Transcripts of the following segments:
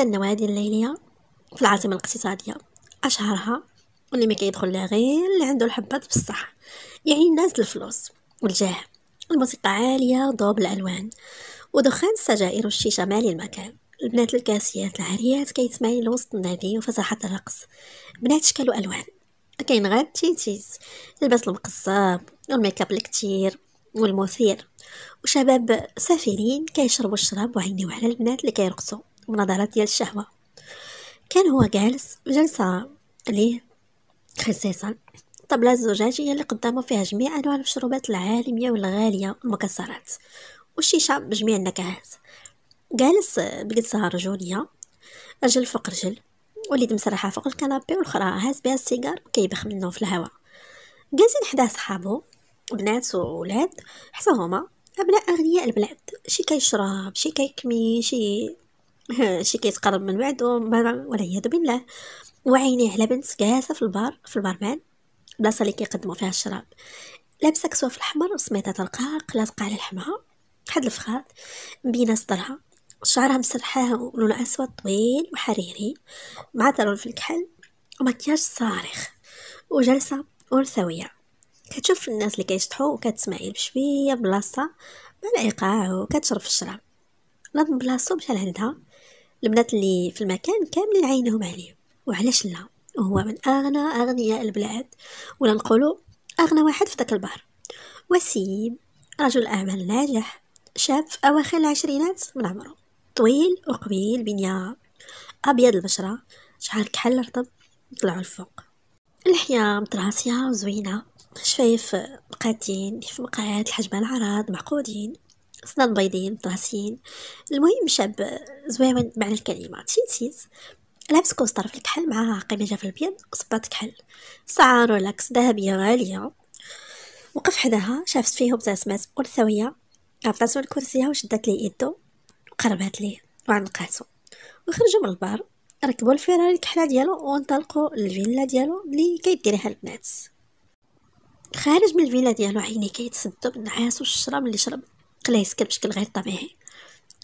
إذا النوادي الليلية في العاصمة الاقتصادية أشهرها واللي ما كيدخل لها غير اللي عنده الحبات بصح يعني الناس الفلوس والجاه الموسيقى عالية ضوب الألوان ودخان السجائر والشيشة مالي المكان البنات الكاسيات العاريات كيتمايل الوسط النادي وفساحة الرقص بنات شكل وألوان كاين غير تيتيز لباس المقصاب والميكاب الكتير والمثير وشباب سافرين كيشربوا الشراب وعينيو على البنات اللي كيرقصوا مناظرات ديال الشهوة كان هو جالس جلسة ليه خصيصا طبلة الزجاجية اللي قدامه فيها جميع أنواع المشروبات العالمية والغالية والمكسرات والشيشة بجميع النكهات جالس بجلسة رجولية رجل فوق رجل وليد مسرحة فوق الكنابي والأخرى هاز بها السيجار وكيبخ منه في الهواء جالسين حدا صحابو بنات وولاد حتى هما أبناء أغنياء البلاد شي كيشرب شي كيكمي شي شي كيتقرب من بعد والعياذ بالله وعينيه على بنت جالسه في البار في البارمان البلاصه اللي كيقدموا فيها الشراب لابسه كسوه في الاحمر وسميتها ترقاق لاصقه على لحمها حد الفخاد مبينه صدرها شعرها مسرحاه ولون اسود طويل وحريري مع تلون في الكحل ومكياج صارخ وجلسه انثويه كتشوف الناس اللي كيشطحوا وكتسمعي بشويه بلاصه مع الايقاع وكتشرب في الشراب نظم بلاصتو مشى لعندها البنات اللي في المكان كاملين عينهم عليه وعلاش لا وهو من اغنى اغنياء البلاد ولا نقولوا اغنى واحد في ذاك البحر وسيم رجل اعمال ناجح شاب في اواخر العشرينات من عمره طويل وقبيل بنيه ابيض البشره شعر كحل رطب طلعوا الفوق اللحيه متراسيه وزوينه شفايف مقاتين في مقاعد الحجم العراض معقودين سنان بيضين طراسين المهم شاب زويون بمعنى الكلمة تيتيز لابس كوستر في الكحل مع قميجة في البيض وصبات كحل ساعة رولكس ذهبية غالية وقف حداها شافت فيه ابتسمات أنثوية عطاتو لكرسيها وشدات ليه يدو وقربات ليه وعنقاتو وخرجوا من البار ركبوا الفيراري الكحله ديالو وانطلقوا للفيلا ديالو اللي كيديريها البنات خارج من الفيلا ديالو عيني كيتسدو بالنعاس والشرب اللي شرب قلاه يسكر بشكل غير طبيعي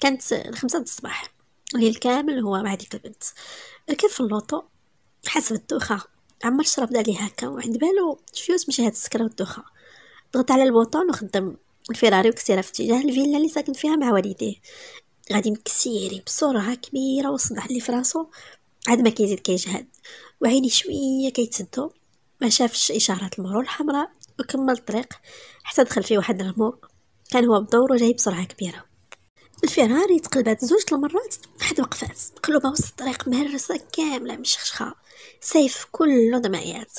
كانت الخمسة د الصباح الليل كامل هو مع ديك البنت ركب في اللوطو حس بالدوخة عمر شرب دالي هكا وعند بالو شفيوس ماشي هاد السكرة والدوخة ضغط على البوطون وخدم الفيراري وكسيرة في اتجاه الفيلا اللي ساكن فيها مع والديه غادي مكسيري بسرعة كبيرة وصدع اللي في راسو عاد ما كيزيد كيجهد وعيني شوية كيتسدو ما شافش إشارات المرور الحمراء وكمل الطريق حتى دخل فيه واحد الرموق كان هو بدوره جاي بسرعة كبيرة الفيراري تقلبات زوج المرات حد وقفات مقلوبة وسط الطريق مهرسة كاملة مشخشخة سيف كله دمعيات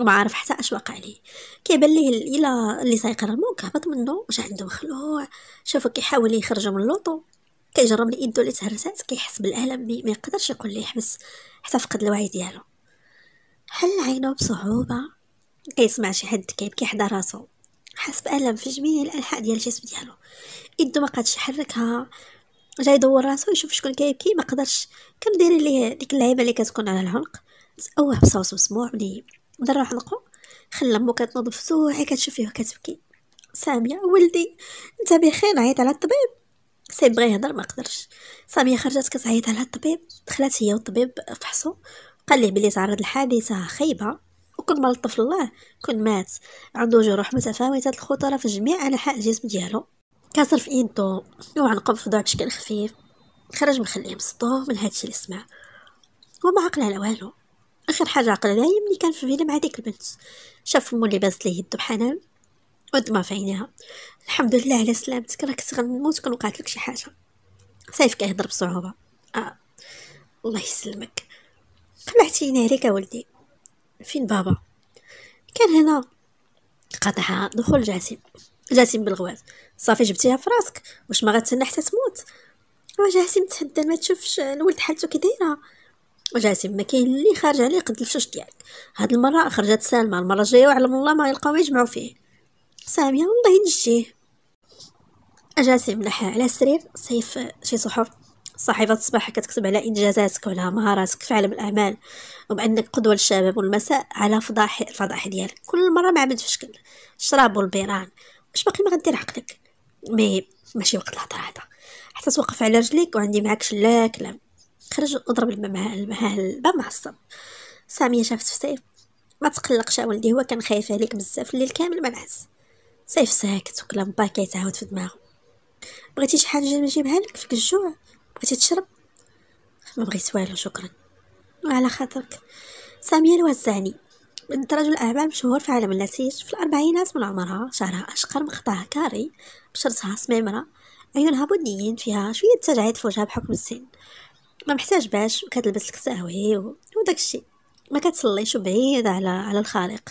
وما عارف حتى اش واقع ليه كيبان ليه الا اللي سايق الموك هبط منه واش عنده مخلوع شافو كيحاول يخرجو من اللوطو كيجرب يدو اللي تهرسات كيحس بالالم ما يقدرش يقول لي حبس حتى فقد الوعي ديالو حل عينو بصعوبه كيسمع شي حد كيبكي حدا راسو حس بألم في جميع الأنحاء ديال الجسم ديالو يدو ما قادش يحركها جا يدور راسو يشوف شكون كيبكي ما قدرش كان داير ليه ديك اللعيبه اللي كتكون على العنق تقوه بصوص مسموع ملي ضر عنقو خلى مو كتنوض سوحي كتشوف فيه كتبكي ساميه ولدي انت بخير عيط على الطبيب سي بغى يهضر ما قدرش ساميه خرجت كتعيط على الطبيب دخلت هي والطبيب فحصو قال ليه بلي تعرض لحادثه خايبه وكل ما لطف الله كل مات عنده جروح متفاوتة الخطورة في جميع أنحاء الجسم ديالو كسر في إيدو وعنقب في ضعف بشكل خفيف خرج مخليه مسطو من هادشي اللي سمع وما عقل على والو اخر حاجه عقل عليها ملي كان في فيلا مع ديك البنت شاف امو اللي بازت ليه يدو بحنان ودمع في عينيها الحمد لله على سلامتك راك كنت غنموت كون وقعت لك شي حاجه سيف كيهضر بصعوبه آه. الله يسلمك قمعتيني عليك اولدي فين بابا كان هنا قطعها دخول جاسم جاسم بالغواز صافي جبتيها في راسك واش ما غتسنى حتى تموت وجاسم تهدى ما تشوفش الولد حالته كي دايره وجاسم ما كاين اللي خارج عليه قد الشوش ديالك هاد المره خرجت سالمه المره الجايه وعلم الله ما يلقاو يجمعوا فيه ساميه والله ينجيه جاسم نحى على السرير سيف شي صحف صاحبة الصباح كتكتب على إنجازاتك وعلى مهاراتك في عالم الأعمال وبأنك قدوة للشباب والمساء على فضاح الفضاح ديالك كل مرة معبد في شكل الشراب والبيران اش باقي ما غدير عقلك مي ماشي وقت الهضرة هذا حتى توقف على رجليك وعندي معاك لا كلام خرج اضرب مع الباب معصب سامية شافت في سيف ما تقلقش اولدي هو كان خايف عليك بزاف الليل كامل ما نعس سيف ساكت وكلام باكي تعاود في دماغه بغيتي شي حاجه نجيبها لك فيك الجوع بغيتي تشرب ما بغيت والو شكرا على خاطرك ساميه الوزاني بنت رجل اعمال مشهور في عالم النسيج في الاربعينات من عمرها شعرها اشقر مخطاها كاري بشرتها سميمره عيونها بنيين فيها شويه تجاعيد في وجهها بحكم السن ما محتاج باش كتلبس الكساوي وداك الشيء ما كتصليش بعيد على على الخالق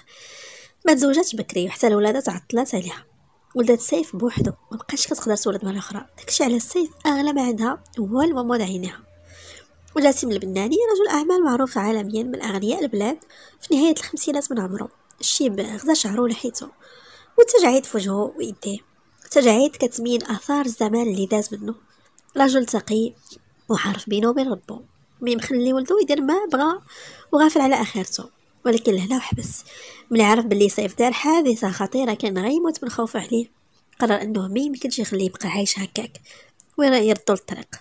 ما تزوجاتش بكري وحتى الولادات عطلات عليها ولدت سيف بوحدو مبقاتش كتقدر تولد مرة أخرى داكشي على سيف اغلى ما عندها هو المامون عينيها وجاسم البناني رجل اعمال معروف عالميا من اغنياء البلاد في نهايه الخمسينات من عمرو الشيب غزا شعرو لحيتو والتجاعيد في وجهو ويديه التجاعيد كتبين اثار الزمان اللي داز منه رجل تقي وعارف بينو وبين ربو مي مخلي ولدو يدير ما بغا وغافل على اخرته ولكن لهنا وحبس ملي عرف بلي سيف دار حادثه خطيره كان غيموت من خوف عليه قرر انه ما يمكنش يخليه يبقى عايش هكاك وين يردو للطريق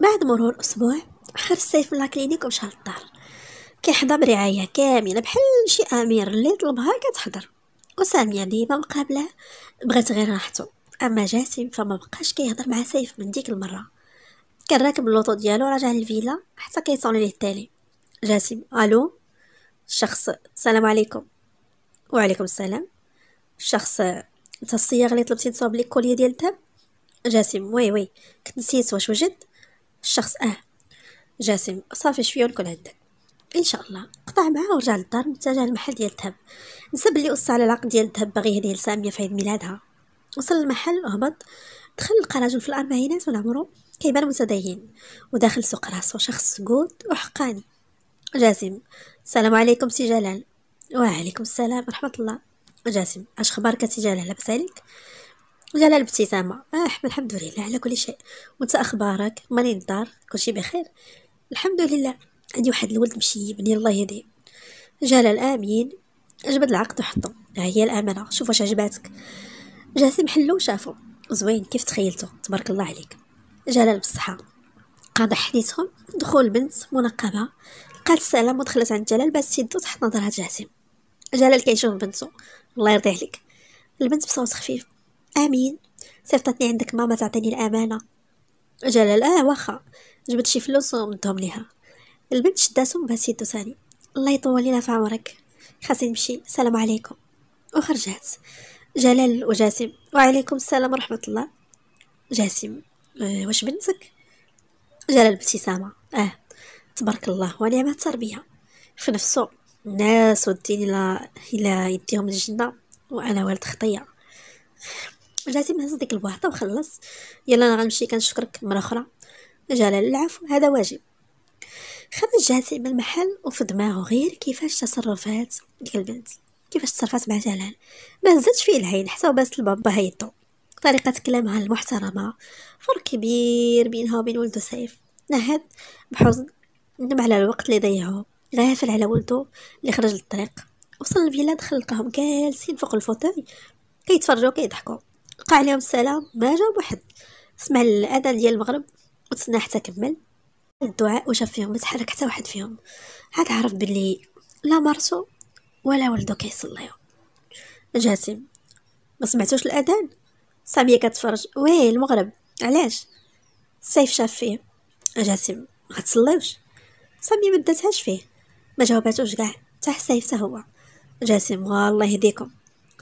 بعد مرور اسبوع خرج سيف من لاكلينيك ومشى للدار كيحضر برعايه كامله بحال شي امير اللي طلبها كتحضر وساميه يعني ديما مقابله بغات غير راحتو اما جاسم فما بقاش كيهضر مع سيف من ديك المره كان راكب اللوطو ديالو راجع للفيلا حتى كيصوني ليه التالي جاسم الو شخص السلام عليكم وعليكم السلام شخص انت الصياغه اللي طلبتي تصاوب لي كوليه ديال الذهب جاسم وي وي كنت نسيت واش وجد الشخص اه جاسم صافي شويه ونكون عندك ان شاء الله قطع معاه ورجع للدار متجه للمحل ديال الذهب نسب لي قص على العقد ديال الذهب باغي يهديه لساميه في عيد ميلادها وصل المحل وهبط دخل لقى راجل في الاربعينات من عمرو كيبان متدين وداخل سوق راسو شخص قود وحقاني جاسم السلام عليكم سي جلال وعليكم السلام ورحمه الله جاسم اش خبارك سي جلال لاباس عليك جلال ابتسامه آه، احمد الحمد لله على كل شيء وانت اخبارك مالي الدار كلشي بخير الحمد لله عندي واحد الولد مشيبني الله يهديه جلال امين جبد العقد وحطو ها هي الامانه شوف واش عجباتك جاسم حلو وشافو زوين كيف تخيلتو تبارك الله عليك جلال بالصحه قاضي حديثهم دخول بنت منقبه قالت السلام ودخلت عند جلال بس يدو تحت نظرها جاسم جلال كيشوف بنته الله يرضي عليك البنت بصوت خفيف امين صيفطتني عندك ماما تعطيني الامانه جلال اه واخا جبت شي فلوس ومدهم ليها البنت شداتهم بس يدو ثاني الله يطول لينا في عمرك خاصني نمشي السلام عليكم وخرجات جلال وجاسم وعليكم السلام ورحمه الله جاسم آه، واش بنتك جلال بابتسامه اه تبارك الله ونعمة التربيه في نفسه الناس ودين الى الى يديهم الجنة وانا والد خطيه جاتي من هز ديك البواطه وخلص طيب يلا انا غنمشي كنشكرك مره اخرى جلال العفو هذا واجب خرج جاسع من المحل وفي دماغه غير كيفاش تصرفات ديك البنت كيفاش تصرفات مع جلال ما هزتش فيه العين حتى وباس لبابا هيدو طريقة كلامها المحترمة فرق كبير بينها وبين ولدو سيف نهد بحزن ندم على الوقت اللي ضيعو غافل على ولدو اللي خرج للطريق وصل الفيلا دخل لقاهم جالسين فوق الفوتاي كيتفرجوا كيضحكوا لقى عليهم السلام ما جاب واحد سمع الاذان ديال المغرب وتسنى حتى كمل الدعاء وشاف فيهم تحرك حتى واحد فيهم عاد عرف بلي لا مرسو ولا ولدو كيصليو جاسم ما سمعتوش الاذان سامية كتفرج وي المغرب علاش سيف شاف فيه جاسم ما تصليوش سامي ما داتهاش فيه ما جاوباتوش كاع حتى حسيت هو جاسم والله يهديكم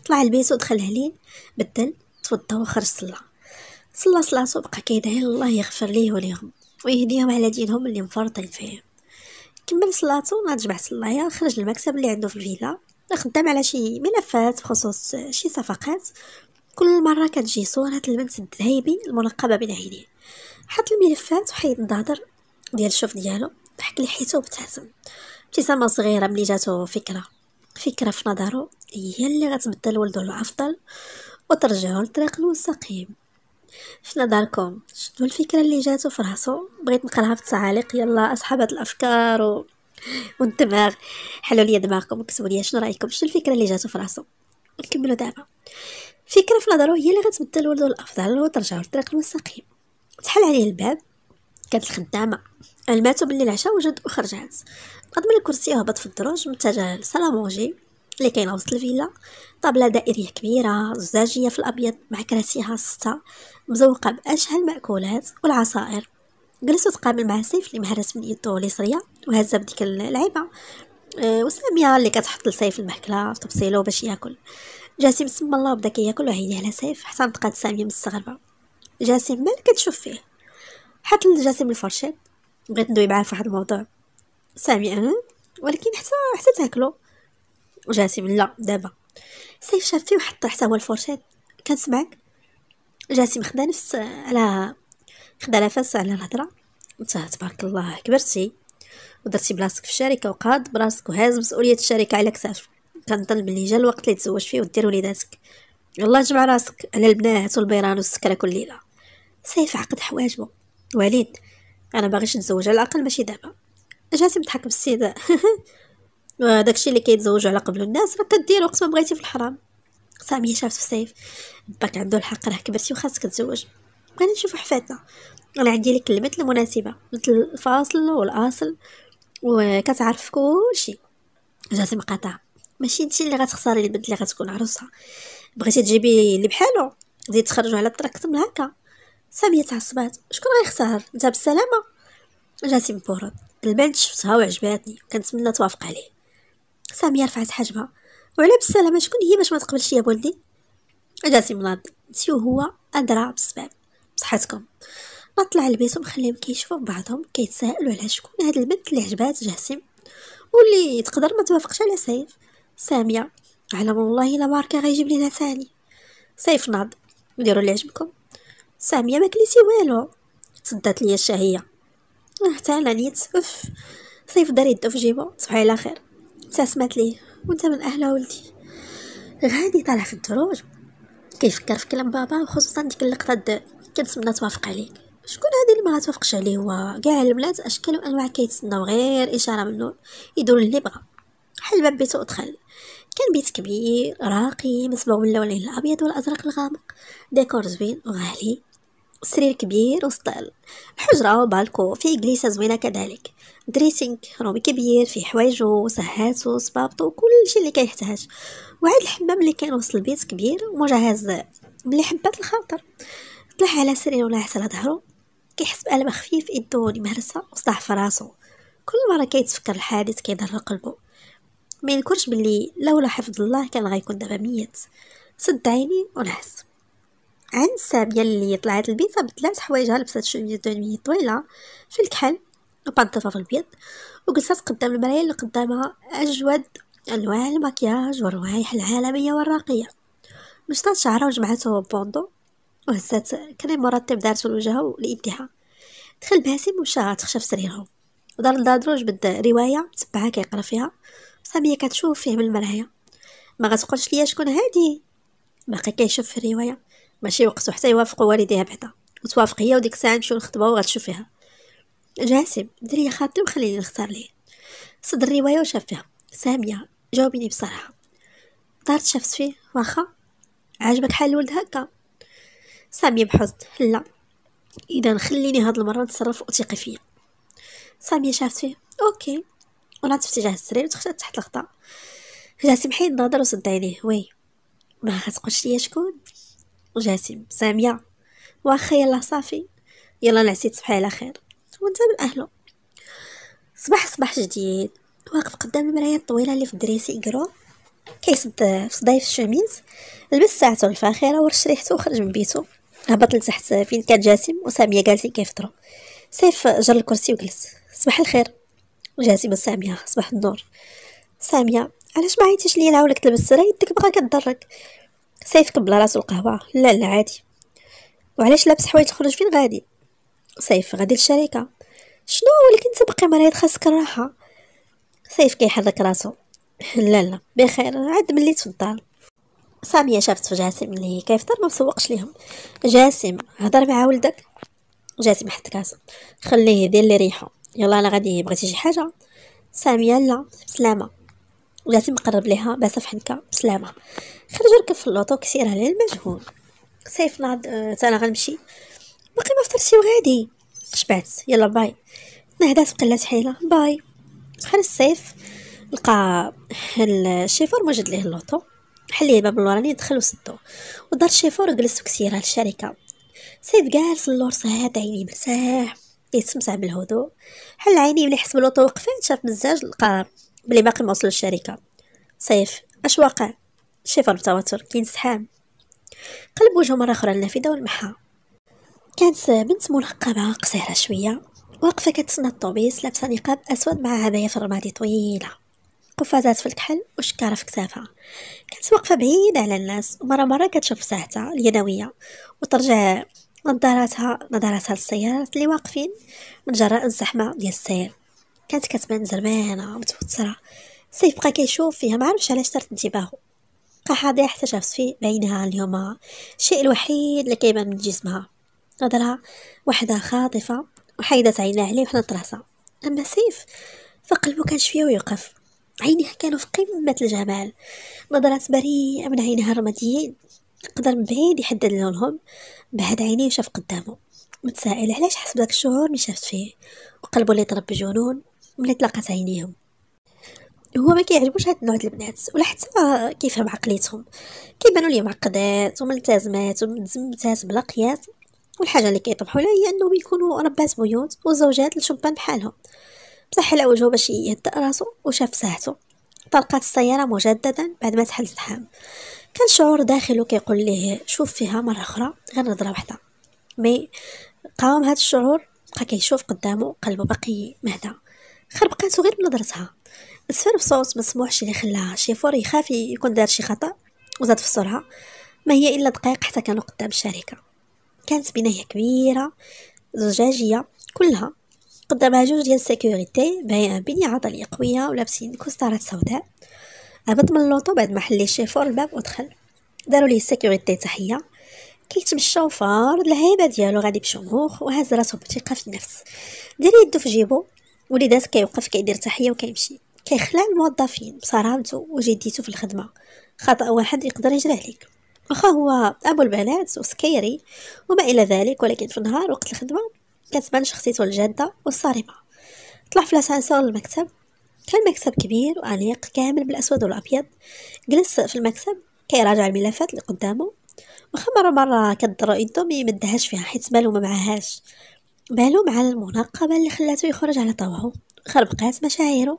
طلع البيت ودخل هلين بدل توضا وخرج صلى صلى صلاتو بقى كيدعي الله يغفر ليه وليهم ويهديهم على دينهم اللي مفرطين فيه كمل صلاتو ونهار جمع صلايا خرج المكتب اللي عنده في الفيلا خدام على شي ملفات بخصوص شي صفقات كل مرة كتجي صورة البنت الذهيبي الملقبة بين عينيه حط الملفات وحيد النظر ديال الشوف ديالو ضحك لي حيتو ابتسم ابتسامة صغيرة ملي جاتو فكرة فكرة في نظرو هي اللي غتبدل ولدو الأفضل وترجعو للطريق المستقيم في نظركم شنو الفكرة اللي جاتو في راسو بغيت نقراها في التعاليق يلا أصحاب هاد الأفكار و... والدماغ حلو لي دماغكم وكتبوا لي شنو رايكم شنو الفكره اللي جاتو في راسو نكملوا دابا فكره في نظرو هي اللي غتبدل ولدو الافضل وترجعو للطريق المستقيم تحل عليه الباب كانت الخدامة علماتو بلي العشاء وجد وخرجات نقد من الكرسي وهبط في الدروج متجه لسالامونجي اللي كاينه وسط الفيلا طابله دائريه كبيره زجاجيه في الابيض مع كراسيها سته مزوقه باشهى الماكولات والعصائر جلس تقابل مع سيف اللي مهرس من يدو اليسريه وهزه بديك العيبة آه، وساميه اللي كتحط لسيف المحكلة في طبسيلو باش ياكل جاسم سمى الله وبدا كياكل وعينيه على سيف حتى نطقات ساميه مستغربه جاسم مالك كتشوف فيه حط لجاسم الفرشيط بغيت ندوي معاه فواحد الموضوع سامي اهم ولكن حتى حتى تاكلو جاسم لا دابا سيف شاف فيه وحط حتى هو كان سمعك جاسم خدا نفس على خدا نفس على الهضره انت تبارك الله كبرتي ودرتي بلاصتك في الشركه وقاد براسك وهاز مسؤوليه الشركه على كتاف كنظن بلي جا الوقت اللي تزوج فيه ودير وليداتك الله جمع راسك على البنات والبيران والسكره كل ليله سيف عقد حواجبه وليد انا باغيش نتزوج على الاقل ماشي دابا جاسم ضحك بالسيدة الشيء اللي كيتزوجوا على قبل الناس راه كديرو وقت ما بغيتي في الحرام سامية شافت في السيف باك عنده الحق راه كبرتي وخاصك تزوج بغينا نشوفو حفاتنا انا عندي لك البنت المناسبه مثل الفاصل والاصل وكتعرف كلشي جاسم قطع ماشي انت اللي غتخسري البنت اللي غتكون عروسها بغيتي تجيبي اللي بحالو زيد تخرجوا على الطريق من هكا سامية تعصبات شكون غيختار نتا بالسلامة جاتي من بورود البنت شفتها وعجباتني كنتمنى توافق عليه سامية رفعت حجبها وعلى بالسلامة شكون هي باش ما تقبلش يا بولدي جاتي ناض سيو هو أدرى بالسباب بصحتكم نطلع البيت ونخليهم كيشوفوا بعضهم كيتساءلوا على شكون هاد البنت اللي عجبات جاسم واللي تقدر ما توافقش على سيف ساميه على والله الا ماركه غيجيب لينا ثاني سيف ناض ديروا اللي عجبكم ساميه ما كليتي والو تصدات ليا الشهيه حتى آه، انا نيت اف صيف دار يدو في جيبو صباح على خير ابتسمت ليه وانت من اهل ولدي غادي طالع في الدروج كيفكر في كلام بابا وخصوصا ديك اللقطه د كنتمنى توافق عليك شكون هذه اللي ما توافقش عليه هو كاع البنات اشكال وانواع كيتسناو غير اشاره منه يدور اللي بغا حل باب بيته ودخل كان بيت كبير راقي مسبوغ باللونين الابيض والازرق الغامق ديكور زوين وغالي سرير كبير وسطل الحجرة وبالكو فيه جليسة زوينة كذلك دريسينغ رومي كبير فيه حوايجو سهاتو وكل كلشي اللي كيحتاج وعاد الحمام اللي كان وسط البيت كبير ومجهز ملي حبات الخاطر طلع على سرير ولاحس على ظهرو كيحس بألم خفيف يدوني مهرسة وصداع في راسو كل مرة كيتفكر الحادث كيضر قلبو ما ينكرش بلي لولا حفظ الله كان غيكون دابا ميت سد عيني ونعس عند السابيه اللي طلعت البيتزا بدلات حوايجها لبسات شويه دوني طويله في الكحل وبعد في البيض وقصص قدام المرايا اللي قدامها اجود انواع المكياج والروائح العالميه والراقيه مشطات شعرها وجمعته بوندو وهزات كريم مرطب دارت لوجهها لابدها دخل باسم ومشى تخشى في ودار الدادروج بدا روايه تبعها كيقرا فيها ساميه كتشوف فيه بالمرايا ما غتقولش ليا شكون هادي باقي كيشوف في الروايه ماشي وقتو حتى يوافقوا والديها بعدا وتوافق هي وديك الساعه نمشيو نخطبوا وغتشوفيها جاسم دير لي خاطري وخليني نختار ليه صد الروايه وشاف فيها ساميه جاوبيني بصراحه دارت شافت فيه واخا عجبك حال الولد هكا ساميه بحزن لا اذا خليني هاد المره نتصرف وثقي فيا ساميه شافت فيه اوكي ونعت في اتجاه السرير وتخشات تحت الغطاء جاسم حيد نظر وسد عينيه وي ما غتقولش ليا شكون جاسم ساميه واخا يلا صافي يلا نعسيت صبحي على خير وانت من اهله صباح صباح جديد واقف قدام المرايه الطويله اللي في الدريسي يقرو كيصد في صدايف الشميز لبس ساعته الفاخره ورش ريحته وخرج من بيته هبط لتحت فين كان جاسم وساميه جالسين كيفطروا سيف جر الكرسي وجلس صباح الخير جاسم ساميه صباح النور ساميه علاش ما عيطيش ليا نعاولك تلبس السرا يدك بقى كضرك صيفك بلا راسو القهوه لا لا عادي وعلاش لابس حوايج تخرج فين غادي صيف غادي للشركه شنو ولكن انت باقي مريض خاصك الراحه صيف كيحرك راسو لا لا بخير عاد مليت في الدار ساميه شافت في جاسم اللي كيفطر ما مسوقش ليهم جاسم هضر مع ولدك جاسم حط كاسو خليه يدير لي ريحه يلا انا غادي بغيتي شي حاجه ساميه لا بسلامه جاسم قرب ليها باسف حنكه بسلامه خرج ركب في اللوطو كسيرها للمجهول صيف ناض آه، انا غنمشي باقي ما فطرتي وغادي شبعت يلا باي نهدات بقلات حيله باي خرج الصيف لقى الشيفور موجد ليه اللوطو حل ليه الباب الوراني دخل وسدو ودار الشيفور وجلس كسيره للشركه سيف جالس اللور صهاد عيني مرتاح يتسمسع بالهدوء حل عيني ملي حس باللوطو وقفات شاف مزاج لقى بلي باقي ما وصل للشركه سيف اش واقع شفر بتوتر سحام قلب وجهه مرة أخرى النافذة والمحا كانت بنت ملقبة قصيرة شوية واقفة كتسنى الطوبيس لابسة نقاب أسود مع عباية في الرمادي طويلة قفازات في الكحل وشكارة في كتافها كانت واقفة بعيدة على الناس ومرة مرة كتشوف ساعتها اليدوية وترجع نظاراتها نظاراتها للسيارات اللي واقفين من جراء الزحمة ديال السير كانت كتبان زرمانة متوترة سيف بقى كيشوف فيها معرفش علاش دارت انتباهو قحادة احتجبت فيه بعينها اليوم الشيء الوحيد اللي كيبان من جسمها نظرها وحدة خاطفة وحيدت عينها عليه وحنا راسها أما سيف فقلبه كان شوية ويوقف عينيها كانوا في قمة الجمال نظرات بريئة من عينها الرماديين قدر من بعيد يحدد لونهم بعد عينيه وشاف قدامه متسائل علاش حس بداك الشعور ملي شافت فيه وقلبه اللي طرب بجنون ملي تلاقات عينيهم هو ما كيعجبوش هاد النوع د البنات ولا حتى كيفهم عقليتهم كيبانوا ليه معقدات وملتزمات ومتزمتات بلا قياس والحاجه اللي كيطبحوا لها هي انهم يكونوا ربات بيوت وزوجات لشبان بحالهم بصح على وجهه باش يهدأ راسو وشاف ساعته طلقات السيارة مجددا بعد ما تحل الزحام كان شعور داخله كيقول ليه شوف فيها مرة أخرى غير نظرة واحدة مي قاوم هذا الشعور بقى كيشوف قدامه قلبه باقي مهدا خربقاتو غير بنظرتها في بصوت مسموح شي اللي خلاها شيفور يخاف يكون دار شي خطا وزاد في السرعه ما هي الا دقائق حتى كانوا قدام الشركه كانت بنايه كبيره زجاجيه كلها قدامها جوج ديال السيكوريتي بني عضليه قويه ولابسين كوستارات سوداء هبط من اللوطو بعد ما حل الشيفور الباب ودخل داروا ليه السيكوريتي تحيه كيتمشى وفار الهيبه ديالو غادي بشموخ وهز راسو بثقه في النفس دير يدو في جيبو وليدات كيوقف كيدير تحيه وكيمشي كيخلع الموظفين بصرامته وجديته في الخدمه خطا واحد يقدر يجرى عليك واخا هو ابو البنات وسكيري وما الى ذلك ولكن في النهار وقت الخدمه كتبان شخصيته الجاده والصارمه طلع في الاسانسور للمكتب كان مكتب كبير وانيق كامل بالاسود والابيض جلس في المكتب كيراجع الملفات اللي قدامه واخا مره مره كدر يدو ما يمدهاش فيها حيت بالو ما معاهاش بالو مع المناقبه اللي خلاته يخرج على طوعه خربقات مشاعره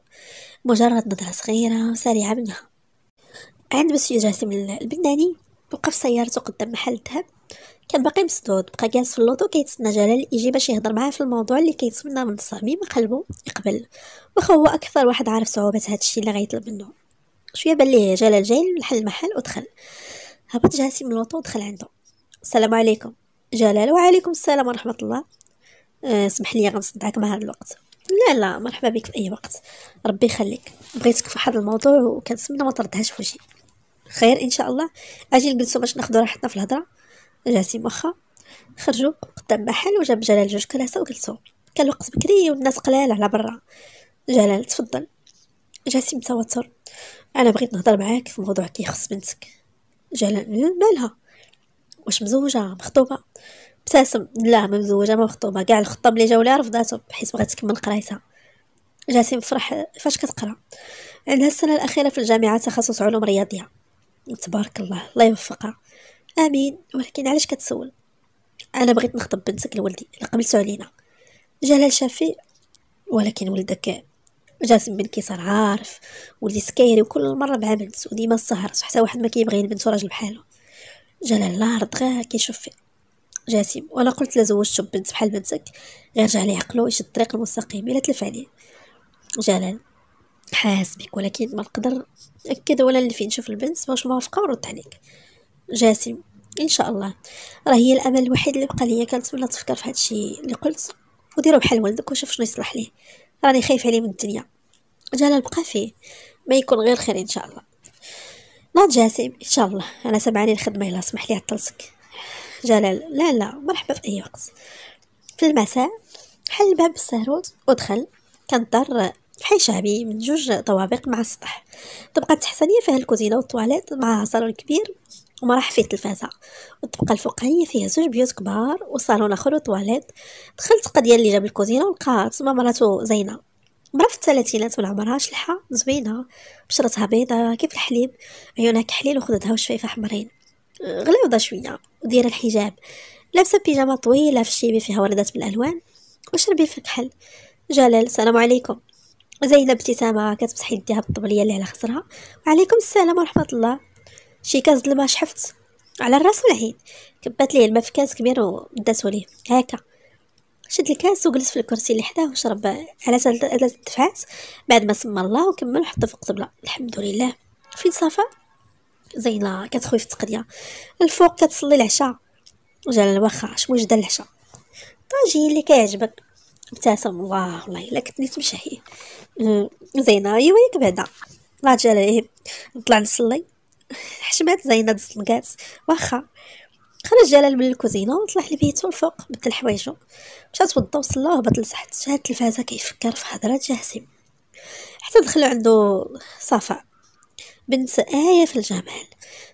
مجرد نظرة صغيرة وسريعة منها عند مسيو جاسم البناني وقف سيارته قدام محل الذهب كان باقي مسدود بقى جالس في اللوطو كيتسنى جلال يجي باش يهضر معاه في الموضوع اللي كيتمنى من صميم قلبه يقبل واخا هو اكثر واحد عارف صعوبه هادشي اللي غيطلب منه شويه بان ليه جلال جاي لحل المحل ودخل هبط جاسم من اللوطو ودخل عنده السلام عليكم جلال وعليكم السلام ورحمه الله آه، اسمح لي غنصدعك مع هذا الوقت لا لا مرحبا بك في اي وقت ربي يخليك بغيتك في واحد الموضوع وكنتمنى ما تردهاش في وجهي خير ان شاء الله اجي نجلسوا باش ناخذ راحتنا في الهضره جاتي مخا خرجوا قدام محل وجاب جلال جوج كلاسه وجلسوا كان الوقت بكري والناس قلال على برا جلال تفضل جاسم متوتر انا بغيت نهضر معاك في موضوع كيخص بنتك جلال مالها واش مزوجه مخطوبه ابتسم لا ما مزوجه ما مخطوبه كاع الخطاب اللي جاو ليها رفضاته حيت بغات تكمل قرايتها جاسم فرح فاش كتقرا عندها السنه الاخيره في الجامعه تخصص علوم رياضيه تبارك الله الله يوفقها امين ولكن علاش كتسول انا بغيت نخطب بنتك لولدي قبلتو علينا جلال شافي ولكن ولدك جاسم بن كيسر عارف ولدي سكيري وكل مره مع بنت وديما السهر حتى واحد ما كيبغي البنت وراجل بحاله جلال الله رضغاه كيشوف فيه جاسم وانا قلت لا زوجته بنت بحال بنتك غير جعلي عليه عقلو الطريق المستقيم الا تلف عليه جلال حاس بك ولكن ما نقدر ناكد ولا نلفي نشوف البنت واش موافقه ونرد عليك جاسم ان شاء الله راه هي الامل الوحيد اللي بقى ليا كنتمنى تفكر في هادشي اللي قلت وديرو بحال ولدك وشوف شنو يصلح ليه راني خايف عليه من الدنيا جلال بقى فيه ما يكون غير خير ان شاء الله ناض جاسم ان شاء الله انا سمعاني الخدمه الا سمح لي عطلتك جلال لا لا مرحبا في أي وقت في المساء حل الباب الساروت ودخل كان الدار حي شعبي من جوج طوابق مع السطح الطبقة التحتانية فيها الكوزينة والطواليت مع صالون كبير ومراح فيه تلفازة والطبقة الفوقانية فيها زوج بيوت كبار وصالون آخر وطواليت دخلت قضية اللي جاب الكوزينة ولقات تما مراتو زينة مرا في الثلاثينات من عمرها شلحة زوينة بشرتها بيضة كيف الحليب عيونها كحليل وخدودها وشفايفها حمرين غليظة شوية ودايره الحجاب لابسه بيجامه طويله في الشيبي فيها وردات بالالوان وشربي في كحل جلال السلام عليكم زينب ابتسامه كتمسح يديها بالطبليه اللي على خصرها وعليكم السلام ورحمه الله شي كاس د الماء شحفت على الراس والعين كبات ليه الماء في كاس كبير وداتو ليه هكا شد الكاس وجلس في الكرسي اللي حداه وشرب على ثلاث دفعات بعد ما سمى الله وكمل وحطه في القبله الحمد لله فين صفا زينه كتخوي في التقنيه الفوق كتصلي العشاء جلال واخا اش جدا العشاء طاجين اللي كيعجبك ابتسم الله والله الا كنت نيت مشهي زينه ايوا ياك بعدا راجع عليه طلع نصلي حشمات زينه الزنقات واخا خرج جلال من الكوزينه وطلع لبيتو الفوق بدل حوايجو مشى توضا وصلى وهبط لتحت شاد التلفازه كيفكر في هضره جاسم حتى دخلوا عندو صفاء بنت آية في الجمال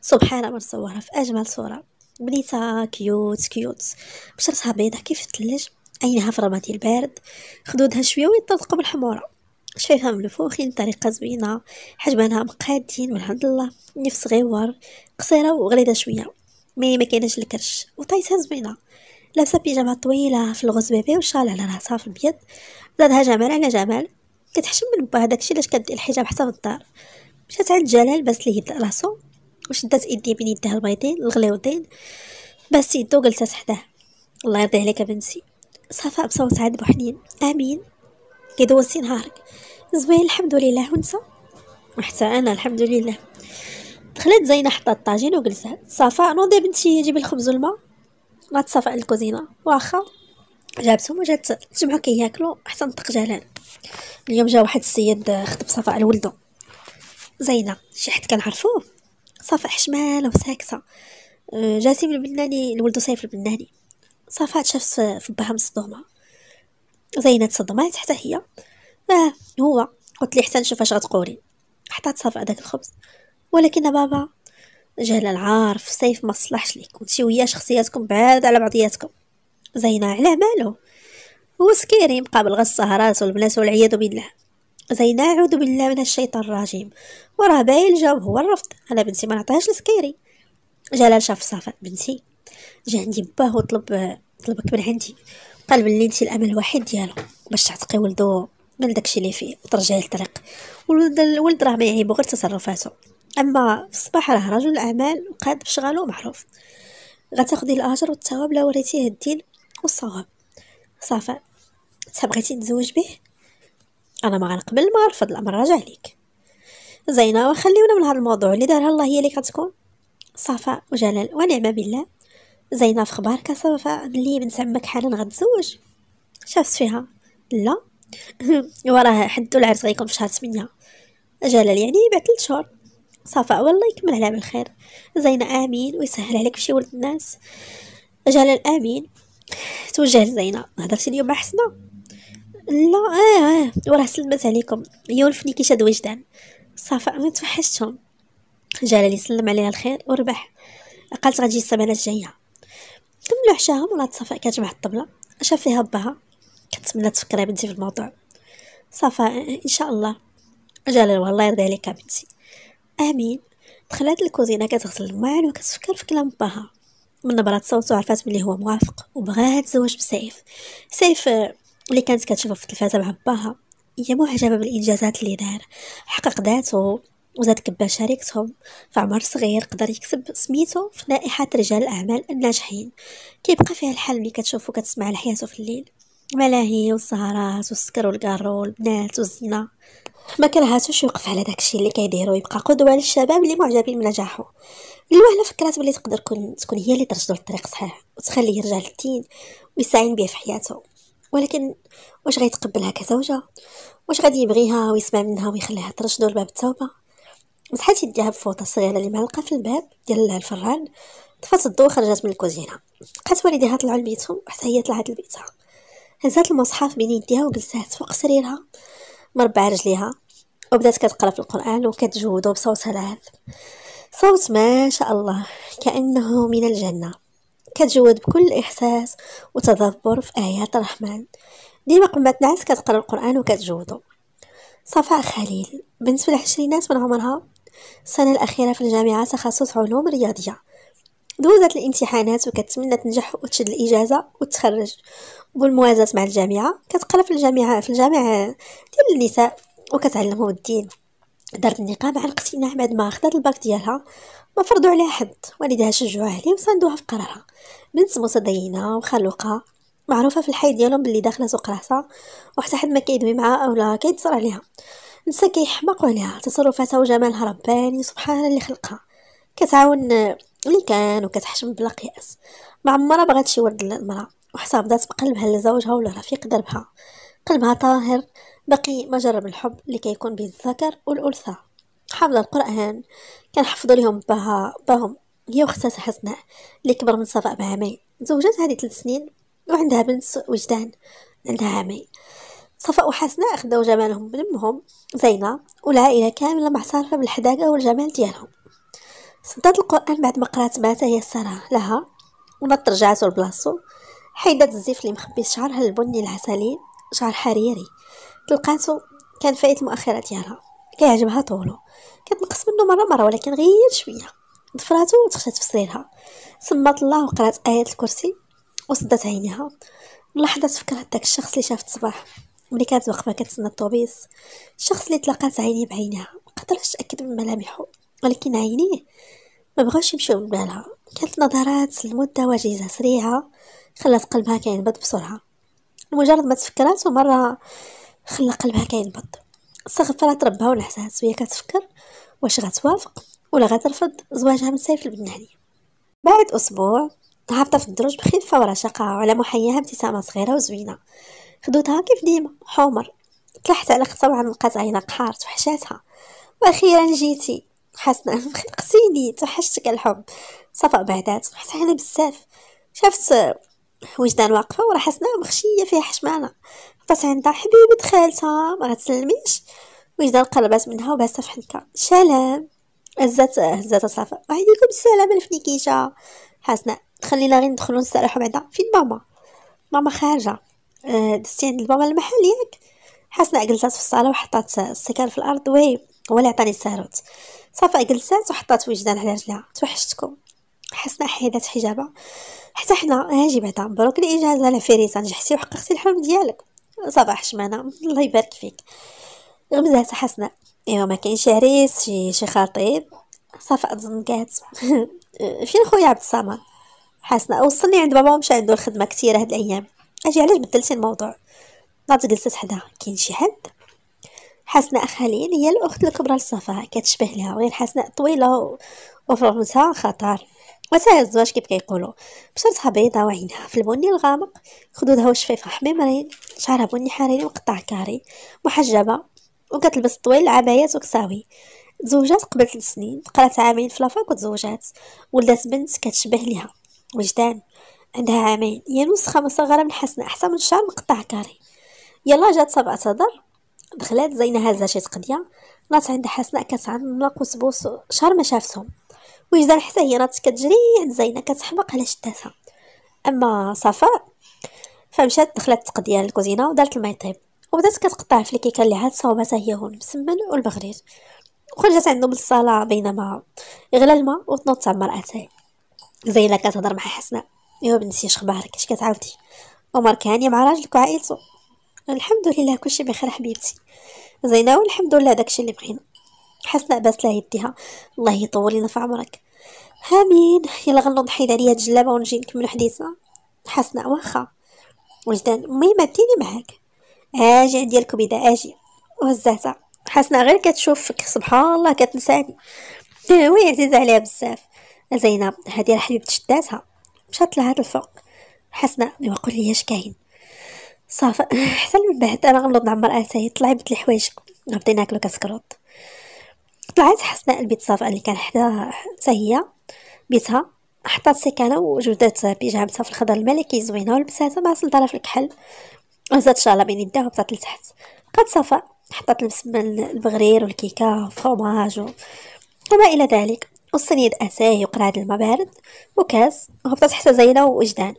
سبحان الله مصورة في أجمل صورة بنيتها كيوت كيوت بشرتها بيضة كيف الثلج عينها في رمادي البارد خدودها شوية ويطلقوا بالحمورة شفايفها ملفوخين طريقة زوينة حجمانها مقادين والحمد لله نفس غيور قصيرة وغليظة شوية مي ما كاينش الكرش وطايتها زوينة لابسة بيجامة طويلة في الغوز بيبي وشال على راسها في البيض زادها جمال على جمال كتحشم من با هذاك الشيء علاش كدير الحجاب حتى في الدار مشات عند جلال بس ليه يبدا راسو وشدات ايديه بين يديها البيضين الغليوطين بس يدو وجلست حداه الله يرضي عليك بنتي صفاء بصوت عاد وحنين امين كيدوزي نهارك زوين الحمد لله ونسى وحتى انا الحمد لله دخلت زينه حطات الطاجين وجلست صفاء نوضي بنتي جيبي الخبز والماء غات صفاء الكوزينه واخا جابتهم وجات تجمعوا كياكلوا حتى نطق جلال اليوم جا واحد السيد آه، خطب صفاء لولدو زينة شي حد كنعرفوه صفاء حشمالة وساكتة أه، جاسم البناني الولد سيف البناني صفاء شاف في بها مصدومة زينة تصدمات حتى هي اه هو قلت لي حتى نشوف اش غتقولي حطات صفاء داك الخبز ولكن بابا جهل العارف سيف ما صلحش ليك كنتي ويا شخصياتكم بعاد على بعضياتكم زينة على مالو هو سكيري مقابل غير السهرات والبنات والعياذ بالله زينا اعوذ بالله من الشيطان الرجيم وراه باين الجواب هو الرفض انا بنتي ما نعطيهاش لسكيري جلال شاف صافا بنتي جا عندي باه وطلب طلبك من عندي قال بلي انت الامل الوحيد ديالو باش تعتقي ولدو من داكشي اللي فيه وترجعي للطريق الولد راه ما يعيبو غير تصرفاته اما في الصباح راه رجل اعمال وقاد بشغالو معروف غتاخدي الاجر والثواب لو وريتيه الدين والصواب صافا تبغيتي تزوج به انا ما غنقبل ما غنرفض الامر راجع ليك زينه وخليونا من هذا الموضوع اللي دارها الله هي اللي كتكون صفاء وجلال ونعمه بالله زينه في خبارك صفاء ملي بنت عمك حالا غتزوج شافت فيها لا وراها حدو العرس غيكون في شهر 8 جلال يعني بعد 3 شهور صفاء والله يكمل عليها بالخير زينه امين ويسهل عليك بشي ولد الناس جلال امين توجه لزينه هضرتي اليوم حسنه لا اه اه وراه سلمت عليكم هي شاد وجدان صافا ما توحشتهم جلالي سلم عليها الخير وربح قالت غتجي السمانه الجايه كملوا عشاهم ولا صفاء كتجمع الطبله شاف فيها باها كتمنى تفكري بنتي في الموضوع صفاء آه، آه، ان شاء الله جلال والله يرضي عليك بنتي امين دخلت الكوزينه كتغسل الماعن وكتفكر في كلام باها من نبرة صوته عرفات بلي هو موافق وبغاها تزوج بسيف سيف آه، اللي كانت كتشوفها في التلفازه مع باها هي معجبه بالانجازات اللي دار حقق ذاته وزاد كبا شريكتهم عمر صغير قدر يكسب سميتو في لائحة رجال الأعمال الناجحين كيبقى فيها الحال ملي كتشوفو كتسمع لحياته في الليل ملاهي والسهرات والسكر والكارو والبنات والزنا ما كرهاتوش يوقف على داكشي اللي كيديرو يبقى قدوة للشباب اللي معجبين بنجاحه الوهلة فكرات بلي تقدر تكون هي اللي ترشدو للطريق صحيح وتخليه يرجع للدين ويستعين بيه في حياته ولكن واش غيتقبلها كزوجة واش غادي يبغيها ويسمع منها ويخليها ترشدو لباب التوبة مسحات يديها بفوطة صغيرة اللي معلقة في الباب ديال الفران طفات الضو خرجت من الكوزينة لقات والديها طلعوا لبيتهم حتى هي طلعت لبيتها هزات المصحف بين يديها وجلسات فوق سريرها مربعة رجليها وبدات كتقرا في القران وكتجودو بصوتها العذب صوت ما شاء الله كانه من الجنه كتجود بكل إحساس وتدبر في آيات الرحمن ديما قبل ما تنعس كتقرا القرآن وكتجودو صفاء خليل بنت في العشرينات من عمرها السنة الأخيرة في الجامعة تخصص علوم رياضية دوزت الامتحانات وكتمنى تنجح وتشد الإجازة وتخرج بالموازاة مع الجامعة كتقرا في الجامعة في الجامعة ديال النساء وكتعلمهم الدين دارت النقاب على القسينة نعم، بعد ما أخذت الباك ديالها ما فرضوا عليها حد والدها شجعوها عليه وصندوها في قرارها بنت متدينة وخلوقة معروفة في الحي ديالهم باللي داخلة سوق راسها وحتى حد ما كيدوي معاها أولا كيتصرى عليها نسا كيحماقوا عليها تصرفاتها وجمالها رباني سبحان اللي خلقها كتعاون اللي كان وكتحشم بلا قياس ما عمرها بغات شي ورد للمرأة وحتى بدات بقلبها لزوجها ولا رفيق دربها قلبها طاهر بقي مجرب الحب لكي يكون بين الذكر والانثى حفظ القران كان حفظ ليهم باها باهم هي وخساسة حسناء اللي كبر من صفاء بعامين زوجات هذه ثلاث سنين وعندها بنت وجدان عندها عامين صفاء وحسناء خداو جمالهم من امهم زينه والعائله كامله محصوره بالحداقه والجمال ديالهم صدات القران بعد ما قرات مات هي السارة لها ونط رجعاتو لبلاصتو حيدات الزيف اللي مخبي شعرها البني العسلي شعر حريري لقاتو كان فايت المؤخرة ديالها كيعجبها طولو كتنقص منه مره مره ولكن غير شويه ضفراتو وتخشات في سريرها سمات الله وقرات ايه الكرسي وصدت عينيها لحظه فكرت داك الشخص اللي شافت الصباح ملي كانت واقفه كتسنى الطوبيس الشخص اللي تلاقات عيني بعينها مقدرتش تاكد من ملامحه ولكن عينيه ما بغاش يمشيو من بالها كانت نظرات لمده وجيزه سريعه خلات قلبها كينبض بسرعه مجرد ما تفكرات ومره خلى قلبها كينبض استغفرت ربها ونحسها شويه كتفكر واش غتوافق ولا غترفض زواجها من سيف البناني بعد أسبوع هابطة في الدروج بخفة ورشقة وعلى محياها ابتسامة صغيرة وزوينة خدوتها كيف ديما حمر تلحت على خصها وعن لقات عينها قحار توحشاتها واخيرا جيتي حسنا خلقتيني توحشتك الحب صفاء بعدات حسنا بزاف شافت وجدان واقفة ورا حسنا مخشية فيها حشمانة بقات عندها حبيبة خالتها ما غتسلميش وجدها قربات منها وبهزتها في سلام هزات هزات صافا وعليكم السلام الفنيكيشة حسناء خلينا غير ندخلو نستراحو بعدا فين ماما ماما خارجة آه، دستي عند البابا المحل ياك حسناء جلسات في الصالة وحطات السكان في الأرض وي هو اللي عطاني الساروت صافا جلسات وحطات وجدان على رجلها توحشتكم حسناء حيدات حجابها حتى حنا هاجي بعدا مبروك الإجازة لا نجحتي وحققتي الحلم ديالك صباح شمانة الله يبارك فيك غمزات حسنة ايوا ما كاينش عريس شي شي خطيب صافا اظن كات فين خويا عبد الصمد حسنة وصلني عند بابا ومشى عنده الخدمة كثيرة هاد الايام اجي علاش بدلتي الموضوع ناض جلست حدا كاين شي حد حسناء خليل هي الاخت الكبرى لصفاء كتشبه لها غير حسناء طويله و... رمزها خطر وتاع الزواج كيف كيقولوا بشرتها بيضاء وعينها في البني الغامق خدودها وشفيفها حميمرين شعرها بني حريري وقطع كاري محجبة وكتلبس طويل عبايات وكساوي تزوجات قبل ثلاث سنين قرات عامين في لافاك وتزوجات ولدات بنت كتشبه ليها وجدان عندها عامين هي نسخة مصغرة من حسن أحسن من شعر مقطع كاري يلا جات سبعة صدر دخلات زينة هزه شي تقدية نات عند حسناء كتعمق وسبوس شهر ما شافتهم وجدان حتى هي راه كتجري عند زينه كتحمق على شداتها اما صفاء فمشات دخلت تقضية الكوزينه ودارت الماء يطيب وبدات كتقطع في الكيكه اللي عاد صوبتها هي هون المسمن والبغرير وخرجت عندهم الصاله بينما غلا الماء وتنوض تعمر اتاي زينه كتهضر مع حسناء يا بنتي اش خبارك اش كتعاودي عمر كان مع راجلك وعائلته الحمد لله كلشي بخير حبيبتي زينه والحمد لله داكشي اللي بغينا حس لا لا يديها الله يطول لنا في عمرك هامين يلا غنوض نحيد عليا الجلابه ونجي نكمل حديثنا حسنا واخا وجدان مي ماديني معاك اجي عندي الكبيده اجي وهزاتها حسنا غير كتشوفك سبحان الله كتنساني آه، وي عزيزه عليها بزاف زينب هذه راه حبيبتي شداتها مشات لها الفوق حسنا ايوا قول لي اش كاين صافي حسن من بعد انا غنوض نعمر اتاي طلعي بدلي حوايجك نبدا ناكلو كسكروط طلعت حسناء البيت صفاء اللي كان حدا حتى هي بيتها حطات سكانه وجودات بيجامتها في الخضر الملكي زوينه ولبساتها مع سلطانه في الكحل وزاد شاله بين يديها وهبطات لتحت بقات صفاء حطات المسمن البغرير والكيكه وفرماج وما الى ذلك والصنيد اتاي وقرعه الماء بارد وكاس وهبطات حتى زينه ووجدان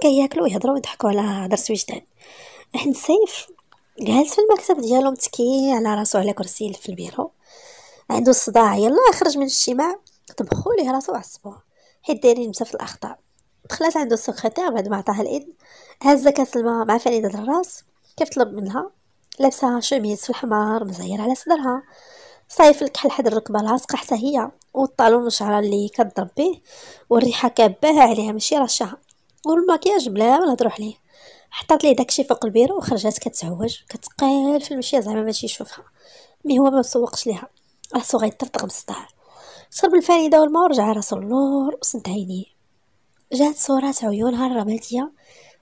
كي ياكلوا ويهضروا ويضحكوا على درس وجدان عند سيف جالس في المكتب ديالو متكي على راسو على كرسي في البيرو عنده صداع يلا خرج من الاجتماع طبخوا ليه راسو وعصبوه حيت دايرين بزاف الاخطاء دخلات عنده السكرتير بعد ما عطاها الاذن هزه كاس الماء مع فريده الراس كيف طلب منها لابسه شوميز في الحمار مزير على صدرها صايف الكحل حد الركبه لاصقه حتى هي والطالون شعره اللي كضرب به والريحه كابه عليها ماشي رشاها والماكياج بلا ما نهضروا عليه حطات ليه داكشي فوق البيرو وخرجات كتعوج كتقال في المشيه زعما ماشي يشوفها مي هو ما مسوقش ليها راسو غيطرطق بالسطار شرب الفريده والماء ورجع راسو اللور وسنت عينيه جات صورة عيونها الرمادية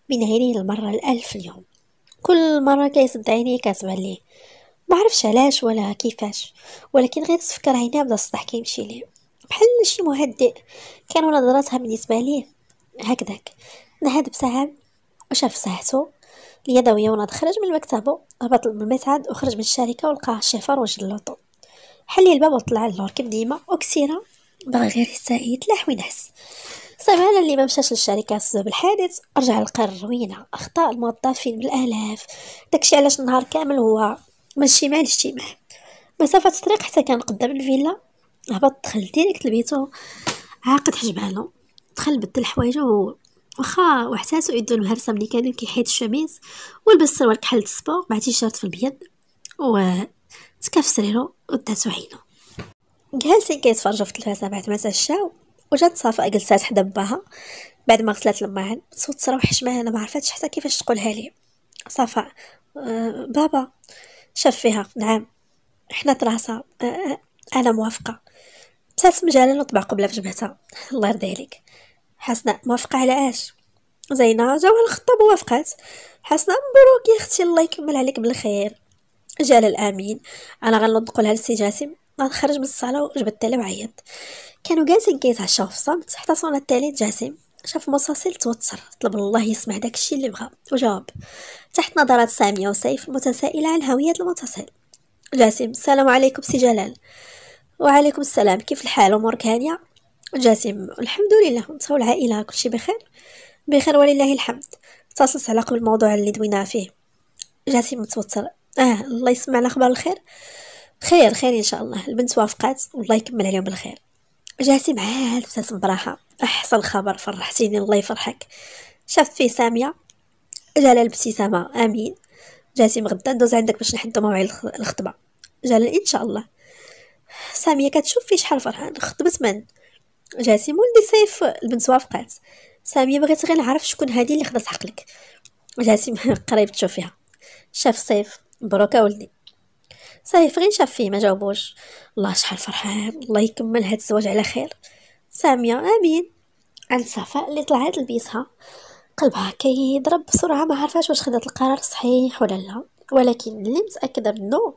بين عينيه المرة الألف اليوم كل مرة كيسد عينيه كتبان ليه ما عرفش علاش ولا كيفاش ولكن غير تفكر عينيه بدا الصداع كيمشي ليه بحال شي مهدئ كانوا نظراتها بالنسبة ليه هكذاك نهاد بساعة وشاف صحتو اليدوية وانا خرج من مكتبه هبط من المتعد وخرج من الشركة ولقاه الشيفار وجه اللوطو حلي الباب وطلع اللور كيف ديما اوكسيرا باغي غير يساعد يتلاح وينعس صافي انا اللي ما مشاش للشركه بسبب الحادث رجع لقر روينا اخطاء الموظفين بالالاف داكشي علاش النهار كامل هو من اجتماع لاجتماع مسافه الطريق حتى كان قدام الفيلا هبط دخل ديريكت لبيتو عاقد حجبانو دخل بدل حوايجو واخا وحساسو يدو المهرسه ملي كان كيحيد الشميس ولبس سروال كحل السبور مع تيشيرت في البيض و تكا في سريرو ودات عينو جالسين كيتفرجو في التلفازه بعد ما تعشاو وجات صفاء جلسات حدا باها بعد ما غسلات الماعن صوت صراوح حشمها انا ما حتى كيفاش تقولها ليه صفاء أه بابا شاف فيها نعم حنا راسها آه،, أه انا موافقه ابتسم جلال وطبع قبله في جبهتها الله يرضي عليك حسناء موافقه على اش زينه جاوها الخطاب ووافقات حسناء مبروك يا اختي الله يكمل عليك بالخير جال الامين انا غنلنطقو لها لسي جاسم غنخرج من الصاله وجبد التالي وعيط كانوا جالسين كيتعشاو في الصمت حتى صونا التالي جاسم شاف مصاصيل توتر طلب الله يسمع داكشي اللي بغا وجاوب تحت نظرات ساميه وسيف متسائله عن هويه المتصل جاسم السلام عليكم سي جلال وعليكم السلام كيف الحال امورك هانيه جاسم الحمد لله انت والعائله كلشي بخير بخير ولله الحمد اتصلت على قبل الموضوع اللي دوينا فيه جاسم متوتر اه الله يسمع الاخبار الخير خير خير ان شاء الله البنت وافقات والله يكمل عليهم بالخير جاتي معاها البنات براحه احسن خبر فرحتيني الله يفرحك شافت فيه ساميه جال الابتسامه امين جاتي مغدا ندوز عندك باش نحدو موعد الخطبه جال ان شاء الله ساميه كتشوف فيه شحال فرحان خطبت من جاتي مولدي سيف البنت وافقات ساميه بغيت غير نعرف شكون هادي اللي خدات عقلك جاتي قريب تشوفيها شاف سيف مبروك اولدي صافي فغين شاف فيه ما جاوبوش الله شحال فرحان الله يكمل هاد الزواج على خير ساميه امين عند صفاء اللي طلعت لبيسها قلبها كيضرب بسرعه ما عرفاش واش خدات القرار صحيح ولا لا ولكن اللي متاكده منه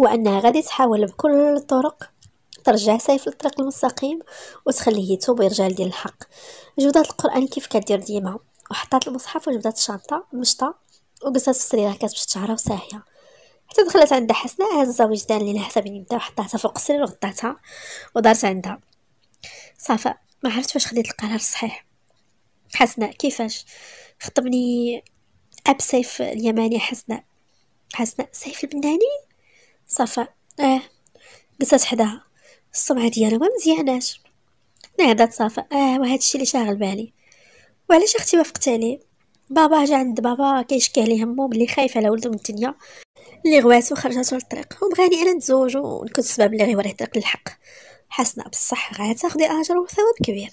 هو انها غادي تحاول بكل الطرق ترجع سيف للطريق المستقيم وتخليه يتوب ويرجع لديال الحق جودات القران كيف كدير ديما وحطات المصحف وجبدات الشنطه مشطه وقصات في سريرها كتمشي شعرها وساهيه تدخلت عندها حسناء هاد وجدان دار ليها يعني حتى بين يدها وحطاتها فوق السرير وغطاتها ودارت عندها صافا ما عرفت فاش خديت القرار الصحيح حسناء كيفاش خطبني اب سيف اليماني حسناء حسناء سيف البناني صافا اه قصت حداها السمعه ديالو ما مزياناش نهضت نعم، صافا اه وهذا الشيء اللي شاغل بالي وعلاش اختي وافقت عليه بابا جا عند بابا كيشكي عليه همو بلي خايف على ولدو من الدنيا اللي غواتو خرجاتو للطريق وبغاني انا نتزوج ونكون السبب اللي غيوريه طريق للحق حسنا بصح غتاخدي اجر وثواب كبير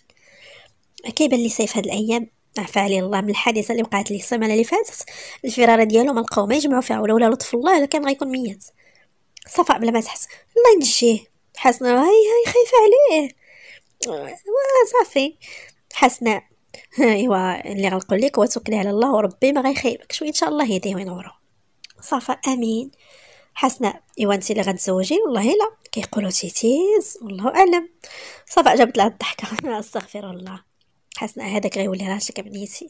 كيبان لي سيف هاد الايام عفا عليه الله من الحادثه اللي وقعت ليه السمانه اللي فاتت الفراره ديالو ما لقاو ما يجمعوا فيها ولا ولا لطف الله الا كان غيكون ميت صفاء بلا ما تحس الله ينجيه حسنا هاي هاي خايفه عليه صافي حسنا ايوا اللي غنقول لك هو توكلي على الله وربي ما غيخيبك شويه ان شاء الله يهديه وينوره صفاء امين حسناء ايوا انت اللي غنتزوجي والله لا كيقولوا تيتيز والله اعلم صفاء جابت لها الضحكه استغفر الله حسناء هذاك غيولي راشك بنيتي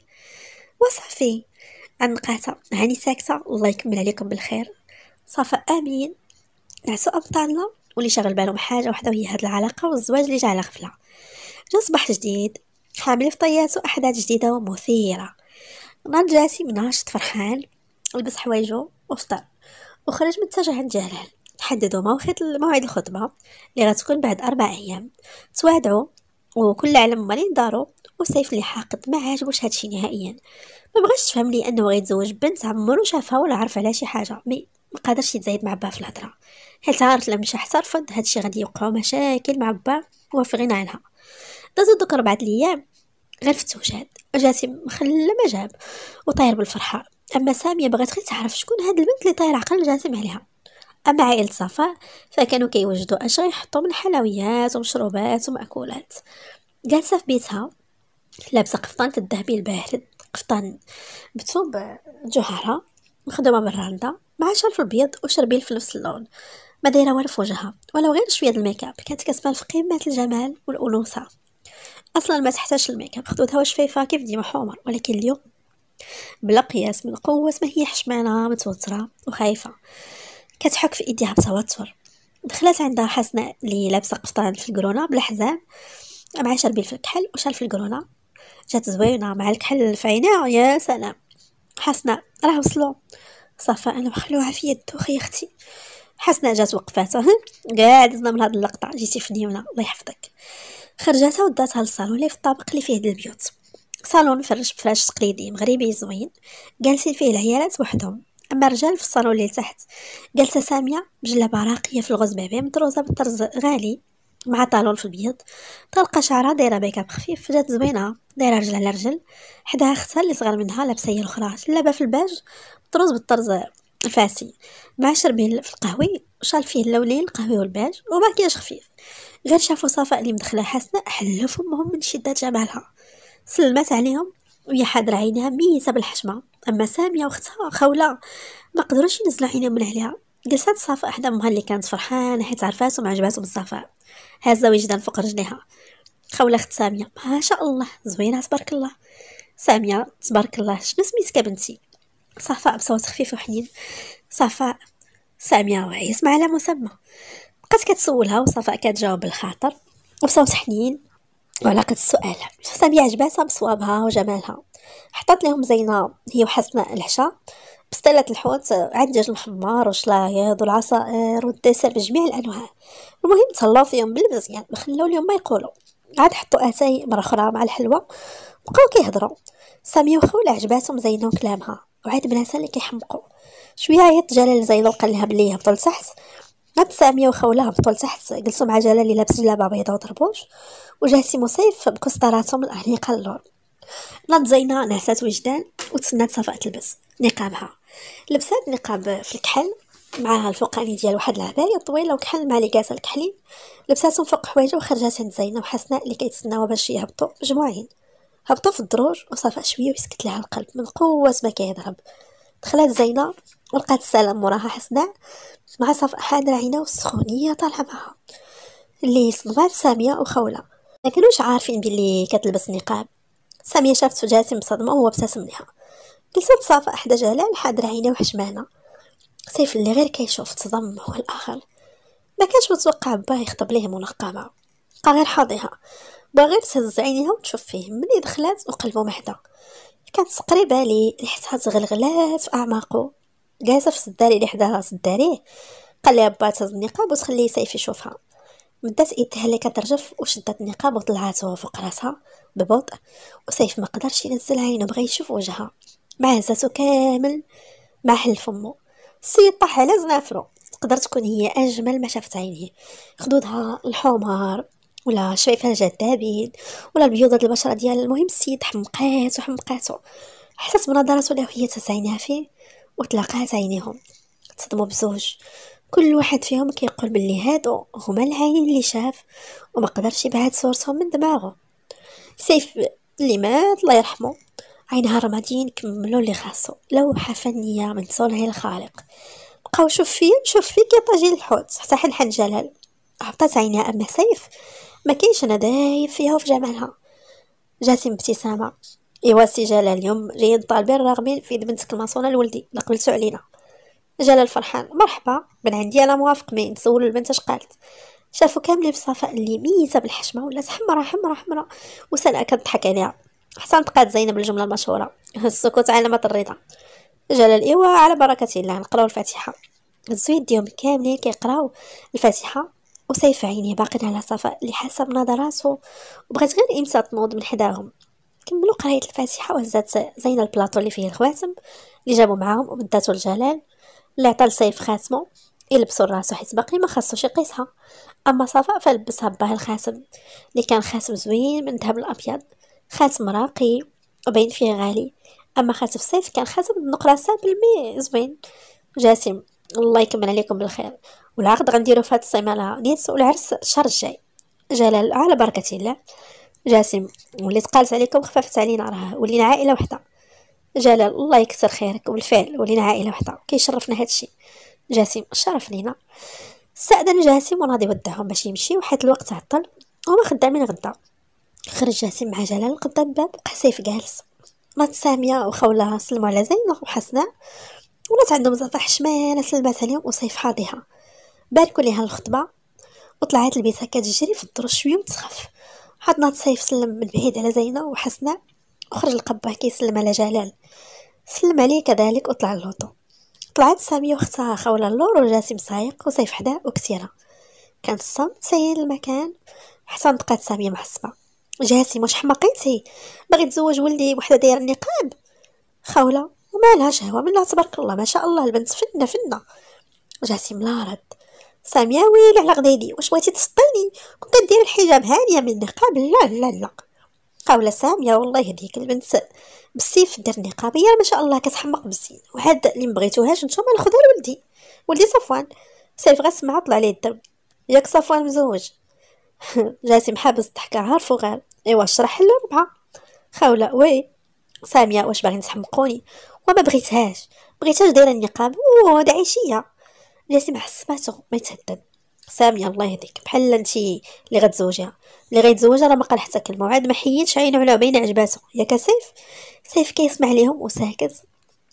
وصافي انقاتا هاني ساكته الله يكمل عليكم بالخير صفاء امين نعسو ابطالنا واللي شغل بالهم حاجه وحده وهي هاد العلاقه والزواج اللي جا على غفله جا صباح جديد حامل في طياتو احداث جديده ومثيره نهار جاتي منهش فرحان لبس حوايجو وفطر وخرج من تاجر عند جلال حددوا موعد موعد الخطبه اللي غتكون بعد اربع ايام توعدوا وكل علم مالين دارو وسيف اللي حاقد ما عاجبوش هادشي نهائيا ما بغاش تفهم لي انه غيتزوج بنت عمرو شافها ولا عرف عليها شي حاجه مي ما قادرش يتزايد مع باه في الهضره حيت عارف لما مشى حتى رفض هادشي غادي يوقعوا مشاكل مع باه وفي غنى عنها دازو دوك ربعة الايام غير في التوجاد جاسم مخلى ما جاب وطاير بالفرحه أما سامية بغات غير تعرف شكون هاد البنت اللي طاير عقل جاسم عليها أما عائلة صفاء فكانوا كيوجدوا أشياء يحطوا من حلويات ومشروبات ومأكولات جالسة في بيتها لابسة قفطان الذهبي البارد قفطان بثوب جوهرة مخدومة براندا مع شرف البيض وشربيل في نفس اللون ما دايره والو في وجهها ولو غير شويه الميك اب كانت كتبان في قمه الجمال والانوثه اصلا ما تحتاجش الميك اب خدودها وشفيفه كيف ديما حمر ولكن اليوم بلا قياس من القوة هي حشمانة متوترة وخايفة كتحك في ايديها بتوتر دخلت عندها حسناء اللي لابسه قفطان في الكورونا بلا حزام مع شربيل في الكحل وشال في الكورونا جات زوينه مع الكحل في عينيها يا سلام حسناء راه وصلوا صافا انا مخلوها في يدو خي اختي حسناء جات وقفاتها كاع دزنا من هاد اللقطه جيتي في ديونا الله يحفظك خرجاتها وداتها للصالون اللي في الطابق اللي فيه د البيوت صالون فرش بفراش تقليدي مغربي زوين جالسين فيه العيالات وحدهم اما الرجال في الصالون اللي تحت جالسه ساميه بجلابه راقيه في بابي مطروزه بالطرز غالي مع طالون في البيض طلقه شعرها دايره ميك خفيف جات زوينه دايره رجل على رجل حداها اختها اللي صغر منها لابسه هي الاخرى لابه في الباج مطروز بالطرز الفاسي مع شربين في القهوي وشال فيه اللونين القهوي والباج وماكياج خفيف غير شافوا صفاء اللي مدخله حسنه حلوا فمهم من شده جمالها سلمات عليهم وهي حاضرة عينها ميتة بالحشمة أما سامية واختها خولة ما قدروش ينزلوا عينهم من عليها جلسات صفاء حدا امها اللي كانت فرحانة حيت عرفاتهم عجباتهم الصفاء هزا وجدان فوق رجليها خولة اخت سامية ما شاء الله زوينة تبارك الله سامية تبارك الله شنو سميتك بنتي صفاء بصوت خفيف وحنين صفاء سامية وهي اسمها على مسمى بقات كتسولها وصفاء كتجاوب بالخاطر وبصوت حنين وعلاقة السؤال الحصة عجباتها بصوابها وجمالها حطت لهم زينة هي وحسناء العشاء بسطيلة الحوت دجاج محمر وشلايض والعصائر والدسر بجميع الأنواع المهم تهلاو فيهم بالمزيان ما خلاو ما يقولوا عاد حطوا اتاي مرة أخرى مع الحلوى بقاو كيهضروا سامي وخولة عجباتهم زينة وكلامها وعاد بناتها اللي كيحمقوا شوية عيط جلال زينة وقال لها بلي هبطوا لتحت عند ساميه وخولها هبطوا لتحت جلسوا مع جلال اللي لابس جلابه بيضاء وطربوش وجاه سي مسيف بقسطراتهم الأهليقة اللور ناض زينة نعسات وجدان وتسنات صفاء تلبس نقابها لبسات نقاب في الكحل معاها الفوقاني ديال واحد العباية طويلة وكحل مع لقاسة الكحلي لبساتهم فوق حوايجها وخرجات عند زينة وحسناء اللي كيتسناو باش يهبطوا مجموعين هبطوا في الدروج وصفاء شوية ويسكت لها القلب من قوة ما كيضرب دخلت زينة لقات السلام موراها حصدع مع احد العينه والسخونيه طالعه معها اللي صدمات ساميه وخوله ما كانوش عارفين بلي كتلبس نقاب ساميه شافت جاسم بصدمه وهو ابتسم لها جلست صافا حدا جلال حاد راهنه وحشمانه سيف اللي غير كيشوف تصدم هو الاخر ما كانش متوقع با يخطب ليه منقبه بقى غير حاضيها بغير غير تهز عينيها وتشوف فيه ملي دخلات وقلبه محدا كانت تقريبه لي ريحتها تغلغلات في اعماقه جالسه في صداري اللي حداها صداري قال لها با تهز النقاب وتخليه سيف يشوفها بدات ايديها اللي كترجف وشدت النقاب وطلعته فوق راسها ببطء وسيف ما قدرش ينزل عينه بغى يشوف وجهها مع هزاتو كامل مع حل فمو السيد طاح على زنافرو تقدر تكون هي اجمل ما شافت عينيه خدودها الحمار ولا شفايفها جذابين ولا البيوضة البشره ديال المهم السيد حمقاتو حمقاتو حسات بنظراتو لو هي تسعينها فيه وتلاقات عينيهم تصدموا بزوج كل واحد فيهم كيقول باللي هادو هما العينين اللي شاف وما قدرش يبعد صورتهم من دماغه سيف اللي مات الله يرحمه عينها رمادين كملوا اللي خاصو لوحه فنيه من صنع الخالق بقاو شوف فيا نشوف فيك يا طاجين الحوت حتى حنحن جلال عطات عينها اما سيف ما كاينش انا دايب فيها وفي جمالها جات ابتسامه ايوا سي جلال اليوم جايين طالبين راغبين في بنتك الماسونه لولدي اللي قبلتو علينا جلال فرحان مرحبا من عندي انا موافق مي نسول البنت اش قالت شافو كاملين في صفاء اللي ميته بالحشمه ولات حمرا حمرا حمرا وسناء كتضحك عليها حسن تقاد زينب الجمله المشهوره السكوت علامه الرضا جلال ايوا على بركه الله نقراو الفاتحه الزويد ديهم كاملين كيقراو الفاتحه وسيف عيني باقي على صفاء اللي حاسه بنظراته وبغيت غير امسات تنوض من حداهم كملوا قرايه الفاتحه وهزات زينه البلاطو اللي فيه الخواتم اللي جابوا معاهم وبداتو الجلال اللي عطا لسيف خاتمه يلبسوا راسو حيت باقي ما خاصوش يقيسها اما صفاء فلبسها باه الخاتم اللي كان خاتم زوين من الذهب الابيض خاتم راقي وبين فيه غالي اما خاتم سيف كان خاتم النقره سابل مي زوين جاسم الله يكمل عليكم بالخير والعقد غنديرو في هاد السيمانه نيت والعرس الشهر الجاي جلال على بركه الله جاسم وليت قالت عليك وخففت علينا راه ولينا عائله وحده جلال الله يكثر خيرك بالفعل ولينا عائله وحده كيشرفنا هادشي جاسم شرف لينا استأذن جاسم وناضي وداهم باش يمشي وحيت الوقت عطل وما خدامين غدا خرج جاسم مع جلال قدام الباب بقى سيف جالس مات سامية وخولها سلموا على زينب وحسناء ولات عندهم زعطة حشمانة سلمات عليهم وصيف حاضيها باركوا ليها الخطبة وطلعت البيتها كتجري في الدروج شوية وتسخف عاد نهار سيف سلم من بعيد على زينة وحسناء وخرج القبا كيسلم على جلال سلم عليه كذلك وطلع اللوطو طلعت سامية وختها خولة اللور وجاسم سايق وسيف حدا وكسيرة كان الصمت سيد المكان حتى نطقات سامية محسبة جاسم واش حماقيتي باغي تزوج ولدي وحدة دايرة النقاب خولة وما لها شهوة منها تبارك الله ما شاء الله البنت فنة فنة جاسم لا رد ساميه ويلي على غديدي واش بغيتي تسطيني كنت كدير الحجاب هانيه من النقاب لا لا لا قاوله ساميه والله يهديك البنت بالسيف دير النقابيه ما شاء الله كتحمق بالزين وهاد اللي مبغيتوهاش نتوما ناخذها لولدي ولدي صفوان سيف غسمع طلع ليه الدم ياك صفوان مزوج جاسم حابس الضحكه عارف غير ايوا شرح الربعه خاوله وي ساميه واش باغي تحمقوني وما بغيتهاش بغيتهاش دايره النقاب ودعيشيه بلاتي مع حسباتو ما يتهدد ساميه الله يهديك بحال انتي اللي غتزوجيها اللي غيتزوجها راه ما قال حتى كلمه وعاد ما حيدش عينو على بين عجباتو ياك سيف سيف كيسمع ليهم وساكت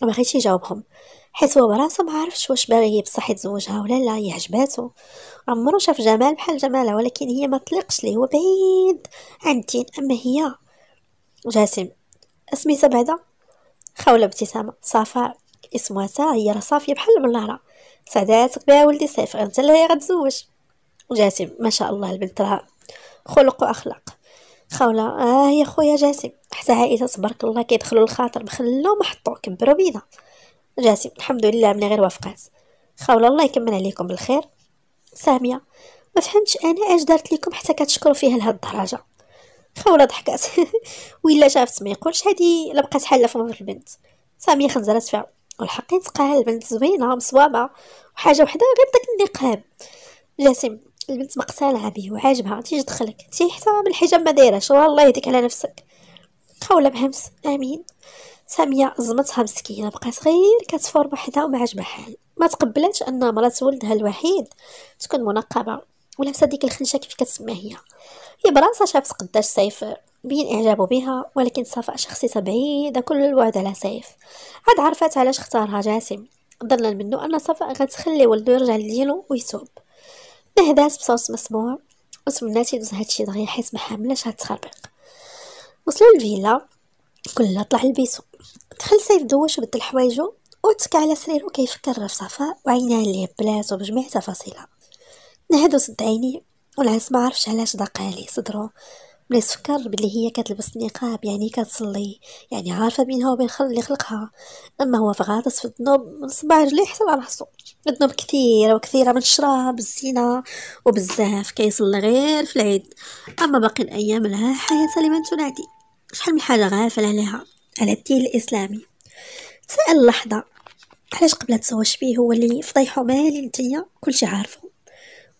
ما بغيتش يجاوبهم حيت هو براسو ما عرفش واش باغي هي بصح يتزوجها ولا لا هي عجباتو عمرو شاف جمال بحال جمالها ولكن هي ما طلقش ليه هو بعيد عن الدين اما هي جاسم اسمي بعدا خوله ابتسامه صفاء اسمها هي راه صافيه بحال من سعداتك بها ولدي صيف غير انت اللي هي غتزوج جاسم ما شاء الله البنت راه خلق واخلاق خولة اه يا خويا جاسم حتى عائشة تبارك الله كيدخلوا الخاطر بخلو محطو كبروا بينا جاسم الحمد لله من غير وافقات خولة الله يكمل عليكم بالخير سامية ما فهمتش انا اش دارت لكم حتى كتشكروا فيها لهاد الدرجه خولة ضحكات ويلا شافت ما يقولش هادي لبقات حاله في البنت سامية خنزرات فيها والحقيقه تلقاها البنت زوينه مصوابه وحاجه وحده غير داك النقاب جاسم البنت مقتنعه به وعاجبها تيجي دخلك تي حتى من الحجاب ما دايرهش والله يهديك على نفسك خولة بهمس امين ساميه زمتها مسكينه بقات غير كتفور بوحدها وما عجبها حال ما تقبلاتش ان مرات ولدها الوحيد تكون منقبه ولابسه ديك الخنشه كيف كتسمى هي هي شافت قداش سيف بين اعجابه بها ولكن صفاء شخصيتها بعيده كل البعد على سيف عاد عرفات علاش اختارها جاسم ظن منه ان صفاء غتخلي ولدو يرجع لديالو ويتوب نهدات بصوت مسموع وتمنات يدوز هادشي دغيا حيت ما حاملاش هاد التخربيق وصلوا للفيلا كلها طلع لبيتو دخل سيف دوش وبدل حوايجو وتكى على سريرو كيفكر في صفاء وعيناه اللي بلاتو بجميع تفاصيلها نهدو صد عينيه والعز ما عرفش علاش ضاق عليه صدرو ملي تفكر بلي هي كتلبس النقاب يعني كتصلي يعني عارفه بينها وبين خل اللي خلقها اما هو فغاطس في الذنوب من صباع رجليه حتى لراسو الذنوب كثيره وكثيره من الشراب الزينة وبزاف كيصلي غير في العيد اما باقي الايام لها حياه سليمة تنادي شحال من حاجه غافل عليها على الدين الاسلامي تسال لحظه علاش قبل تزوج بيه هو اللي فضيحه مالي نتيا كلشي عارفه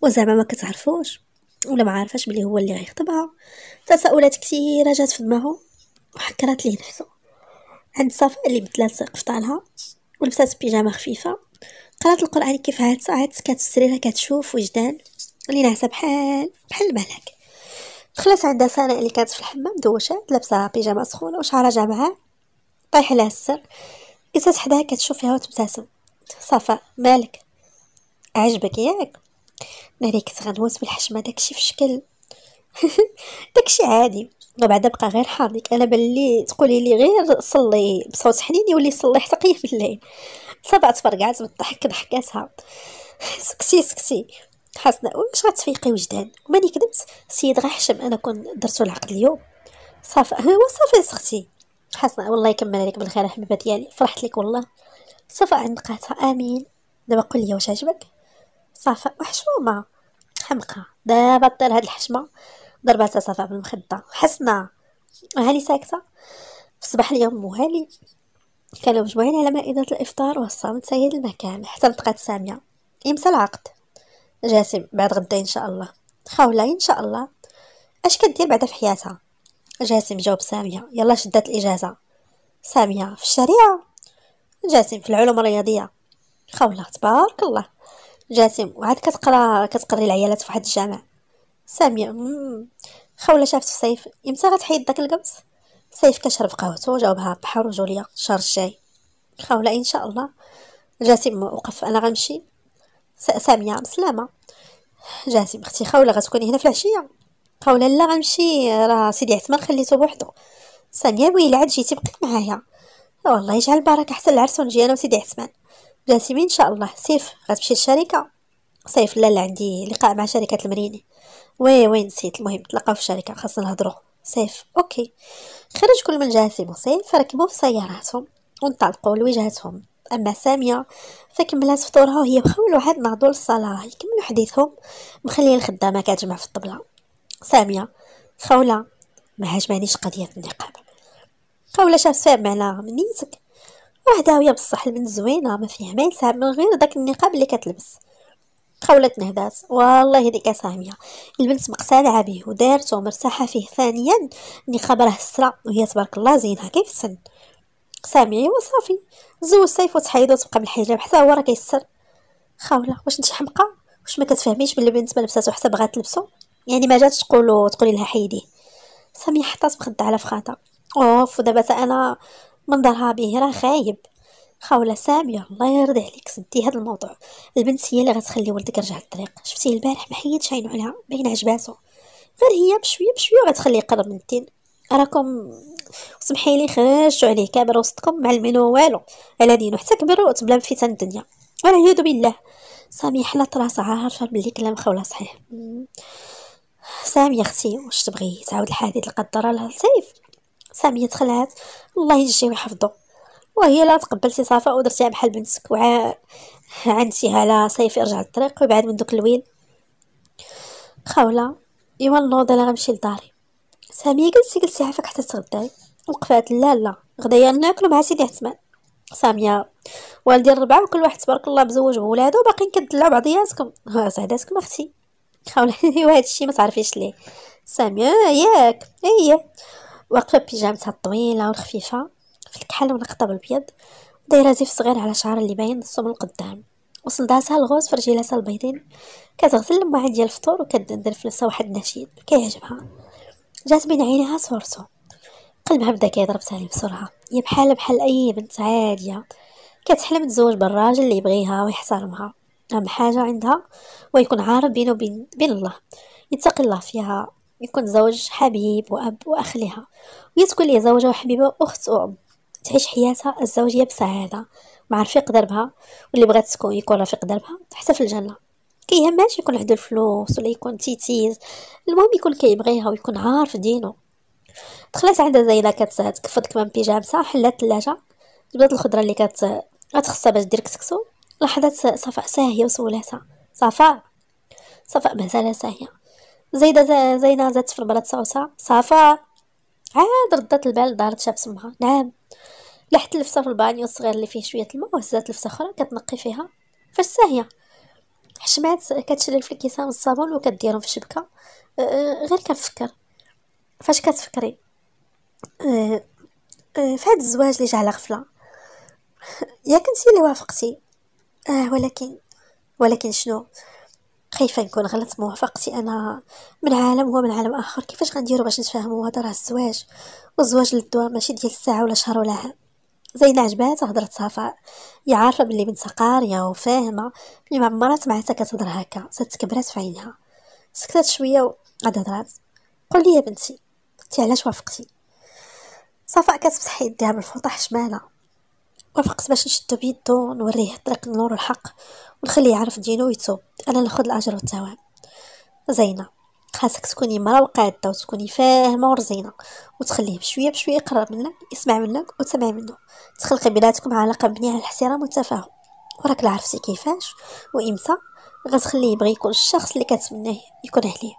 وزعما ما كتعرفوش ولا ما عارفاش بلي هو اللي غيخطبها تساؤلات كثيره جات في دماغه وحكرات ليه نفسه عند صفاء اللي بدلات قفطانها ولبسات بيجامه خفيفه قرات القران كيف هاد ساعات سكات في سريرها كتشوف وجدان اللي نعسه بحال بحال الملاك دخلت عندها سناء اللي كانت في الحمام دوشات لابسه بيجامه سخونه وشعرها جامعه طايح لها السر جلست حداها كتشوف فيها وتبتسم صفاء مالك عجبك ياك كنت غنوت بالحشمه داكشي في شكل داكشي عادي وبعدا بقى غير حاضيك انا بلي تقولي لي غير صلي بصوت حنين يولي صلي حتى قيف الليل صبعت فرقعت بالضحك ضحكاتها سكسي سكسي حسنا واش غتفيقي وجدان وماني كدبت السيد غيحشم انا كون درتو العقد اليوم صافي هو صافي سختي حسنا والله يكمل عليك بالخير حبيبه ديالي فرحت لك والله صافي قاتها امين دابا قول لي واش عجبك صافا وحشومه حمقة دابا طير هاد الحشمه ضرباتها صفاء بالمخده حسنا هاني ساكته في صباح اليوم وهاني كانوا مجموعين على مائدة الإفطار والصمت سيد المكان حتى نطقات سامية يمسى العقد جاسم بعد غدا إن شاء الله خولة إن شاء الله أش كدير بعدا في حياتها جاسم جاوب سامية يلا شدات الإجازة سامية في الشريعة جاسم في العلوم الرياضية خولة تبارك الله جاسم وعاد كتقرا كتقري العيالات فواحد الجامع ساميه خوله شافت في سيف امتى غتحيد داك القبص سيف كشرب قهوته وجاوبها بحر وجوليا الشهر الجاي خوله ان شاء الله جاسم وقف انا غنمشي ساميه بسلامه جاسم اختي خوله غتكوني هنا في العشيه خوله لا غنمشي راه سيدي عثمان خليته بوحدو ساميه ويلي عاد جيتي بقيت معايا والله يجعل البركه حتى العرس ونجي انا وسيدي عثمان جاسمين ان شاء الله سيف غتمشي للشركه صيف لا عندي لقاء مع شركه المريني وي وين نسيت المهم تلقاو في الشركه خاصنا نهضروا سيف اوكي خرج كل من جاسم وسيف ركبوا في سياراتهم وانطلقوا لوجهتهم اما ساميه فكملات فطورها وهي بخول واحد نهضوا للصلاه يكملوا حديثهم مخليه الخدامه كتجمع في الطبله ساميه خوله ما هاجمانيش قضيه النقاب خوله شاف سامع على منيتك راه داويه بصح البنت زوينه ما فيها ما يلسع من غير داك النقاب اللي كتلبس خولت نهدات والله هذيك ساميه البنت مقتنعه به ودارته مرتاحه فيه ثانيا النقاب راه سرا وهي تبارك الله زينها كيف السن ساميه وصافي زوج سيف وتحيدو وتبقى بالحجاب حتى هو راه كيسر خاوله واش انت حمقه واش ما كتفهميش بلي البنت ما لبساتو حتى بغات تلبسو يعني ما جاتش تقولو تقولي لها حيديه ساميه حطات بخدها على فخاتها اوف ودابا انا منظرها به راه خايب خاولة سامية الله يرضي عليك سدي هذا الموضوع البنت هي اللي غتخلي ولدك يرجع للطريق شفتيه البارح ما حيدش عينو عليها باين عجباتو غير هي بشويه بشويه غتخليه يقرب من الدين راكم سمحي لي خرجتو عليه كابر وسطكم معلمينو والو على دينو حتى كبر وتبلا بفتن الدنيا والعياذ بالله سامية حلات راسها عارفة بلي كلام خولة صحيح سامية اختي واش تبغي تعاود الحادث القدره لها لطيف ساميه تخلعات الله يجي ويحفظو وهي لا تقبلتي صفاء ودرتيها بحال بنتك وع عنتيها على صيفي رجع للطريق ويبعد من دوك الويل خاوله ايوا نوض انا غنمشي لداري ساميه جلسي جلسي عافاك حتى تغداي وقفات لا لا غدايا ناكلو مع سيدي عثمان ساميه والدي الربعه وكل واحد تبارك الله مزوج بولادو وباقيين كدلعو بعضياتكم سعداتكم اختي خاوله ايوا هادشي ما تعرفيش ليه ساميه ياك ايه واقفه بيجامتها الطويله والخفيفه في الكحل ونقطب الابيض دايره زيف صغير على شعر اللي باين نصو من القدام وصل داسها الغوز في رجيلاتها البيضين كتغسل لما ديال الفطور وكدندن في نفسها واحد النشيد كيعجبها جات بين عينيها صورته قلبها بدا كيضرب ثاني بسرعه هي بحال بحال اي بنت عاديه كتحلم تزوج بالراجل اللي يبغيها ويحترمها اهم حاجه عندها هو يكون عارف بينه وبين بين الله يتقي الله فيها يكون زوج حبيب وأب وأخ لها وهي تكون ليه زوجة وحبيبة وأخت وأم تعيش حياتها الزوجية بسعادة مع رفيق دربها واللي بغات تكون يكون رفيق دربها حتى في الجنة كيهمهاش يكون عنده الفلوس ولا يكون تيتيز المهم يكون كيبغيها ويكون عارف دينه دخلت عندها زينة كتكفض كمان بيجامتها حلات الثلاجة جبدت الخضرة اللي كت غتخصها باش دير كسكسو لاحظت صفاء ساهية وسولاتها صفاء صفاء مازال ساهية زيدة زينة زادت في البلاط صوصة صافا عاد ردات البال دارت شاف سمها نعم لحت لفسة في البانيو الصغير اللي فيه شوية الماء وهزات لفسة أخرى كتنقي فيها فاش ساهية حشمات كتشلل في الكيسان الصابون وكديرهم في الشبكة أه، أه، غير كنفكر فاش كتفكري أه، في هاد الزواج اللي جا على غفله يا كنتي اللي وافقتي اه ولكن ولكن شنو خايفه نكون غلطت موافقتي انا من عالم هو من عالم اخر كيفاش غنديرو باش نتفاهموا هذا راه الزواج والزواج للدواء ماشي ديال الساعه ولا شهر ولا عام زين عجباتها هضره صفاء هي عارفه بلي بنتها قاريه وفاهمه بلي ما عمرات مع كتهضر هكا ستكبرات في عينها سكتات شويه وعاد هضرات قل لي يا بنتي انت علاش وافقتي صفاء كتمسح يديها بالفوطه حشمانه وافقت باش نشدو بيدو نوريه طريق النور الحق ونخليه يعرف دينو ويتوب انا ناخذ الاجر والثواب زينه خاصك تكوني مرا وقاده وتكوني فاهمه ورزينه وتخليه بشويه بشويه يقرب منك يسمع منك وتسمع منه تخلقي بيناتكم علاقه مبنيه على الاحترام والتفاهم وراك عرفتي كيفاش وامتى غتخليه يبغي يكون الشخص اللي كتمناه يكون عليه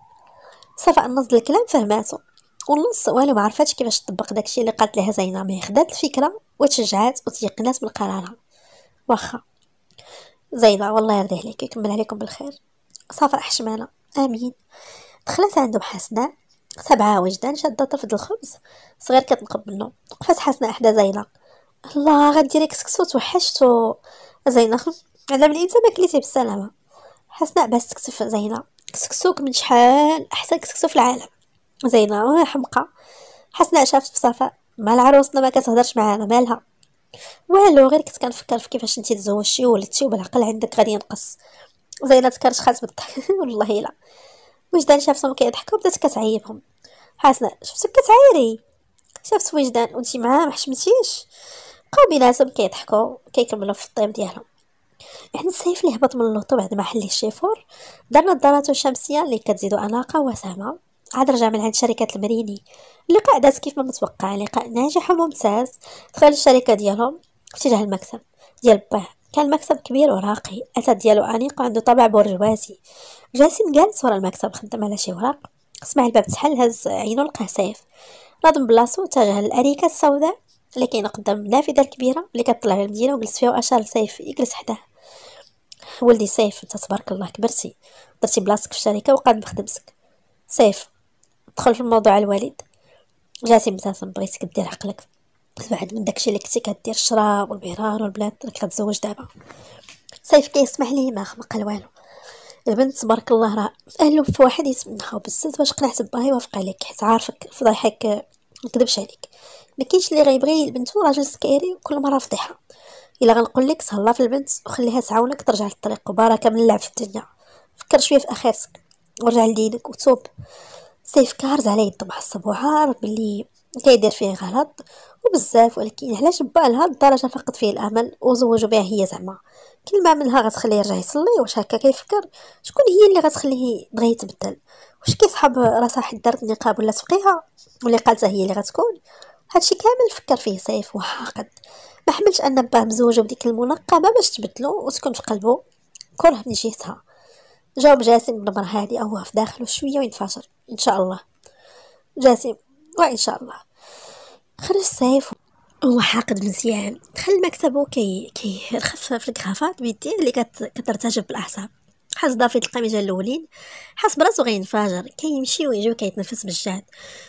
صفاء النص الكلام فهماتو ونص والو ما كيفاش تطبق داكشي اللي قالت لها زينه مي خدات الفكره وتشجعات وتيقنات من قرارها واخا زينه والله يرضي عليك يكمل عليكم بالخير صافر حشمانه امين دخلت عندو حسناء سبعة وجدان شادة طفد الخبز صغير كتنقب منه وقفات حسناء حدا زينة الله غديري كسكسو توحشتو زينة على من انت ما كليتي بالسلامة حسناء بس تكسف زينة كسكسوك من شحال احسن كسكسو في العالم زينه حمقى حسناء شافت بصفاء مع العروسنا ما كتهضرش معانا مالها والو غير كنت كنفكر في كيفاش انت تزوجتي ولدتي وبالعقل عندك غادي ينقص زينه تكرشخات بالضحك والله الا وجدان شافتهم كيضحكوا بدات كتعيبهم حسناء شفتك كتعايري شافت وجدان وانت معاه ما حشمتيش بقاو بيناتهم كيضحكوا كيكملوا في الطيب ديالهم احنا السيف اللي هبط من اللوطو بعد ما حل الشيفور درنا الدارات الشمسيه اللي كتزيدو اناقه وسامه عاد رجع من عند شركة المريني اللقاء داز كيف ما متوقع لقاء ناجح وممتاز دخل الشركة ديالهم في اتجاه المكتب ديال باه كان المكتب كبير وراقي أتى ديالو أنيق وعندو طابع برجوازي جاسم جالس ورا المكتب خدم على شي وراق سمع الباب تحل هز عينو لقاه سيف ناض من بلاصتو اتجه للأريكة السوداء اللي كاينه قدام النافذة الكبيرة اللي كطلع على المدينة وجلس فيها وأشار لسيف يجلس حداه ولدي سيف انت تبارك الله كبرتي درتي بلاصتك في الشركة وقاد بخدمتك سيف دخل في موضوع الوالد جاسم متاسم بغيتك دير عقلك بعد من داكشي اللي كنتي كدير الشراب والبيران والبنات راك كتزوج دابا سيف كيسمح ليه ما خمق والو البنت تبارك الله راه اهلو في واحد يتمنحاو بزاف واش قنعت باه يوافق عليك حيت عارفك فضيحك كذبش عليك ما كاينش اللي غيبغي البنت راجل سكيري وكل مره فضيحه الا غنقول لك تهلا في البنت وخليها تعاونك ترجع للطريق وبركه من اللعب في الدنيا فكر شويه في اخرتك ورجع لدينك وتوب سيف كارز على يدو مع الصبوعه بلي كيدير فيه غلط وبزاف ولكن علاش با لهاد الدرجه فقد فيه الامل وزوجو بها هي زعما كلمه منها غتخليه يرجع يصلي واش هكا كيفكر شكون هي اللي غتخليه بغى يتبدل واش كيصحاب راسها حد دارت نقاب ولا تفقيها واللي قالتها هي اللي غتكون هادشي كامل فكر فيه سيف وحاقد ما حملش ان باه مزوجو بديك المنقبه باش تبدلو وتكون في قلبه كره من جهتها جاوب جاسم بنبره هادي او في داخله شويه وينفجر إن شاء الله جاسم وإن شاء الله خرج الصيف هو حاقد مزيان دخل المكتب كي كيرخف في الكرافات بيدي اللي كت... كترتجف بالاعصاب حاس ضافي القميجه الاولين حاس براسو غينفجر كيمشي ويجي وكيتنفس بالجهد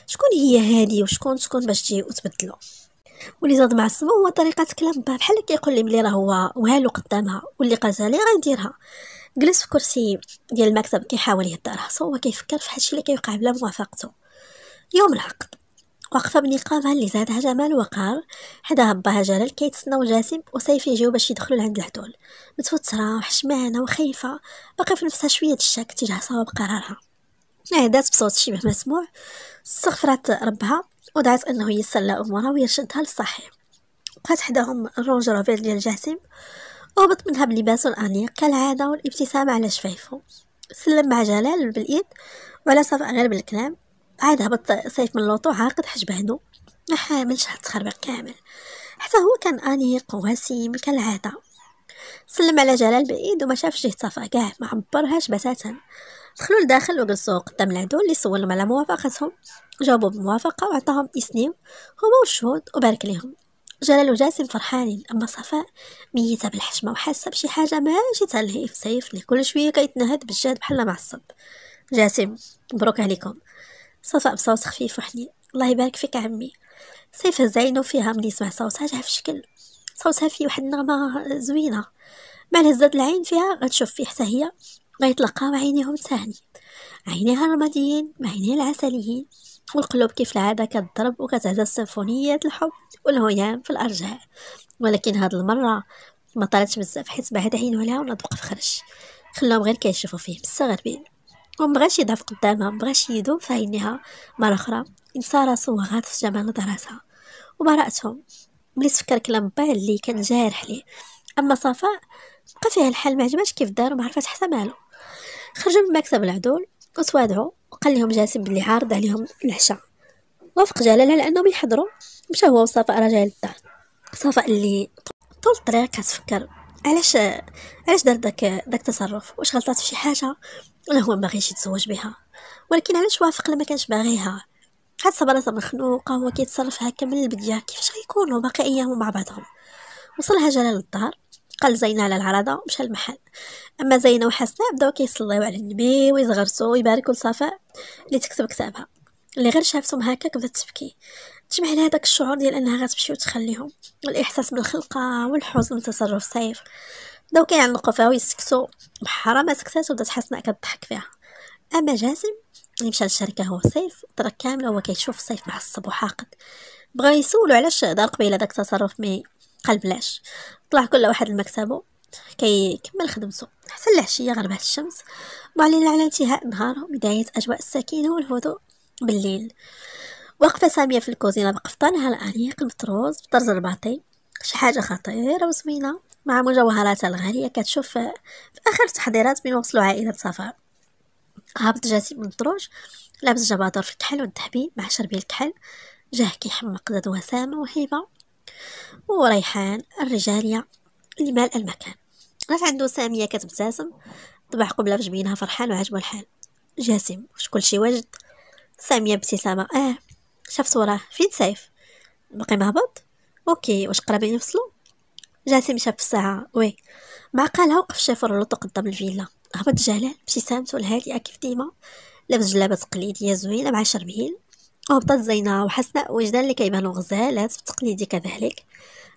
شكون هي هادي وشكون شكون باش تجي وتبدلو واللي زاد مع السمو هو طريقه كلام بها بحال كيقول لي ملي راه هو وهالو قدامها واللي قالتها لي غنديرها جلس في كرسي ديال المكتب كيحاول يهدى راسو وكيفكر في هادشي اللي كيوقع بلا موافقته يوم العقد واقفه بنقابها اللي زادها جمال وقار حداها باها جلال كيتسناو جاسم وسيف يجيو باش يدخلوا لعند العدول متوتره وحشمانه وخايفه باقي في نفسها شويه الشك تجاه صواب قرارها نادات بصوت شبه مسموع استغفرت ربها ودعت انه يسلى امورها ويرشدها للصحيح بقات حداهم الرونج روفيل ديال جاسم هبط منها هب الانيق أنيق كالعادة والابتسام على شفايفه سلم مع جلال باليد ولا صفاء غير بالكلام عاد هبط سيف من لوطو عاقد حجبانو من شهر تخربق كامل حتى هو كان أنيق ووسيم كالعادة سلم على جلال بعيد وما شافش جهة صفاء كاع ما عبرهاش بتاتا دخلوا لداخل وجلسوا قدام العدو اللي سولهم على موافقتهم جاوبوا بموافقة وعطاهم اسنيو هما والشهود وبارك ليهم جلال وجاسم فرحانين أما صفاء ميتة بالحشمة وحاسة بشي حاجة ماشي تالهي في سيفني كل شوية كيتنهد بالجهد بحال معصب جاسم مبروك عليكم صفاء بصوت خفيف وحنين الله يبارك فيك عمي سيف هز عينو فيها ملي سمع صوتها جا في شكل صوتها فيه واحد النغمة زوينة مع هزات العين فيها غتشوف فيه حتى هي غيتلقاو عينيهم تاني عينيها الرماديين مع عينيها العسليين والقلوب كيف العادة كتضرب وكتعزف سيمفونيات الحب والهيام في الأرجاء ولكن هاد المرة ما طالتش بزاف حيت بعد عينو عليها ونضوق خرج خلاهم غير كيشوفو فيه مستغربين ومبغاش يضعف قدامها مبغاش يدوم في عينيها مرة أخرى إنسى راسو وغاد في جمال نظراتها وبراءتهم ملي تفكر كلام باه اللي كان جارح ليه أما صفاء بقى فيها الحال معجباش كيف دار وما حتى مالو خرجوا من مكتب العدول وتوادعوا وقال لهم جاسم بلي عارض عليهم العشاء وافق جلال على انهم يحضروا مشى هو وصفاء راجع للدار صفاء اللي طول الطريق كتفكر علاش علاش دار داك داك التصرف واش غلطات في شي حاجه ولا هو ما غيش يتزوج بها ولكن علاش وافق لما كانش باغيها هاد صبر مخنوقه هو كيتصرف هكا من البدايه كيفاش غيكونوا باقي ايامهم مع بعضهم وصلها جلال للدار قال زينة على العرضة مشى المحل أما زينة وحسناء بداو كيصليو على النبي ويزغرسو ويباركوا لصفاء اللي تكتب كتابها اللي غير شافتهم هكاك بدات تبكي تجمع لها داك الشعور ديال انها غتمشي وتخليهم الاحساس بالخلقه والحزن من تصرف سيف بداو كيعنقوا فيها ويسكتوا بحال ما سكتات وبدات حسناء كتضحك فيها اما جاسم اللي مشى للشركه هو سيف طرق كامله هو كيشوف سيف معصب وحاقد بغا يسولو علاش دار قبيله داك التصرف مي قال بلاش طلع كل واحد لمكتبو كي كمل خدمته حتى العشية غربت الشمس معلنة على انتهاء النهار وبداية أجواء السكينة والهدوء بالليل وقفة سامية في الكوزينة بقفطانها الأنيق المطروز بطرز الباطي شي حاجة خطيرة وزوينة مع مجوهراتها الغالية كتشوف في آخر التحضيرات بين وصلوا عائلة صفاء هابط جاسم من الدروج لابس جبادر في الكحل والتحبيب مع شربي الكحل جاه كيحمق زاد وسامة وهيبة وريحان الرجالية لمال المكان راه عنده سامية كتبتسم طبع قبلة في جبينها فرحان وعجبو الحال جاسم واش كلشي واجد سامية ابتسامة اه شاف وراه فين سيف باقي مهبط اوكي واش قرابين يفصلو جاسم شاف الساعة وي مع قالها وقف شافر الروطو قدام الفيلا هبط جلال ابتسامته الهادئة كيف ديما لابس جلابة تقليدية زوينة مع شرميل هبطات زينة وحسناء وجدان اللي كيبانو غزالات في التقليدي كذلك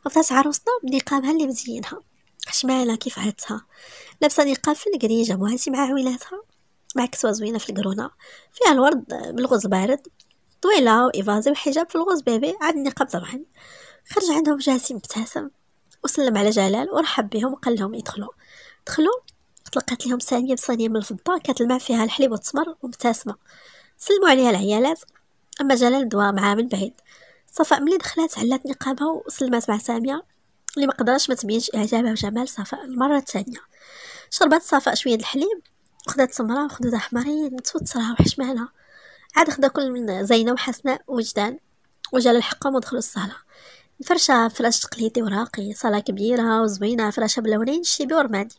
هبطات عروسنا بنقابها اللي مزينها حشمالة كيف عادتها لابسة نقاب في الكريجة مهاتي مع عويلاتها مع كسوة زوينة في الكرونة فيها الورد بالغوز بارد طويلة وإيفازي وحجاب في الغوز بيبي عاد النقاب طبعا خرج عندهم جاسم مبتسم وسلم على جلال ورحب بهم وقال لهم يدخلوا دخلوا طلقت لهم سانية بصينية من الفضة كتلمع فيها الحليب والتمر ومبتسمة سلموا عليها العيالات أما جلال دوا معاه من بعيد صفاء ملي دخلات علات نقابها وسلمات مع سامية اللي ما قدرش ما تبينش إعجابها وجمال صفاء المرة الثانية شربت صفاء شوية الحليب وخدات سمرة وخدود أحمرين متوترة وحشمانة عاد خدا كل من زينة وحسناء وجدان وجلال حقهم ودخلوا الصالة فرشة فراش تقليدي وراقي صالة كبيرة وزوينة فراشة بلونين شيبي ورمادي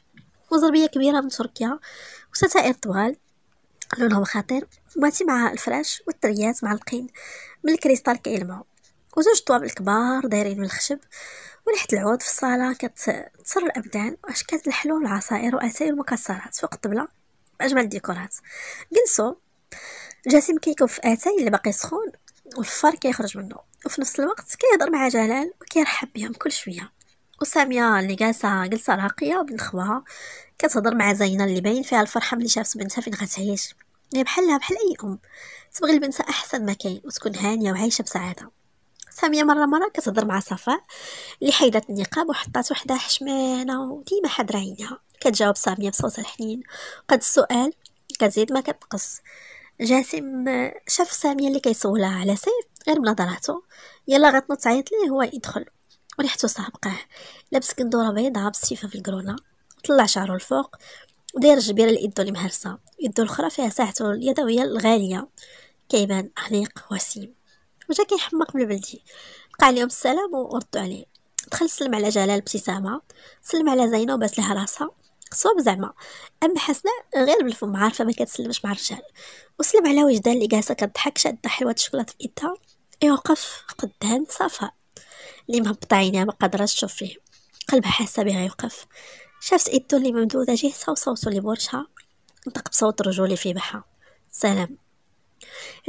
وزربية كبيرة من تركيا وستائر طوال لونهم خطير ماتي مع الفراش مع معلقين من الكريستال كيلمعوا وزوج طوابل كبار دايرين من الخشب وريحة العود في الصالة كتسر الأبدان وأشكال الحلو والعصائر وأتاي المكسرات فوق الطبلة أجمل الديكورات جلسوا جاسم كيكوف في أتاي اللي باقي سخون والفار كيخرج منه وفي نفس الوقت كيهضر مع جلال وكيرحب بهم كل شويه وساميه اللي جالسه جلسه راقيه وبنخواها كتهضر مع زينه اللي باين فيها الفرحه ملي شافت بنتها فين غتعيش هي إيه، بحالها بحال اي ام تبغي لبنتها احسن ما كاين وتكون هانيه وعايشه بسعاده ساميه مره مره كتهضر مع صفاء اللي حيدات النقاب وحطات وحده حشمانه وديما حاضره عينيها كتجاوب ساميه بصوت الحنين قد السؤال كتزيد ما كتنقص جاسم شاف ساميه اللي كيسولها على سيف غير بنظراته يلا غتنط تعيط ليه هو يدخل وريحته صابقه لابس كندوره بيضاء بالسيفه في الكرونه طلع شعره الفوق وداير جبيره اليد اللي مهرسه يدو الاخرى فيها ساعته اليدويه الغاليه كيبان انيق وسيم وجا كيحمق من بلدي بقى عليهم السلام وردوا عليه دخل سلم على جلال ابتسامه سلم على زينه وباس لها راسها صوب زعما اما حسناء غير بالفم عارفه ما كتسلمش مع الرجال وسلم على وجدان اللي جالسه كتضحك شاده حلوه الشوكولاته في ايدها يوقف قدام صفاء اللي مهبطه عينيها ما قادره تشوف فيه قلبها حاسه بها يوقف شافت إدو اللي ممدودة جهتها وصوتو اللي بورشها نطق بصوت رجولي في بحا سلام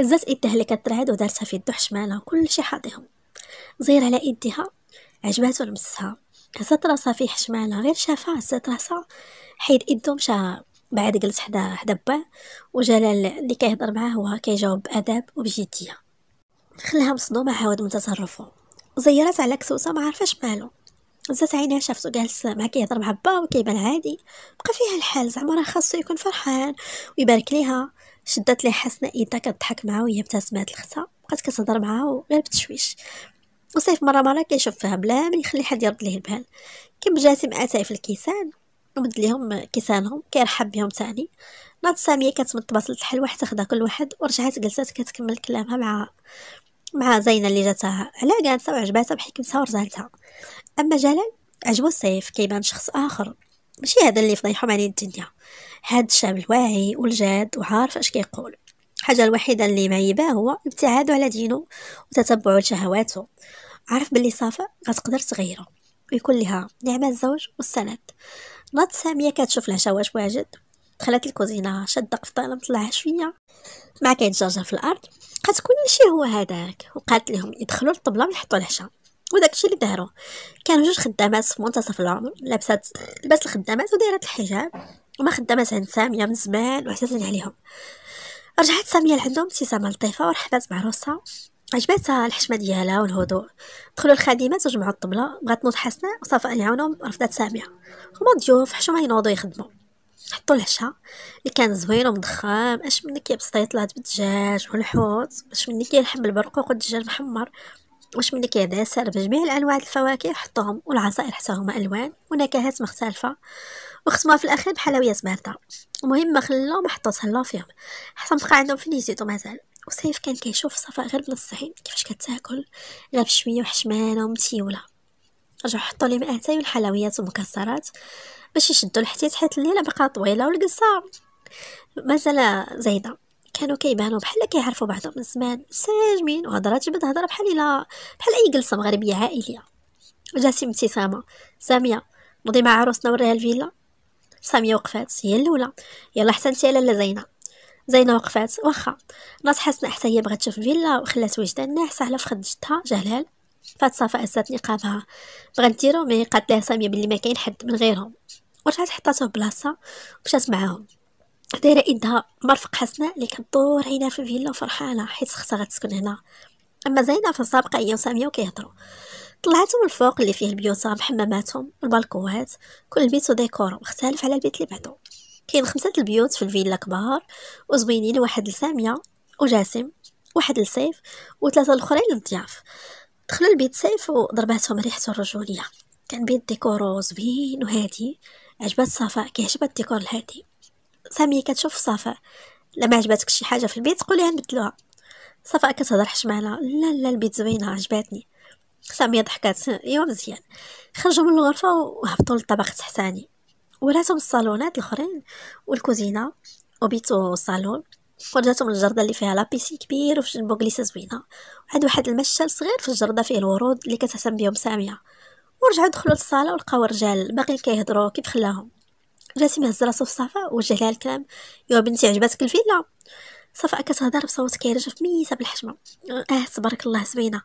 هزات ايدها اللي كترعد ودارتها في يدو حشمالها كلشي حاضيهم زير على إديها عجباتو لمسها هزات راسها في حشمالها غير شافها هزات راسها حيد إدو مشى بعد جلس حدا حدا با وجلال اللي كيهضر معاه هو كيجاوب باداب وبجديه خلاها مصدومه عاود من تصرفه زيرات على كسوسه ما عارفاش مالو زعما عينها شافته جالس مع كيهضر مع با وكيبان عادي بقى فيها الحال زعما راه خاصو يكون فرحان ويبارك ليها شدات ليه حسناء يدا كضحك معاه وهي ابتسمات لختها بقات كتهضر معاه غير بتشويش وصيف مره مره كيشوف فيها بلا ما يخلي حد يرد ليه البال كيم جاسم اتاي في الكيسان ومد ليهم كيسانهم كيرحب بهم تاني ناض ساميه كتمد بصله الحلوى حتى خدا كل واحد ورجعت جلسات كتكمل كلامها مع مع زينة اللي جاتها على قالتها وعجباتها بحكمتها ورزالتها أما جلال عجبو السيف كيبان شخص آخر ماشي هذا اللي فضيحو عليه الدنيا هاد الشاب الواعي والجاد وعارف اش كيقول الحاجه الوحيده اللي معيباه هو ابتعاده على دينه وتتبعه لشهواته عارف باللي صافا غتقدر تغيره ويكون لها نعمه الزوج والسند نط ساميه كتشوف لها شواش واجد دخلت الكوزينه شاده قفطانه مطلعه شويه مع كيتجرجر في الارض بقات كلشي هو هذاك وقالت لهم يدخلوا للطبله ويحطوا العشاء وداكشي اللي دارو كانوا جوج خدامات في منتصف العمر لابسات لباس الخدامات ودايرات الحجاب وما خدامات عند ساميه من زمان وحسسن عليهم رجعت ساميه لعندهم ابتسامه لطيفه ورحبات مع روسها عجباتها الحشمه ديالها والهدوء دخلوا الخادمات وجمعوا الطبله بغات نوض حسناء وصفاء يعاونهم رفضت ساميه هما ضيوف حشومه ينوضوا يخدموا حطوا العشاء اللي كان زوين ومضخم اش مني كيبسطي طلعت بالدجاج والحوت اش مني كيلحم البرقوق والدجاج محمر واش مني داسر بجميع الانواع الفواكه حطوهم والعصائر حتى هما الوان ونكهات مختلفه وختموها في الاخير بحلويات بارده المهم ما خلاو ما حطوت هلا فيهم حتى بقى عندهم في نيزيتو مازال وسيف كان كيشوف صفاء غير بنص عين كيفاش كتاكل غير بشويه وحشمانه ومتيوله رجعوا حطوا لي مئتي تاي الحلويات والمكسرات باش يشدوا الحتيت حيت الليله بقى طويله والقصه مازال زايده كانوا كيبانوا بحال كيعرفوا بعضهم من زمان ساجمين وهضرات جبد هضره بحال الا بحال اي جلسه مغربيه عائليه جاسم ابتسامه ساميه نوضي مع عروسنا وريها الفيلا ساميه وقفات هي الاولى يلا حسنتي يا لاله زينه زينه وقفات واخا ناس حسنا حتى هي بغات تشوف فيلا وخلات وجدان ناعسه على خد جدها جلال فهاد صفاء أسات نقابها بغا نديرو مي قالت ليه سامية بلي ما كاين حد من غيرهم ورجعت حطاتو بلاصة ومشات معاهم دايرة ايدها مرفق حسناء اللي كدور هنا في الفيلا وفرحانة حيت خصها غتسكن هنا أما زينة السابقه هي وسامية وكيهضرو طلعت من الفوق اللي فيه البيوت محماماتهم البالكوات كل بيت وديكور مختلف على البيت اللي بعدو كاين خمسة البيوت في الفيلا كبار وزوينين واحد لسامية وجاسم واحد لسيف وثلاثة الأخرين للضياف دخل البيت سيف وضرباتهم ريحة الرجولية كان بيت ديكورو زوين وهادي عجبات صفاء كيعجبها الديكور الهادي سامية كتشوف صفاء لما عجباتك شي حاجة في البيت قوليها نبدلوها صفاء كتهضر حشمالة لا لا البيت زوينة عجباتني سامية ضحكات ايوا مزيان خرجوا من الغرفة وهبطوا للطبق تحتاني وراتهم الصالونات الاخرين والكوزينة وبيتو الصالون من الجرده اللي فيها لابيسي كبير وفي جنبو كليسه زوينه وعاد واحد المشال صغير في الجرده فيه الورود اللي كتهتم بيهم ساميه ورجعوا دخلوا للصاله ولقاو الرجال باقيين كيهضروا كيف خلاهم جاسم هز راسو في صفاء وجه لها الكلام يا بنتي عجبتك الفيلا صفاء كتهضر بصوت كيرجف ميته بالحشمه اه تبارك الله زوينه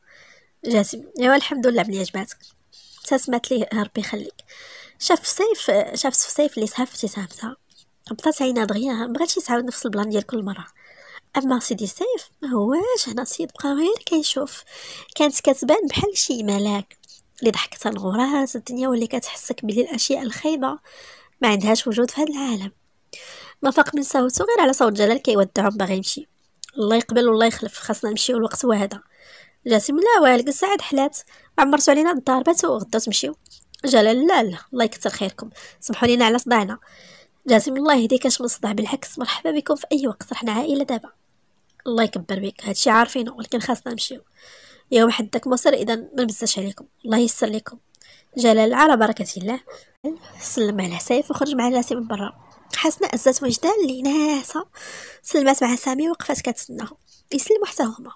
جاسم ايوا الحمد لله بلي عجباتك تسمت ليه ربي يخليك شاف سيف شاف سيف اللي سهفتي سهفتها بطات عينها دغيا مبغاتش تعاود نفس البلان ديال كل مره اما سيدي سيف ما هواش هنا سيد بقى غير كيشوف كانت كتبان بحال شي ملاك اللي ضحكتها الغراس الدنيا واللي كتحسك بلي الاشياء الخايبه ما عندهاش وجود في هذا العالم ما فاق من صوته غير على صوت جلال كيودعهم باغي يمشي الله يقبل والله يخلف خاصنا نمشيو الوقت هذا جاسم لا والك الساعه حلات عمرتو علينا الدار باتو غدا تمشيو جلال لا لا الله يكثر خيركم سمحوا لينا على صداعنا جاسم الله يهديك اش مصدع بالعكس مرحبا بكم في اي وقت رحنا عائله دابا الله يكبر بك هادشي عارفينه ولكن خاصنا نمشيو يوم حدك مصر اذا ما نبزاش عليكم الله يسر لكم جلال على بركه الله سلم على سيف وخرج مع لاسي من برا حسنا أزات وجدة اللي ناسة سلمات مع سامي وقفات كتسناهم يسلموا حتى هما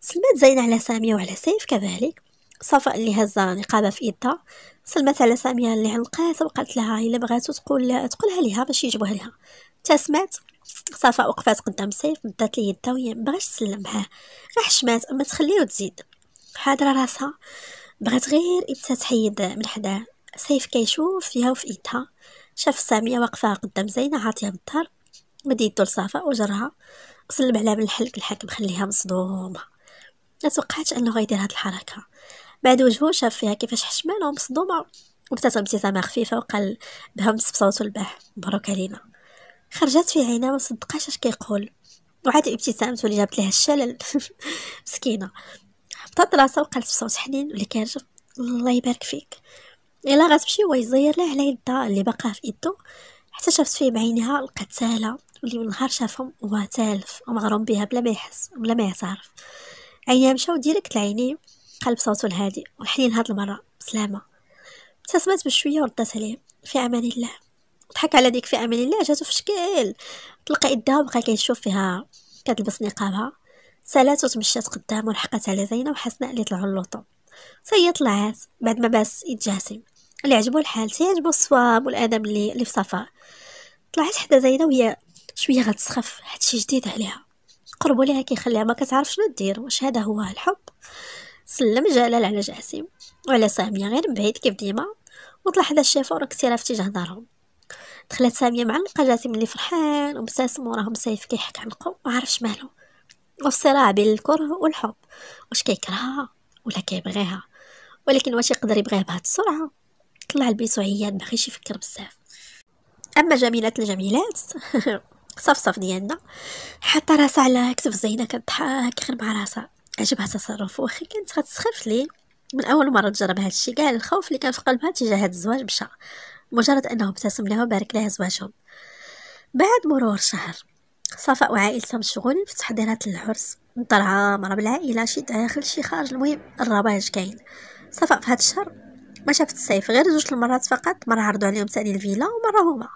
سلمات زينة على سامية وعلى سيف كذلك صفاء اللي هز نقابة في يدها سلمت على سامية اللي علقاتها وقالت لها إلا بغاتو تقول لها تقولها ليها باش يجيبوها لها تا سمعت صفاء وقفات قدام سيف مدات لي يدها وهي مبغاش تسلم معاه غير حشمات اما تخليه وتزيد حاضره راسها بغات غير امتى تحيد من حداه سيف كيشوف فيها وفي ايدها شاف ساميه واقفه قدام زينه عاطيه بالدار مد يدو لصفاء وجرها وسلم عليها الحلق الحاكم خليها مصدومه ما توقعتش انه غيدير هاد الحركه بعد وجهو شاف فيها كيفاش حشمانه ومصدومه وابتسم ابتسامه خفيفه وقال بهمس بصوته الباح مبروك علينا خرجت في عينها وما اش كيقول وعاد ابتسامته اللي جابت لها الشلل مسكينه حطات راسها وقالت بصوت حنين واللي كان الله يبارك فيك الا غتمشي هو يزير لها على يدها اللي باقاها في يدو حتى شافت فيه بعينها لقات ساهله واللي من نهار شافهم هو تالف ومغروم بها بلا ما يحس بلا ما يعترف عينيها مشاو ديريكت لعينيه قال بصوته الهادئ والحنين هاد المرة بسلامة ابتسمت بشوية وردات عليه في أمان الله ضحك على ديك في أمان الله جاتو في شكل تلقى يدها وبقى كيشوف فيها كتلبس نقابها سالات وتمشات قدامه ولحقت على زينة وحسناء اللي طلعوا اللوطو تاهي طلعات بعد ما باس يتجاسم اللي عجبو الحال تيعجبو الصواب والادب اللي اللي في صفاء طلعت حدا زينه وهي شويه غتسخف هادشي شي جديد عليها قربوا ليها كيخليها ما كتعرف شنو دير واش هذا هو الحب سلم جلال على جاسم وعلى ساميه غير بعيد كيف ديما وطلع حدا الشيفور في تجاه دارهم دخلت ساميه معلقه جاسم اللي فرحان وبساسم وراهم سيف كيحك عنقو ما عرفش مالو وفي صراع بين الكره والحب واش كيكرهها ولا كيبغيها ولكن واش يقدر يبغيها بهاد السرعه طلع البيت وعيان ما يفكر بزاف اما جميلات الجميلات صف صف ديالنا حتى راسها على كتف زينه كتضحك غير مع راسها عجبها تصرف واخا كانت غتسخف ليه من اول مره تجرب هذا الشيء كاع الخوف اللي كان في قلبها تجاه هذا الزواج مشى مجرد انه ابتسم لها وبارك لها زواجهم بعد مرور شهر صفاء وعائلتها مشغولين في تحضيرات العرس طلعه مرة بالعائله شي داخل شي خارج المهم الرباج كاين صفاء في هذا الشهر ما شافت الصيف غير جوج المرات فقط مره عرضوا عليهم ثاني الفيلا ومره هما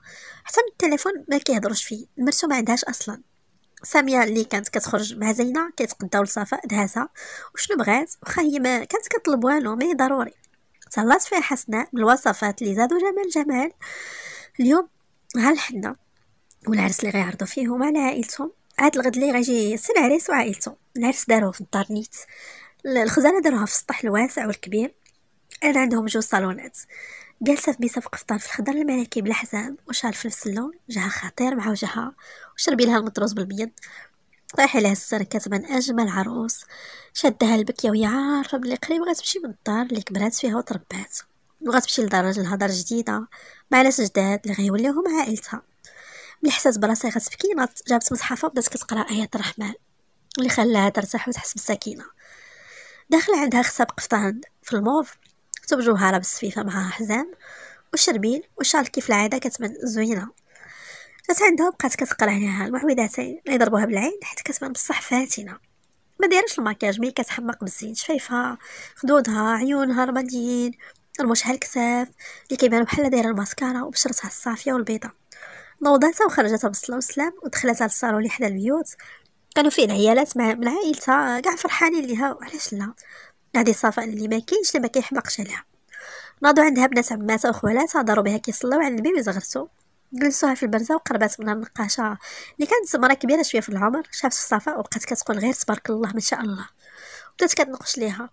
حتى من التليفون ما كيهضروش فيه مرسو ما عندهاش اصلا ساميه اللي كانت كتخرج مع زينه كيتقداو لصفاء دهاسه وشنو بغات واخا هي ما كانت كطلب والو مي ضروري تهلات فيها حسناء بالوصفات اللي زادو جمال جمال اليوم ها الحنه والعرس اللي غيعرضوا فيه هما على عائلتهم عاد الغد اللي غيجي سي العريس وعائلته العرس داروه في الدار نيت الخزانه داروها في السطح الواسع والكبير انا عندهم جوج صالونات جالسه في بصفق قفطان في الخضر الملكي بلا حزام في نفس اللون جهة خطير مع وجهها وشربي لها المطروز بالبيض طايح لها السر كتبا أجمل عروس شدها البكية وهي عارفة بلي قريب غتمشي من الدار اللي كبرات فيها وتربات وغتمشي لدار راجلها دار جديدة مع ناس جداد اللي غيوليو هما عائلتها ملي حسات براسها غتبكي جابت مصحفه وبدات كتقرا آيات الرحمن اللي خلاها ترتاح وتحس بالسكينة داخل عندها خصاب قفطان في الموف استبجوها على بالسفيفة معها حزام وشربيل وشال كيف العادة كتبان زوينة جات عندها وبقات كتقرا عليها المعوذتين اللي يضربوها بالعين حيت كتبان بصح فاتنة ما دايرش الماكياج مي كتحمق بالزين شفايفها خدودها عيونها رماديين رموشها الكساف اللي كيبانو بحال دايره الماسكارا وبشرتها الصافيه والبيضه نوضاتها وخرجتها بالصلاه والسلام ودخلتها للصالون اللي حدا البيوت كانوا فيه العيالات مع من عائلتها كاع فرحانين ليها وعلاش لا هذه صفاء اللي ما كاينش اللي ما كيحمقش عليها ناضوا عندها بنات عماتها وخوالاتها داروا بها كيصلاو على النبي وزغرتو جلسوها في البرزة وقربات منها النقاشة اللي كانت زمرة كبيرة شوية في العمر شافت صفاء وبقات كتقول غير تبارك الله ما شاء الله بدات كتنقش ليها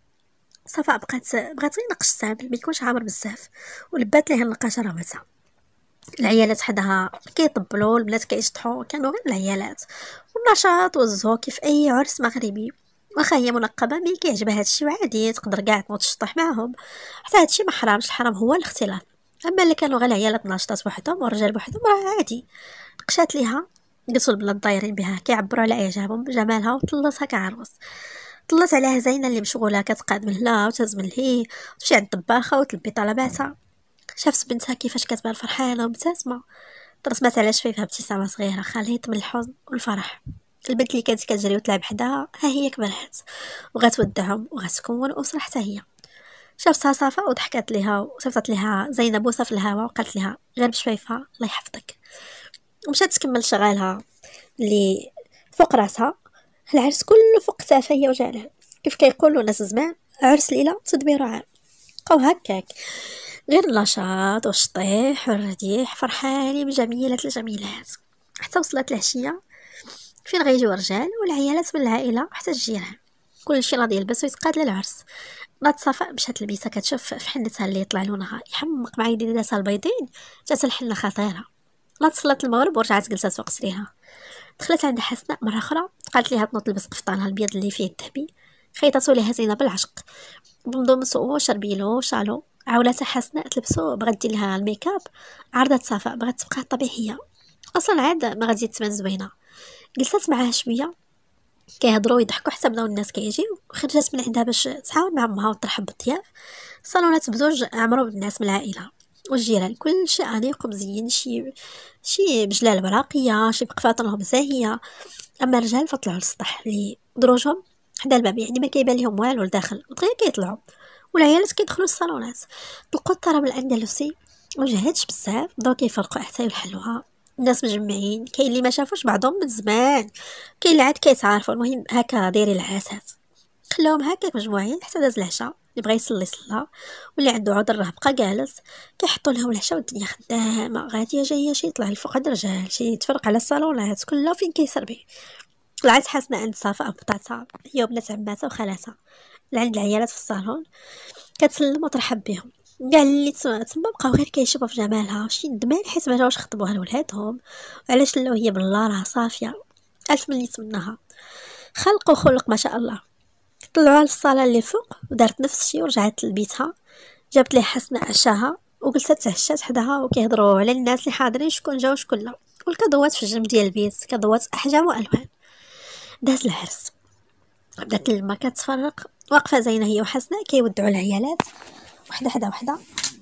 صفاء بقات بغات غير نقش سامل ما يكونش عامر بزاف ولبات ليها النقاشة رواتها العيالات حداها كيطبلوا البنات كيشطحوا كانوا غير العيالات والنشاط والزهو كيف اي عرس مغربي واخا هي منقبه مي كيعجبها هادشي وعادي تقدر كاع تنوض تشطح معاهم حتى هادشي ما حرامش الحرام هو الاختلاط اما اللي كانوا غير العيالات ناشطات بوحدهم والرجال بوحدهم راه عادي قشات ليها قصوا البنات دايرين بها كيعبروا على اعجابهم بجمالها وطلتها كعروس طلت عليها زينه اللي مشغوله كتقاد من هنا وتهز من هي تمشي عند الطباخه وتلبي طلباتها شافت بنتها كيفاش كتبان فرحانه ومبتسمه ترسمت على شفيفها ابتسامه صغيره خليط من الحزن والفرح البنت اللي كانت كتجري وتلعب حداها ها هي كبرحت وغتودعهم وغتكون اسره حتى هي شافتها صفا وضحكات ليها وصيفطت ليها زينب بوصه في الهواء وقالت لها غير بشفيفه الله يحفظك ومشات تكمل شغالها اللي فوق راسها العرس كله فوق كتافها هي وجعلها كيف كيقولوا ناس زمان عرس ليله تدبيرو عام بقاو هكاك غير النشاط والشطيح والرديح فرحانين بجميلة الجميلات حتى وصلت العشية فين غيجيو الرجال والعيالات من العائله حتى الجيران كلشي راه يلبس ويتقاد للعرس بنات صفاء مشات لبيسه كتشوف في حنتها اللي يطلع لونها يحمق مع يدين داسها البيضين جات الحنه خطيره لا صلات المغرب ورجعت جلسات فوق سريرها دخلت عند حسناء مره اخرى قالت ليها تنوض تلبس قفطانها البيض اللي فيه الذهبي خيطاتو ليها زينه بالعشق بمضمسو شربيلو شالو عاولات حسناء تلبسو بغات دير لها الميكاب عرضت صفاء بغات تبقى طبيعيه اصلا عاد ما غادي تبان زوينه جلسات معاها شويه كيهضروا ويضحكوا حتى بداو الناس كيجيو خرجت من عندها باش تعاون مع امها وترحب بالضياف صالونات بزوج عمرو بالناس من العائله والجيران كلشي انيق ومزين شي شي بجلال براقيه شي بقفات لهم زاهيه اما الرجال فطلعوا للسطح اللي دروجهم حدا الباب يعني ما كيبان لهم والو لداخل ودغيا كيطلعوا والعيالات كيدخلوا للصالونات طلقوا الطرب الاندلسي وجهدش بزاف بداو كيفرقوا حتى يلحلوها الناس مجمعين كاين اللي ما شافوش بعضهم من زمان كاين اللي عاد كيتعارفوا المهم هكا دايرين العاسات خلاهم هكا مجموعين حتى داز العشاء اللي بغى يصلي صلى واللي عنده عذر راه بقى جالس كيحطوا لهم العشاء والدنيا خدامه غاديه جايه شي يطلع الفوق هاد الرجال شي يتفرق على الصالونات كلها فين كيسربي طلعت حسنا عند صفاء بطاطا هي وبنات عماتها وخالاتها عند العيالات في الصالون كتسلم وترحب بهم كاع اللي تما بقاو غير كيشوفوا في جمالها شي ندمان حيت ما جاوش خطبوها لولادهم علاش لو هي بالله راه صافيه الف ملي تمناها خلق وخلق ما شاء الله طلعوها للصاله اللي فوق ودارت نفس الشيء ورجعت لبيتها جابت لي حسنة عشاها وجلست تهشات حداها وكيهضروا على الناس اللي حاضرين شكون جا وشكون لا والكادوات في الجنب ديال البيت كادوات احجام والوان داز العرس بدات الماء كتفرق واقفه زينه هي وحسنة كيودعوا العيالات وحده حدا وحده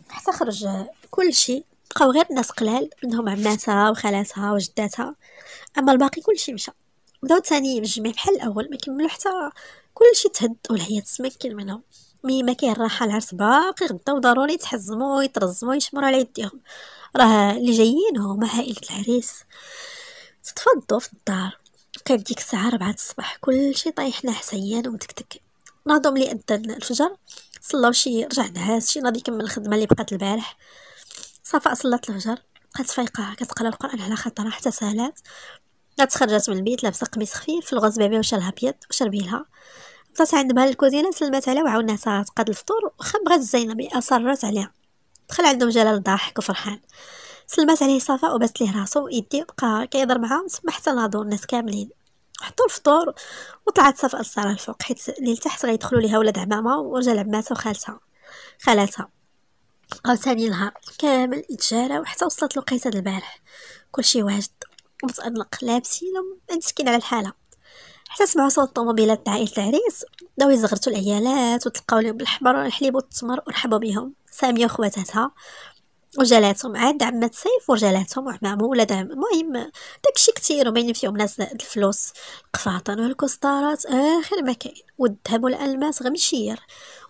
حتى خرج كل شيء بقاو غير ناس قلال منهم عماتها وخالاتها وجداتها اما الباقي كل شيء مشى بداو تاني الجمع بحال الاول ما كملوا حتى كل شيء تهد والحياه تسمكن منهم مي ما كاين راحه العرس باقي غدا وضروري يتحزموا ويترزموا يشمروا على يديهم راه اللي جايين هما عائله العريس تتفضوا في الدار كان ديك الساعه 4 الصباح كل شيء طايح نحسيان ومتكتك نهضوا ملي اذن الفجر صلاو شي رجع نعاس شي ناضي يكمل الخدمه اللي بقات البارح صافا صلات الفجر بقات فايقه كتقرا القران على خاطرها حتى سهلات بقات خرجت من البيت لابسه قميص خفيف الغاز بابي وشالها ابيض وشربيلها طلعت عند بها الكوزينه سلمات عليها وعاوناتها تقاد الفطور وخا بغات زينب اصرت عليها دخل عندهم جلال ضاحك وفرحان سلمات عليه صفاء وبست ليه راسو ويدي بقى كيهضر معاهم تما حتى ناضو الناس كاملين حطوا الفطور وطلعت صفاء الصاله الفوق حيت اللي لتحت غيدخلوا ليها ولاد عمامه ورجال عماتها وخالتها خالاتها بقاو ثاني نهار كامل اتجارة وحتى وصلت لقيت هذا البارح كلشي واجد متأنق لابسين مسكين على الحاله حتى سمعوا صوت الطوموبيلات تاع عائله العريس داو يزغرتوا العيالات وتلقاو لهم بالحمر والحليب والتمر ورحبوا بهم ساميه وخواتاتها وجلاتهم عاد عمات سيف وجلاتهم وحمامو ولاد عم المهم داكشي كثير وباينين فيهم ناس الفلوس القفاطن والكسطارات اخر ما كاين والذهب والالماس غمشير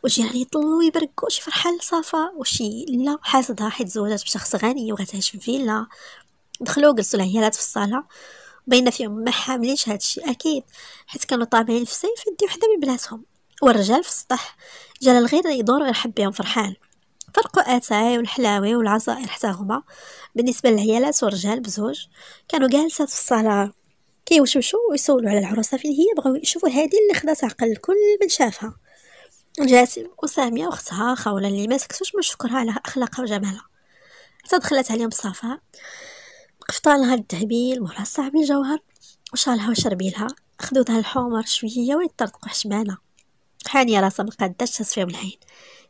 وجيران يطلوا يبركوا شي فرحه لصفا وشي لا حاسدها حيت تزوجات بشخص غني وغتعيش في فيلا دخلوا جلسوا العيالات في الصاله باينه فيهم ما حاملينش هادشي اكيد حيت كانوا طابعين في سيف يدي وحده من بناتهم والرجال في السطح جلال غير يدور ويرحب بهم فرحان فرقوا اتاي والحلاوي والعصائر حتى هما بالنسبه للعيالات والرجال بزوج كانوا جالسات في الصاله كيوشوشو ويسولوا على العروسه فين هي بغاو يشوفوا هذه اللي خدات عقل كل من شافها جاسم وساميه واختها خوله اللي ما سكتوش من شكرها على اخلاقها وجمالها حتى دخلت عليهم صفاء قفطانها الذهبي المرصع بالجوهر وشالها وشربيلها خدودها الحمر شويه ويطرطقوا حشمانه حانيه راسها ما تهز فيهم العين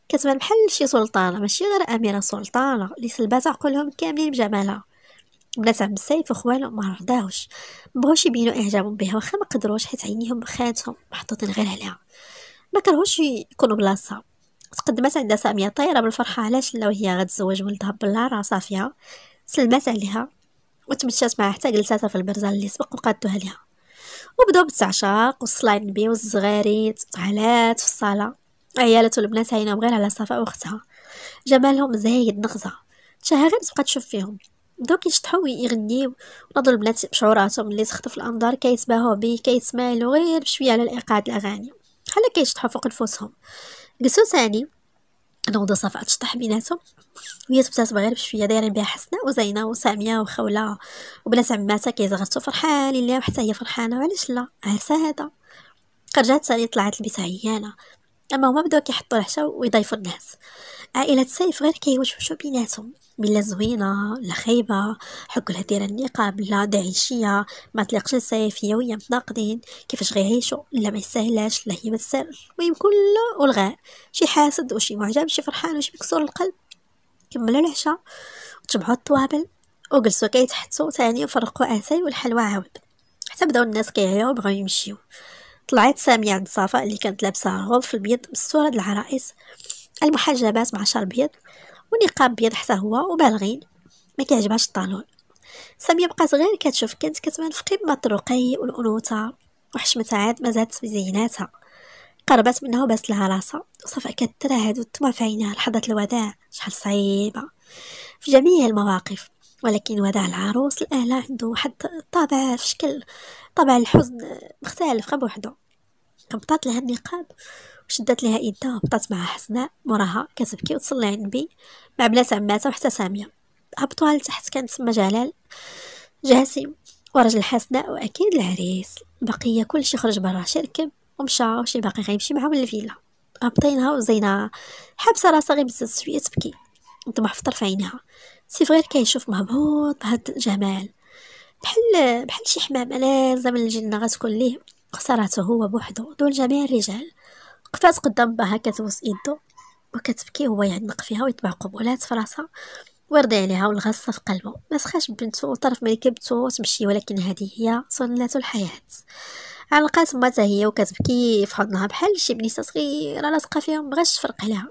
كتبان بحال شي سلطانه ماشي غير اميره سلطانه اللي سلبات عقولهم كاملين بجمالها بنات عم السيف وخوالو ما رضاوش مبغوش يبينو اعجابهم بها واخا ما قدروش حيت عينيهم بخاتهم محطوطين غير عليها ما كرهوش يكونوا بلاصتها تقدمات عندها ساميه طايره بالفرحه علاش لا وهي غتزوج ولدها راه صافيه سلمات عليها وتمشات معها حتى جلساتها في البرزه اللي سبق وقادتوها ليها وبداو بالتعشاق والصلاة النبي والزغاريت وطعلات في الصاله عيالات البنات هاينا غير على صفاء وختها جمالهم زايد نغزة شها غير تبقى تشوف فيهم دوك كيشطحو ويغنيو ناضو البنات بشعوراتهم اللي تخطف الانظار كيتباهو بيه كيتسمايلو غير بشويه على الايقاع الاغاني بحالا كيشطحو فوق نفوسهم قسو ثاني نوضو صفاء تشطح بيناتهم وهي تبتسم غير بشويه دايرين بها حسنه وزينه وساميه وخوله وبنات عماتها كيزغرتو فرحانين ليها وحتى هي فرحانه وعلاش لا عرسها هذا رجعت ثاني طلعت البيت عيانه أما هما بداو كيحطوا العشاء ويضيفوا الناس عائلة سيف غير كيوشوشو بيناتهم بلا زوينة لا خايبة حك دايره النقاب لا داعشية ما تليقش هي وهي متناقضين كيفاش غيعيشوا لا ما يستاهلاش لا هي ما المهم كله الغاء شي حاسد وشي معجب وشي فرحان وشي مكسور القلب كملوا العشاء وجمعوا الطوابل وجلسوا كيتحتوا تاني وفرقوا أساي والحلوى عاود حتى بداو الناس كيعيو بغاو يمشيو طلعت سامية عند صفاء اللي كانت لابسة في البيض بالصورة العرائس المحجبات مع شال بيض ونقاب بيض حتى هو وبالغين ما كيعجبهاش الطالون سامية بقات غير كتشوف كانت كتبان في قمة الرقي والأنوثة وحشمتها عاد ما زادت في زيناتها قربت منها وباس لها راسها وصفاء كترهد وتما في عينها لحظة الوداع شحال صعيبة في جميع المواقف ولكن وداع العروس الآلة عنده واحد طابع في شكل طابع الحزن مختلف غير بوحدو قبطات لها النقاب وشدت لها يدها هبطات معها حسناء موراها كتبكي وتصلي على النبي مع بنات عماتها وحتى سامية هبطوها لتحت كان تسمى جلال جاسم ورجل حسناء وأكيد العريس البقية كلشي خرج برا شركب ومشى وشي باقي غيمشي معاهم للفيلا هبطينها وزينة حابسة راسها غير بزاف شوية تبكي وطمح في طرف عينها سي فغير كيشوف مهبوط هاد الجمال بحال بحال شي حمام لازم من الجنة غتكون ليه خسارته هو بوحدو دون جميع الرجال قفات قدام باها كتبوس يدو وكتبكي هو يعنق فيها ويطبع قبولات في راسها ويرضي عليها والغصة في قلبه ما سخاش بنتو وطرف مركبتو تمشي ولكن هذه هي سنة الحياة علقات ما هي وكتبكي في حضنها بحال شي بنيته صغيره لاصقه فيهم مبغاش تفرق عليها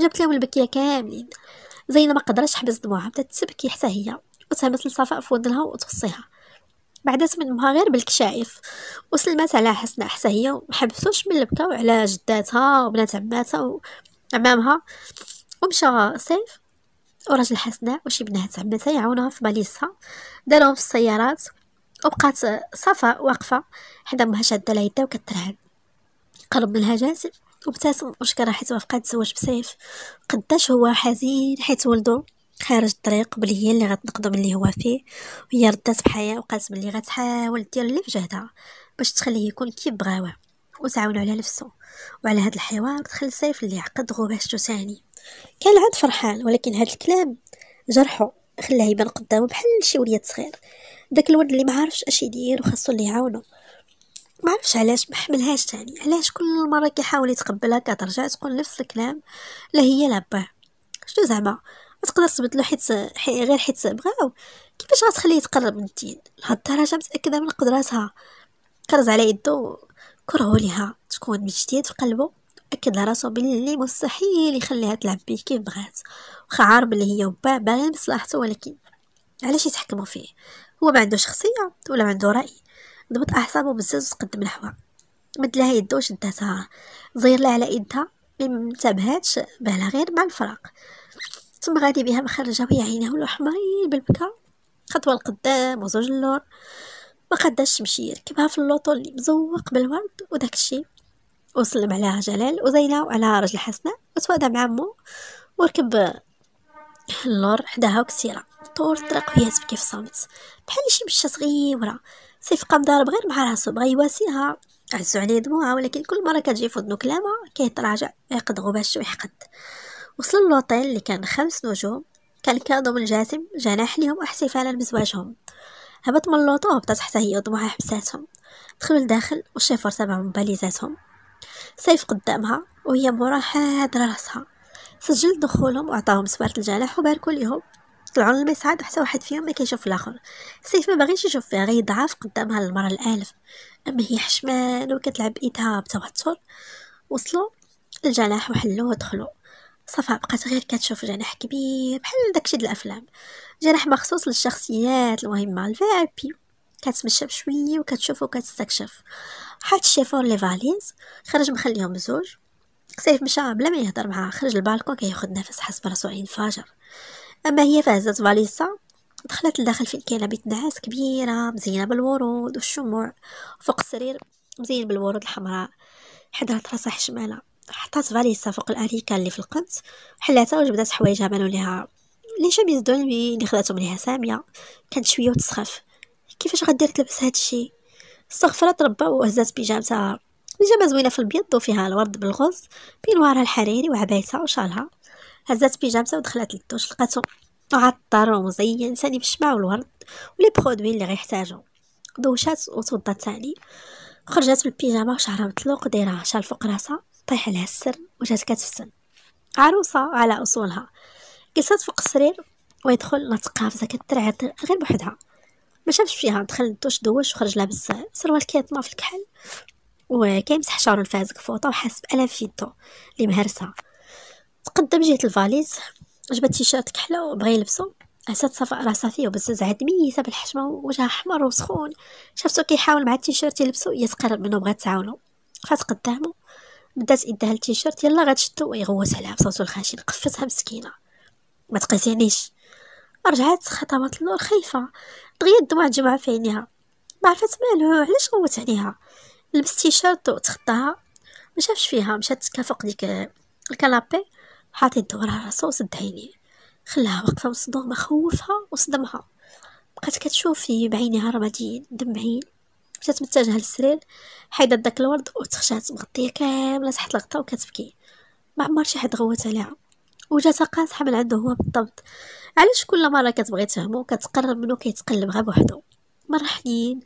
جابت لهم البكيه كاملين زينة ما قدرتش تحبس دموعها بدات تبكي حتى هي وتهمس لصفاء في ودنها وتوصيها بعدات من امها غير بالكشايف وسلمات على حسناء حتى هي ومحبسوش من البكا وعلى جداتها وبنات عماتها وعمامها ومشى سيف وراجل حسناء وشي بنات عماتها يعاونوها في باليسها دارهم في السيارات وبقات صفاء واقفه حدا مها شاده لها يدها وكترهن قرب منها جاسم وابتسم وشكرها حيت وافقات تزوج بسيف قداش هو حزين حيت ولدو خارج الطريق بلي هي اللي غتنقذو من اللي هو فيه وهي ردات بحياة وقالت بلي غتحاول دير اللي في جهدها باش تخليه يكون كي بغاوه وتعاونو على نفسه وعلى هذا الحوار دخل سيف اللي عقد غباشته ثاني كان عاد فرحان ولكن هاد الكلام جرحه خلاه يبان قدامه بحال شي وليد صغير داك الولد اللي ما عارفش اش يدير وخاصو اللي يعاونو ما عرفش علاش ما حملهاش تاني علاش كل مره كيحاول يتقبلها كترجع تقول نفس الكلام لا هي لا باه شنو زعما تقدر تبدلو حيت حي غير حيت بغاو كيفاش غتخليه يتقرب من الدين لهاد الدرجه متاكده من قدراتها كرز على يدو كرهو ليها تكون من جديد في قلبه أكد لراسو باللي مستحيل يخليها تلعب بيه كيف بغات واخا عارف بلي هي وباه باغي مصلحته ولكن علاش يتحكموا فيه هو ما عنده شخصيه ولا ما عنده راي ضبط أعصابه بزاز مد لها مدلها يدو سارة زير لها على يدها منتبهاتش بالها غير مع الفراق ثم غادي بها مخرجة وهي عينيه حمرين بالبكاء خطوة لقدام وزوج اللور ما قداش تمشي ركبها في اللوطو اللي مزوق بالورد وداك الشيء وسلم عليها جلال وزينة وعلى رجل حسنة وتوادى مع مو وركب اللور حداها وكسيرة طول الطريق وهي تبكي في صمت بحال شي مشة صغيرة قام مضارب غير مع راسو بغا يواسيها عزو عليه دموعها ولكن كل مرة كتجي في ودنو كلامه كيتراجع يقد غباش ويحقد وصل للوطيل اللي كان خمس نجوم كان كادو من جاسم جناح ليهم واحتفالا بزواجهم هبط من اللوطو وهبطت حتى هي ودموعها حبساتهم دخلوا لداخل وشي فرصة من باليزاتهم سيف قدامها وهي مورا حادرة راسها سجل دخولهم وعطاهم سوارة الجناح وباركوا ليهم طلعوا للمسعد حتى واحد فيهم ما كيشوف الاخر سيف ما باغيش يشوف فيها غيضعف قدامها المرا الالف اما هي حشمان وكتلعب ايدها بتوتر وصلوا الجناح وحلو ودخلوا صفا بقات غير كتشوف جناح كبير بحال داكشي د الافلام جناح مخصوص للشخصيات المهمه الفي اي بي كتمشى بشويه وكتشوف وكتستكشف حط الشيفور لي فاليز خرج مخليهم بزوج سيف مشى بلا ما يهضر معها خرج البالكون كياخد نفس حسب راسو فاجر أما هي فهزت فاليسا دخلت لداخل في الكنبة نعاس كبيرة مزينة بالورود والشموع فوق السرير مزين بالورود الحمراء حضرت راسها حشمالة حطات فاليسا فوق الأريكة اللي في القنت حلاتها وجبدات حوايجها مالو ليها لي شاميز دولمي اللي خداتهم ليها سامية كانت شوية وتسخف كيفاش غدير تلبس هادشي استغفرت ربها وهزات بيجامتها بيجامة زوينة في البيض وفيها الورد بالغز بين وراها الحريري وعبايتها وشالها هزات بيجامتها ودخلت للدوش لقاتو معطر ومزين سالي بالشمع والورد ولي برودوي اللي غيحتاجو دوشات وتوضات ثاني خرجت بالبيجامه وشعرها مطلوق دايره شال فوق راسها طايح لها السر وجات كتفسن عروسه على اصولها جلست فوق السرير ويدخل نطقها في كترعد غير بوحدها ما شافش فيها دخل للدوش دوش وخرج لابس سروال كيطمع في الكحل وكيمسح شعرو الفازك فوطه وحاس بالم في يدو اللي مهرسها تقدم جهه الفاليز جبت تيشيرت كحله وبغى يلبسو عسات صفاء راسها فيه وبزاز عاد ميسه بالحشمه وجهها احمر وسخون شافتو كيحاول مع التيشيرت يلبسو يتقرب منه بغات تعاونو فات قدامو بدات يدها التيشيرت يلا غتشدو ويغوت عليها بصوتو الخشن قفتها مسكينه ما تقيسينيش رجعت خطبات النور خايفه دغيا الدموع جمع في عينيها ما عرفت مالو علاش غوت عليها لبس تيشيرت وتخطاها ما شافش فيها مشات تكافق ديك الكلابي الدور دورها راسها وسد عينيه خلاها واقفه مصدومه خوفها وصدمها بقات كتشوف في بعينيها رماديين دمعين مشات متجهه للسرير حيدت داك الورد وتخشات مغطيه كامله تحت الغطا وكتبكي ما عمر شي حد غوت عليها وجاتها قاصحه من عنده هو بالضبط علاش كل مره كتبغي تهمو كتقرب منو كيتقلب غا بوحدو مره حنين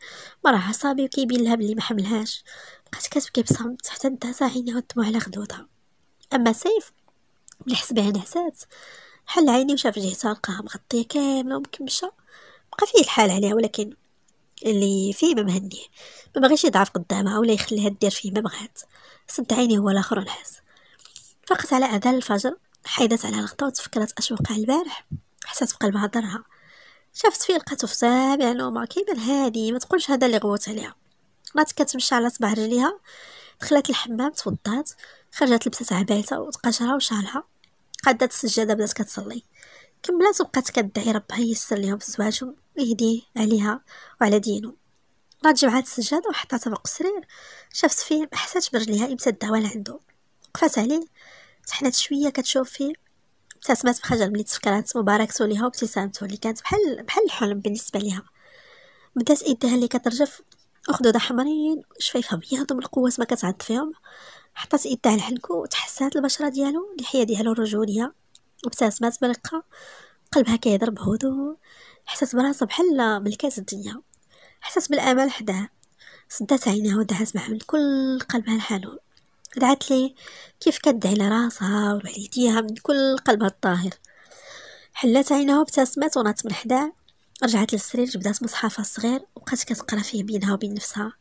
مره عصبي وكيبين لها بلي ما حملهاش بقات كتبكي بصمت حتى نداسها عينيها والدموع على خدودها اما سيف حس بها نعسات حل عيني وشاف جهتها لقاها مغطية كاملة ومكمشة بقى فيه الحال عليها ولكن اللي فيه ما مهنيه ما بغيش يضعف قدامها ولا يخليها دير فيه ما بغات سد عيني هو الاخر ونحس فقط على اذان الفجر حيدت على الغطا وتفكرت اش وقع البارح حسات في قلبها ضرها شافت فيه لقاتو في يعني سابع نومه كيبان هادي ما تقولش هذا اللي غوت عليها رات كتمشى على صبع رجليها دخلت الحمام توضات خرجت لبست عبايتها وتقشرها وشالها قادت السجادة بدات كتصلي كملات وبقات كدعي ربها يسر ليهم في زواجهم ويهديه عليها وعلى دينه رات جمعات السجادة وحطاتها فوق السرير شافت فيه حسات برجليها إمتى ولا لعندو وقفات عليه تحنات شويه كتشوف فيه ابتسمات بخجل ملي تفكرات مباركتو ليها وابتسامتو اللي كانت بحال بحال الحلم بالنسبه ليها بدات ايديها اللي كترجف وخدودها حمرين شفايفها بياض من القوات ما كتعض فيهم حطات يدها على حنكو وتحسات البشره ديالو اللحيه ديالو الرجوليه وابتسمات برقه قلبها كيهضر بهدوء حسات براسها بحال ملكات الدنيا حسات بالامل حداه سدات عينيها ودعات معاه من كل قلبها الحنون دعات ليه كيف كدعي لراسها راسها من كل قلبها الطاهر حلات عينها وابتسمات ونات من حداه رجعت للسرير جبدات مصحفها الصغير وبقات كتقرا فيه بينها وبين نفسها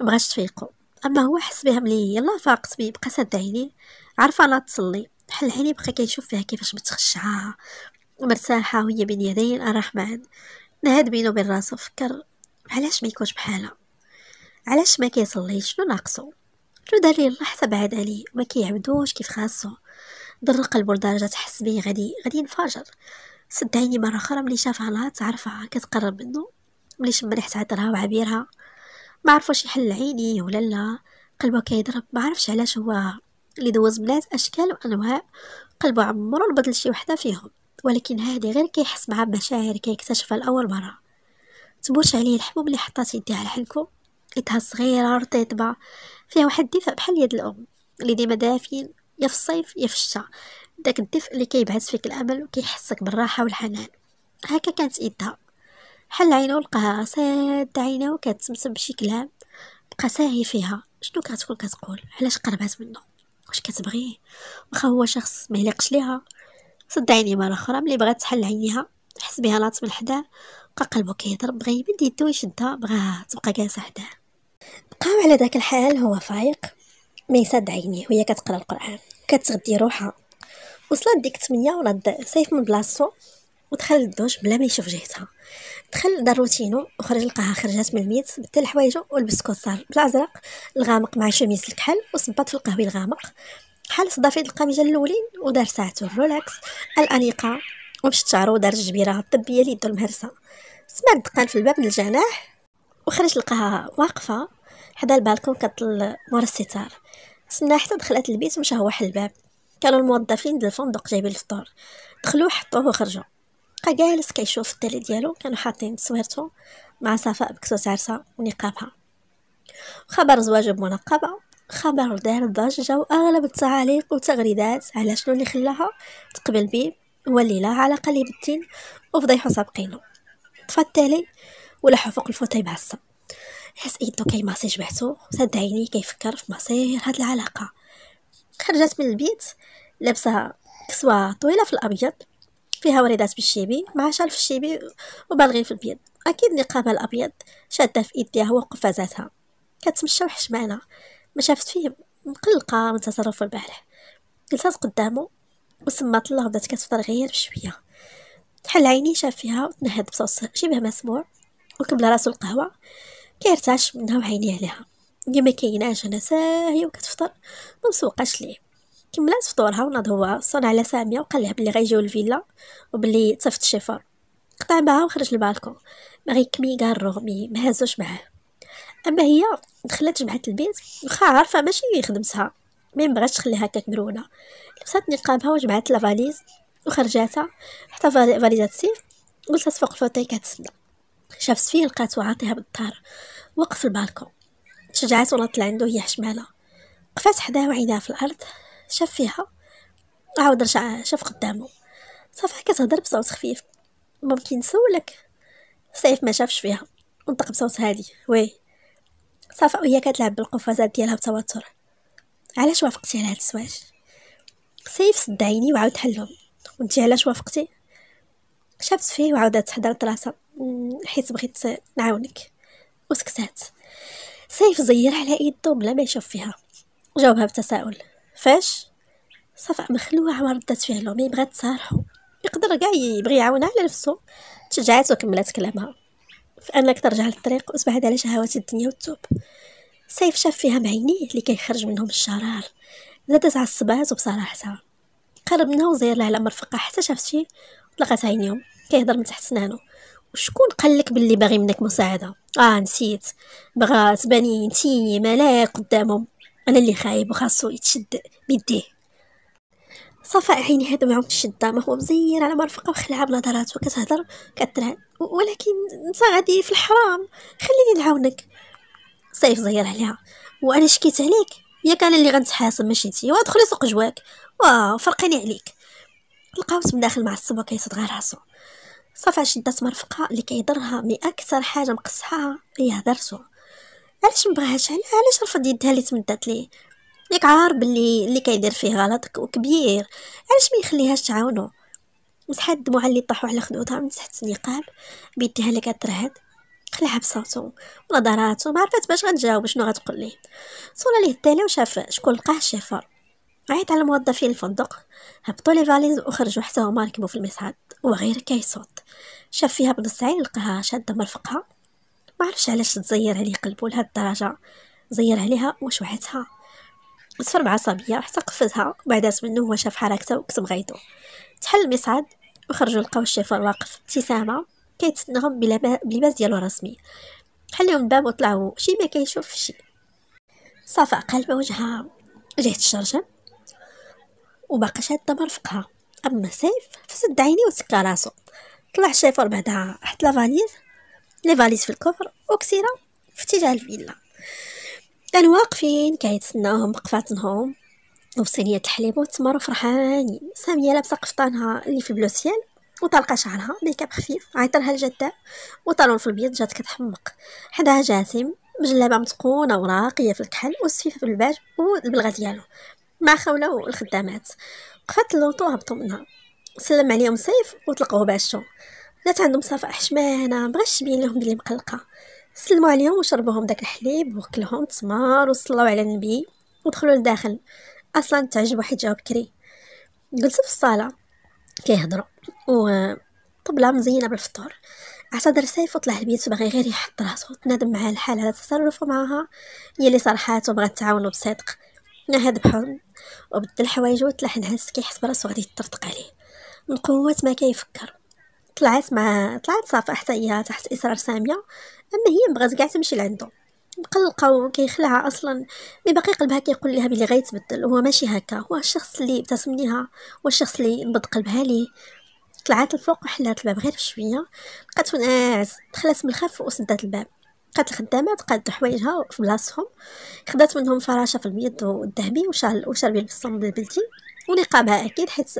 مبغاتش تفيقو اما هو حس بها ملي يلا فاقت بيه بقى سد عينيه عارفه لا تصلي حل عيني بقى كيشوف فيها كيفاش متخشعه مرتاحه وهي بين يدي الرحمن نهاد بينو بين راسو فكر علاش ما يكونش بحالها علاش ما كيصليش شنو ناقصو شنو دار ليه الله حتى بعد عليه ما كيعبدوش كيف خاصو درق لدرجه تحس بيه غادي غادي ينفجر سد عيني مره اخرى ملي شافها لا تعرفها كتقرب منه ملي شم ريحه عطرها وعبيرها ما عرفوش واش يحل عيني ولا لا قلبه كيضرب ما عرفش علاش هو اللي دوز بلاد اشكال وانواع قلبه عمرو نبدل شي وحده فيهم ولكن هادي غير كيحس مع مشاعر كيكتشفها لاول مره تبوش عليه الحبوب اللي حطات يديها على حنكو يدها صغيره رطيطبه فيها واحد الدفء بحال يد الام اللي ديما دافين يا في الصيف يا في الشتاء داك الدفء اللي كيبعث فيك الامل وكيحسك بالراحه والحنان هكا كانت يدها حل عينه لقاها ساد عينه وكتسمسم بشي كلام بقى ساهي فيها شنو كتكون كتقول علاش قربات منه واش كتبغيه واخا هو شخص ما يليقش ليها صد عيني مره اخرى ملي بغات تحل عينيها حس بها لاط من حداه بقى قلبو كيهضر بغا يمد يدو يشدها بغاها تبقى جالسه حداه بقاو على داك الحال هو فايق ما يسد عينيه وهي كتقرا القران كتغدي روحها وصلت ديك 8 ولا صيف من بلاصتو ودخل للدوش بلا ما يشوف جهتها دخل دار روتينو وخرج لقاها خرجات من الميت بدل حوايجو ولبس كوتار بالازرق الغامق مع شميس الكحل وصبات في القهوي الغامق حال صدا في القميجه الاولين ودار ساعته الرولاكس الانيقه ومشى شعرو ودار الجبيره الطبيه اللي يدو المهرسه سمع الدقان في الباب من الجناح وخرج لقاها واقفه حدا البالكون كطل مورا الستار تسنى حتى دخلت البيت ومشى هو حل الباب كانوا الموظفين ديال الفندق جايبين الفطور دخلوا حطوه وخرجوا بقى جالس كيشوف الدري ديالو كانوا حاطين تصويرته مع صفاء بكسوس عرسة ونقابها خبر زواجه بمنقبة خبر دار ضجة وأغلب التعاليق وتغريدات على شنو اللي خلاها تقبل بيه واللي لا علاقة ليه بالدين وفضيحو سابقينو طفى التالي ولحو فوق الفوتي بعصب حس ايدو كيماصي جبعتو وسد عيني كيفكر في مصير هاد العلاقة خرجت من البيت لابسة كسوة طويلة في الأبيض فيها وريدات بالشيبي مع شال في الشيبي وبالغين في البيض اكيد نقابها الابيض شاده في ايديها وقفازاتها كتمشى وحشمانه ما شافت فيه مقلقه من تصرفه البارح جلست قدامه وسمات الله بدات كتفطر غير بشويه حل عيني شاف فيها وتنهد بصوص شبه مسموع وكمل راسو القهوه كيرتعش منها وعينيه عليها هي ما كايناش انا ساهيه وكتفطر ما مسوقاش ليه كملات فطورها هو صون على ساميه وقال لها بلي غيجيو الفيلا وبلي تصفت الشفر قطع معها وخرج للبالكون باغي كمي قال رغمي ما هزوش معاه اما هي دخلت جمعت البيت واخا عارفه ماشي خدمتها مي بغاتش تخليها هكاك مرونه لبسات نقابها وجمعت لافاليز وخرجاتها حتى فاليزات السيف جلست فوق الفوتي كتسنى شافت فيه لقاتو عاطيها بالدار وقف في البالكون تشجعات ونط لعندو هي حشماله قفات حداه وعيناه في الارض شاف فيها عاود رجع شاف قدامه صافي كتهضر بصوت خفيف ممكن نسولك سيف ما شافش فيها ونطق بصوت هادي وي صافا وهي كتلعب بالقفازات ديالها بتوتر علاش وافقتي على هاد السواج سيف سد عيني وعاود حلهم وانتي علاش وافقتي شافت فيه وعاودت حضرت راسها حيت بغيت نعاونك وسكتات سيف زير على يدو بلا ما يشوف فيها جاوبها بتساؤل فاش صفاء مخلوعه على ردة فعله مي بغات تصارحو يقدر كاع يبغي يعاونها على نفسه تشجعات وكملات كلامها فانك ترجع للطريق وتبعد على شهوات الدنيا والتوب سيف شاف فيها بعينيه اللي كيخرج منهم الشرار زادت عصبات وبصراحتها قرب منها وزير لها على مرفقة حتى شافت شي لقات عينيهم كيهضر من تحت سنانه وشكون قال لك باللي باغي منك مساعده اه نسيت بغا تباني انتي ملاك قدامهم انا اللي خايب وخاصو يتشد بيديه صفاء عيني هذا معهم الشدة ما هو مزير على مرفقة مخلعة بنظرات كتهضر كترعد ولكن نتا غادي في الحرام خليني نعاونك سيف زير عليها وانا شكيت عليك ياك انا اللي غنتحاسب ماشي انتي وادخلي سوق جواك واو فرقيني عليك لقاوت من داخل معصب وكيصد غير راسو صفاء شدات مرفقة اللي كيضرها من اكثر حاجه مقصحاها هي هضرتو علاش مبغاهاش علاش رفض يدها اللي تمدات ليه ياك عار باللي اللي كيدير فيه غلط وكبير علاش ما يخليهاش تعاونو مسحات الدموع اللي طاحوا على خدودها من تحت النقاب بيديها اللي كترهد خلعها بصوتو ونظراتو ما عرفات باش غتجاوب شنو غتقول ليه صولا ليه التالي وشاف شكون لقاه الشيفر عيط على الموظفين الفندق هبطوا لي فاليز وخرجوا حتى هما ركبوا في المصعد وغير كيصوت شاف فيها بنص عين لقاها شاده مرفقها ما عرفش علاش تزير عليه قلبو لهاد الدرجه زير عليها وشوحتها صفر بعصبيه حتى قفزها بعدات منه هو شاف حركته وكتب غيدو تحل المصعد وخرجوا لقاو الشيفور واقف ابتسامه كيتسناهم بلباس ديالو رسمي حلهم الباب وطلعوا شي ما كيشوف شي صفاء قلب وجهها جهه الشرجم وباقا شاده مرفقها اما سيف فسد عيني وسكر راسو طلع الشيفور بعدها حط لافاليز لي فاليز في الكفر وكسيرة في اتجاه الفيلا كانوا واقفين كيتسناوهم بقفاتهم وصينية الحليب والتمر فرحانين سامية لابسة قفطانها اللي في البلوسيال وطلقة شعرها ميكاب خفيف لها الجدة وطالون في البيض جات كتحمق حداها جاسم مجلبة متقونة وراقية في الكحل وسفيفة في الباج والبلغة ديالو مع خولة والخدامات قفات اللوطو هبطو منها سلم عليهم سيف وطلقوه باشو بنات عندهم صفاء حشمانه مبغاش تبين لهم بلي مقلقه سلموا عليهم وشربوهم داك الحليب وكلهم تمار وصلوا على النبي ودخلوا لداخل اصلا تعجبوا حيت جاو بكري جلسوا في الصاله كيهضروا وطبله مزينه بالفطور اعتذر سيف وطلع البيت باغي غير يحط راسو تنادم معاه الحال على تصرفه معاها هي اللي صرحاتو بغات تعاونو بصدق نهاد بحضن وبدل حوايجو وطلع نهز كيحس براسو غادي يطرطق عليه من قوة ما كيفكر طلعت مع طلعت صافي حتى هي تحت اصرار ساميه اما هي مبغات كاع تمشي لعندو مقلقه وكيخلعها اصلا مي باقي قلبها كيقول لها بلي غيتبدل هو ماشي هكا هو الشخص اللي ابتسمنيها هو الشخص اللي نبض قلبها ليه طلعت الفوق وحلات الباب غير بشويه لقات ناعس دخلت من الخلف وسدات الباب لقات الخدامات تقاد حوايجها في بلاصتهم خدات منهم فراشه في البيض والذهبي وشال وشال البصم بالبلدي ونقابها اكيد حيت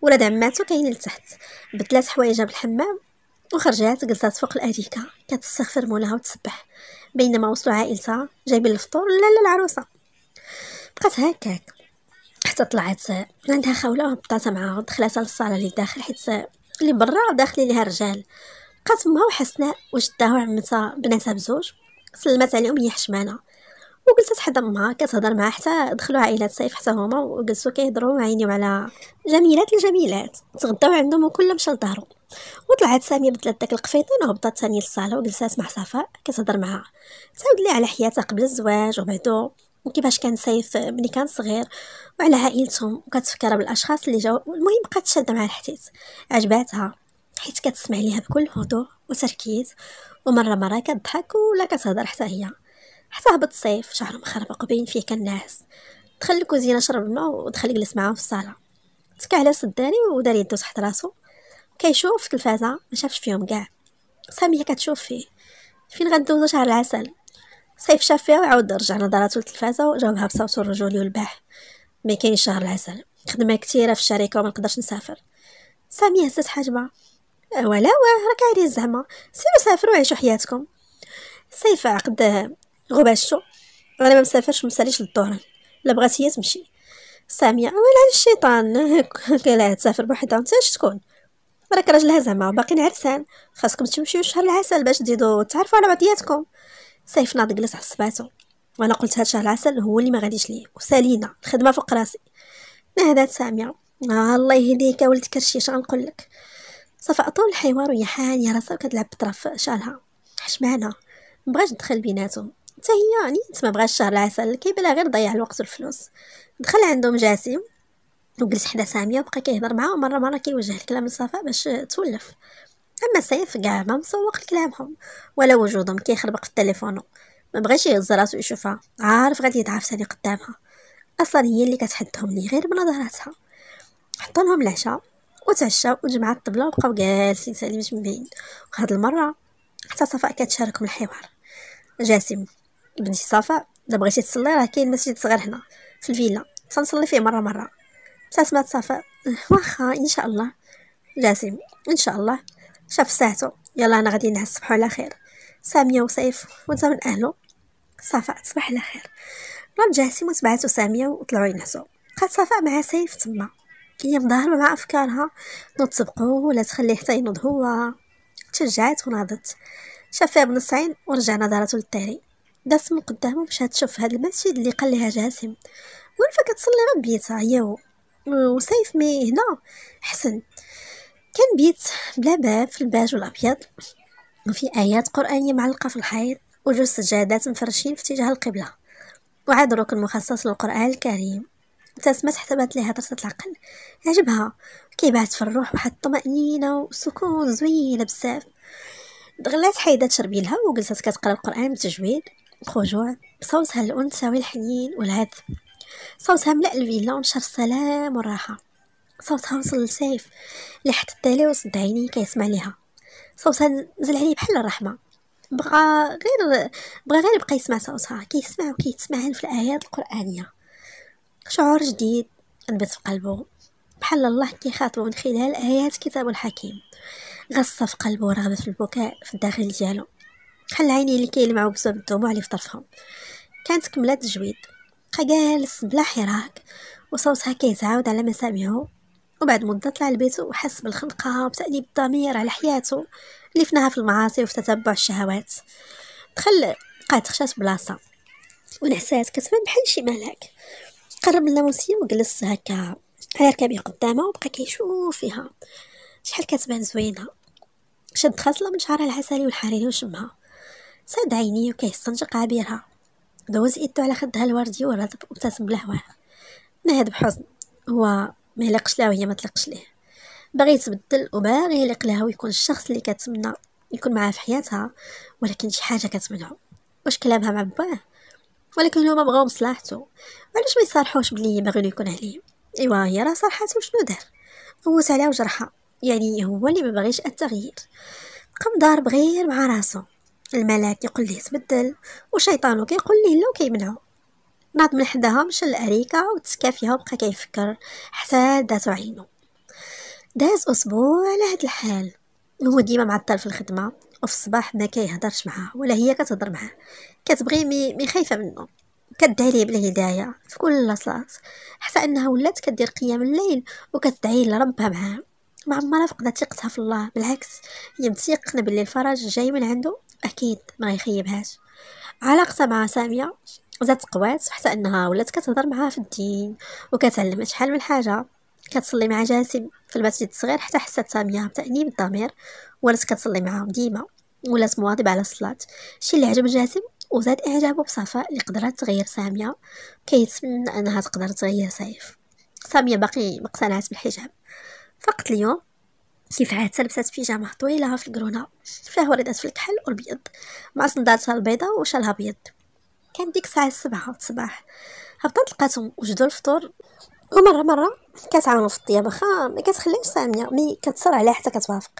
ولاد عماتو كاينين لتحت بدلات حوايجها بالحمام وخرجات جلسات فوق الاريكه كتستغفر مولاها وتسبح بينما وصلوا عائلتها جايبين الفطور لا العروسه بقات هكاك حتى طلعت عندها خوله وبطات معاها دخلات للصاله اللي داخل حيت اللي برا داخلين ليها رجال بقات امها وحسناء وجدها وعمتها بناتها بزوج سلمات عليهم هي حشمانه وجلست حدا معها كتهضر معها حتى دخلوا عائلات صيف حتى هما وجلسوا كيهضروا وعينيو على جميلات الجميلات تغداو عندهم وكل مشى لدارو وطلعت ساميه بدلت داك القفيطه وهبطت ثاني للصاله وجلسات مع صفاء كتهضر معها تعاود لي على حياتها قبل الزواج وبعدو وكيفاش كان سيف ملي كان صغير وعلى عائلتهم وكتفكر بالاشخاص اللي جاو المهم بقات شاده مع الحديث عجباتها حيت كتسمع ليها بكل هدوء وتركيز ومره مره كتضحك ولا كتهضر حتى هي حتى هبط الصيف شهر مخربق وباين فيه كالناس دخل الكوزينه شرب الماء ودخل جلس معاهم في الصاله تكا على سداني ودار يدو تحت راسو كيشوف في التلفازه ما شافش فيهم كاع ساميه كتشوف فيه فين غندوزو شهر العسل صيف شاف فيها وعاود رجع نظراتو للتلفازه وجاوبها بصوت الرجولي والباح ما كاينش شهر العسل خدمه كثيره في الشركه وما نقدرش نسافر ساميه هزت حجمه أه، ولا واه راك عارف زعما سيروا سافروا وعيشوا حياتكم صيف عقد غبا الشو انا ما مسافرش مساليش للدوران لا بغات هي تمشي ساميه ولا على الشيطان قالها تسافر بوحدها نتا شكون راك راجلها زعما باقي عرسان خاصكم تمشيو شهر العسل باش تزيدو تعرفوا على بعضياتكم سيف ناض جلس عصباتو وانا قلت هاد شهر العسل هو اللي ما غاديش ليه وسالينا الخدمه فوق راسي نهدات ساميه آه الله يهديك ولد اش غنقول لك صافا طول الحوار وهي حانيه راسها وكتلعب بطرف شالها حشمانه مبغاش ندخل بيناتهم حتى هي يعني انت ما بغاش شهر العسل كيبان غير ضيع الوقت والفلوس دخل عندهم جاسم وجلس حدا ساميه وبقى كيهضر معاها ومره مره كيوجه الكلام لصفاء باش تولف اما سيف كاع ما مسوق لكلامهم ولا وجودهم كيخربق في التليفون ما بغاش يهز راسو يشوفها عارف غادي يضعف ثاني قدامها اصلا هي اللي كتحدهم ليه غير بنظراتها حط لهم العشاء وتعشاو وجمعوا الطبله وبقاو جالسين سالي بعيد وهاد المره حتى صفاء كتشاركهم الحوار جاسم بنتي صفاء الا بغيتي تصلي راه كاين مسجد صغير هنا في الفيلا تنصلي فيه مره مره بصح سمعت صفاء واخا ان شاء الله جاسم ان شاء الله شاف ساعته يلا انا غادي نعس صباح على خير ساميه وسيف وانت من اهله صفاء تصبح على خير راه جاسم وتبعته ساميه وطلعوا ينعسوا بقات صفاء مع سيف تما هي مظاهرة مع أفكارها نوض تسبقو ولا تخليه حتى ينوض هو تشجعت وناضت شاف فيها بنص عين ورجع نظرته للتالي داس من قدامه باش تشوف هاد المسجد اللي قال لها جاسم ولفه كتصلي من بيتها هي وسيف مي هنا حسن كان بيت بلا باب في الباج والابيض وفي ايات قرانيه معلقه في الحيط وجوج سجادات مفرشين في اتجاه القبله وعاد ركن مخصص للقران الكريم تسمت حسبات ليها درسة العقل عجبها كيبعث في الروح واحد الطمأنينة وسكون زوينة بزاف دغلات حيدات شربيلها وجلست كتقرا القرآن بتجويد الخجوع بصوتها الأنثوي الحنين والعذب صوتها ملأ الفيلا ونشر السلام والراحة صوتها وصل لسيف اللي حتى التالي وصد عيني كيسمع ليها صوتها نزل عليه بحال الرحمة بغى غير بغى غير يبقى يسمع صوتها كيسمع وكيتسمع في الآيات القرآنية شعور جديد انبت في قلبه بحال الله كيخاطبو من خلال آيات كتابه الحكيم غصة في قلبه رغبة في البكاء في الداخل ديالو خلى عيني اللي كيلمعو بسبب الدموع اللي في طرفهم كانت كملات جويد بقى جالس بلا حراك وصوتها كيتعاود على مسامعه وبعد مدة طلع البيت وحس بالخنقة وبتأنيب الضمير على حياته اللي فناها في المعاصي وفي تتبع الشهوات دخل قعد خشات بلاصة ونحسات كتبان بحال شي ملاك قرب الناموسية وجلس هكا على ركبي قدامها وبقى كيشوف فيها شحال كتبان زوينة شد خاصلة من شعرها العسلي والحريري وشمها عيني عينيه وكيهصن عبيرها دوز يدو على خدها الوردي ابتسم وابتسم بلهواها هاد بحزن هو ما يلقش لها وهي ما تلقش ليه باغي يتبدل وباغي يلق لها ويكون الشخص اللي كتمنى يكون معاه في حياتها ولكن شي حاجه كتمنعو واش كلامها مع باه ولكن هما بغاو مصلحته علاش ما يصارحوش بلي باغي يكون عليه ايوا هي راه صرحات وشنو دار غوت عليها وجرحها يعني هو اللي ما بغيش التغيير قام دار غير مع راسو الملاك يقول ليه تبدل وشيطانو كيقول ليه لا وكيمنعو ناض من حداها مشى للأريكة وتسكى فيها وبقى كيفكر حتى داتو عينو داز أسبوع على هاد الحال هو ديما معطل في الخدمة وفي الصباح ما كيهضرش معها ولا هي كتهضر معاه كتبغي مي, مي خايفة منه كدعي ليه بالهداية في كل صلاة حتى أنها ولات كدير قيام الليل وكتدعي لربها معاه ما عمرها فقدت ثقتها في الله بالعكس هي متيقنة بلي الفرج جاي من عنده اكيد ما يخيبهاش علاقتها مع ساميه زادت قوات حتى انها ولات كتهضر معها في الدين وكتعلم شحال من حاجه كتصلي مع جاسم في المسجد الصغير حتى حست ساميه بتانيب الضمير ولات كتصلي معاهم ديما ولات مواظبه على الصلاه الشي اللي عجب جاسم وزاد اعجابه بصفاء اللي قدرت تغير ساميه كيتمنى انها تقدر تغير سيف ساميه باقي مقتنعات بالحجاب فقط اليوم كيف عاد تلبسات بيجامه طويله في الكرونا فيها وردات في الكحل والبيض مع صندالتها البيضاء وشالها بيض كان ديك الساعه السبعة الصباح هبطت لقاتهم وجدوا الفطور ومره مره كتعاونوا في الطياب واخا ما كتخليش ساميه مي كتصر عليها حتى كتوافق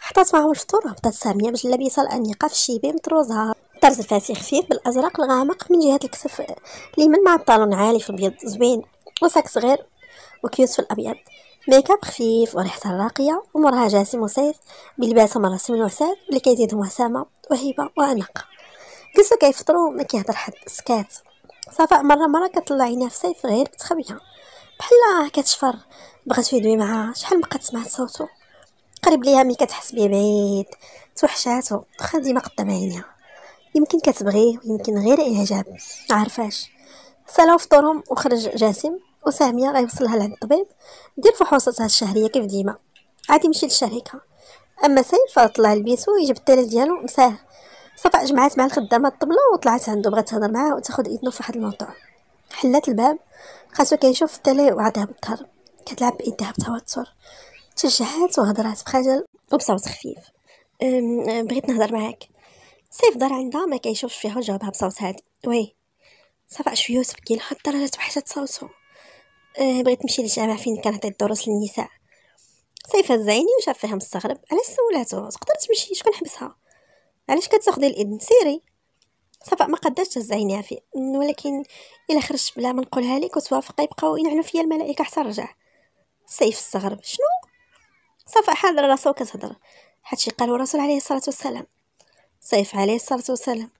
حطات معهم الفطور هبطت ساميه بجلابيتها الانيقه في الشيبي مطروزها طرز الفاتي خفيف بالازرق الغامق من جهه الكتف اليمين مع الطالون عالي في البيض زوين وساك صغير وكيوت في الابيض ميك اب خفيف وريحتها راقيه ومرها جاسم وصيف بلباسهم الرسمي وساد اللي كيزيدهم وسامه وهيبه وانقه جلسوا كيفطروا ما كيهضر حد سكات صفاء مره مره كطلع عينيها في صيف غير بتخبيه بحال كتشفر بغات يدوي معاها شحال ما سمعت صوتو قريب ليها ملي كتحس بيه بعيد توحشاتو واخا ديما قدام عينيها يمكن كتبغيه ويمكن غير اعجاب عارفاش سالاو فطورهم وخرج جاسم وسهميه غيوصلها لعند الطبيب دير فحوصاتها الشهريه كيف ديما عادي يمشي للشركه اما سيل فطلع البيسو يجيب الثلاث ديالو مساه صافا جمعات مع الخدامه الطبله وطلعت عنده بغات تهضر معاه وتاخذ اذنه في واحد الموضوع حلات الباب خاصو كيشوف التلي وعادها بالظهر كتلعب بايدها بتوتر تشجعات وهضرات بخجل وبصوت خفيف بغيت نهضر معاك سيف دار عندها ما كيشوفش فيها وجاوبها بصوت هادي وي صافا شويه تبكي لحد درجه وحشت صوتو آه بغيت نمشي للجامع فين كنعطي الدروس للنساء صيفها الزعيني وشاف فيها مستغرب علاش سولاتو تقدر تمشي شكون حبسها علاش كتاخدي الاذن سيري صفاء ما قدرتش تهز عينيها في ولكن الا خرجت بلا ما نقولها لك وتوافق يبقاو ينعلو فيا الملائكه حتى نرجع سيف استغرب شنو صفاء حاضر راسو وكتهضر هادشي قالو الرسول عليه الصلاه والسلام سيف عليه الصلاه والسلام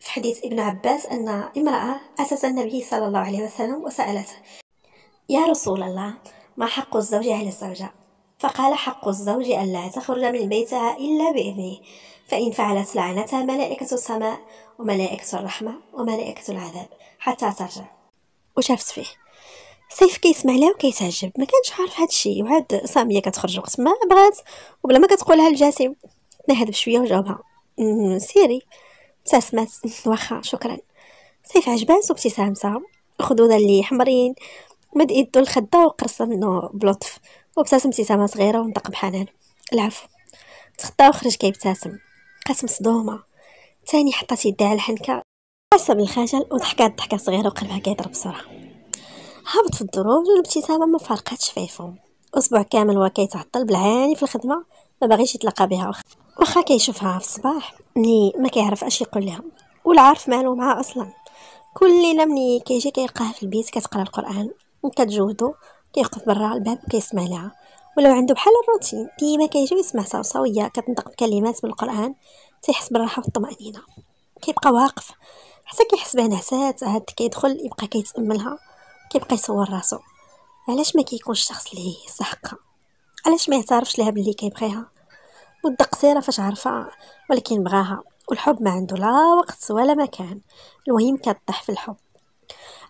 في حديث ابن عباس ان امراه اتت النبي صلى الله عليه وسلم وسالته يا رسول الله ما حق الزوج على الزوجة فقال حق الزوج ألا تخرج من بيتها إلا بإذنه فإن فعلت لعنتها ملائكة السماء وملائكة الرحمة وملائكة العذاب حتى ترجع وشافت فيه سيف كيسمع لها وكيتعجب ما كانش عارف هاد الشيء وعاد ساميه كتخرج وقت ما بغات وبلا ما كتقولها لجاسم نهد بشويه وجاوبها سيري ابتسمت واخا شكرا سيف عجبات وابتسامتها خدودها اللي حمرين مد يدو الخده وقرص بلطف وابتسم ابتسامه صغيره ونطق بحنان العفو تخطى وخرج كيبتسم قسم صدومه تاني حطات يدها على الحنكه قسم بالخجل وضحكات ضحكه صغيره وقلبها كيضرب بسرعه هبط في الدروج والابتسامه ما فارقاتش فيفهم اسبوع كامل هو كيتعطل بالعاني في الخدمه ما باغيش يتلقى بها واخا كيشوفها في الصباح ملي ما كيعرف اش يقول لها ولا عارف مالو معاها اصلا كل ليله ملي كيجي كيلقاها في البيت كتقرا القران كتجهدو كيوقف برا الباب كيسمع لها ولو عنده بحال الروتين ديما كيجي يسمع صوصويه كتنطق بكلمات من القران تيحس بالراحه والطمانينه كيبقى واقف حتى كيحس بها نعسات عاد كيدخل يبقى كيتاملها كيبقى يصور راسو علاش ما كيكونش الشخص اللي يستحقها علاش ما يعترفش لها باللي كيبغيها مده قصيره فاش عرفها ولكن بغاها والحب ما عنده لا وقت ولا مكان المهم كطيح في الحب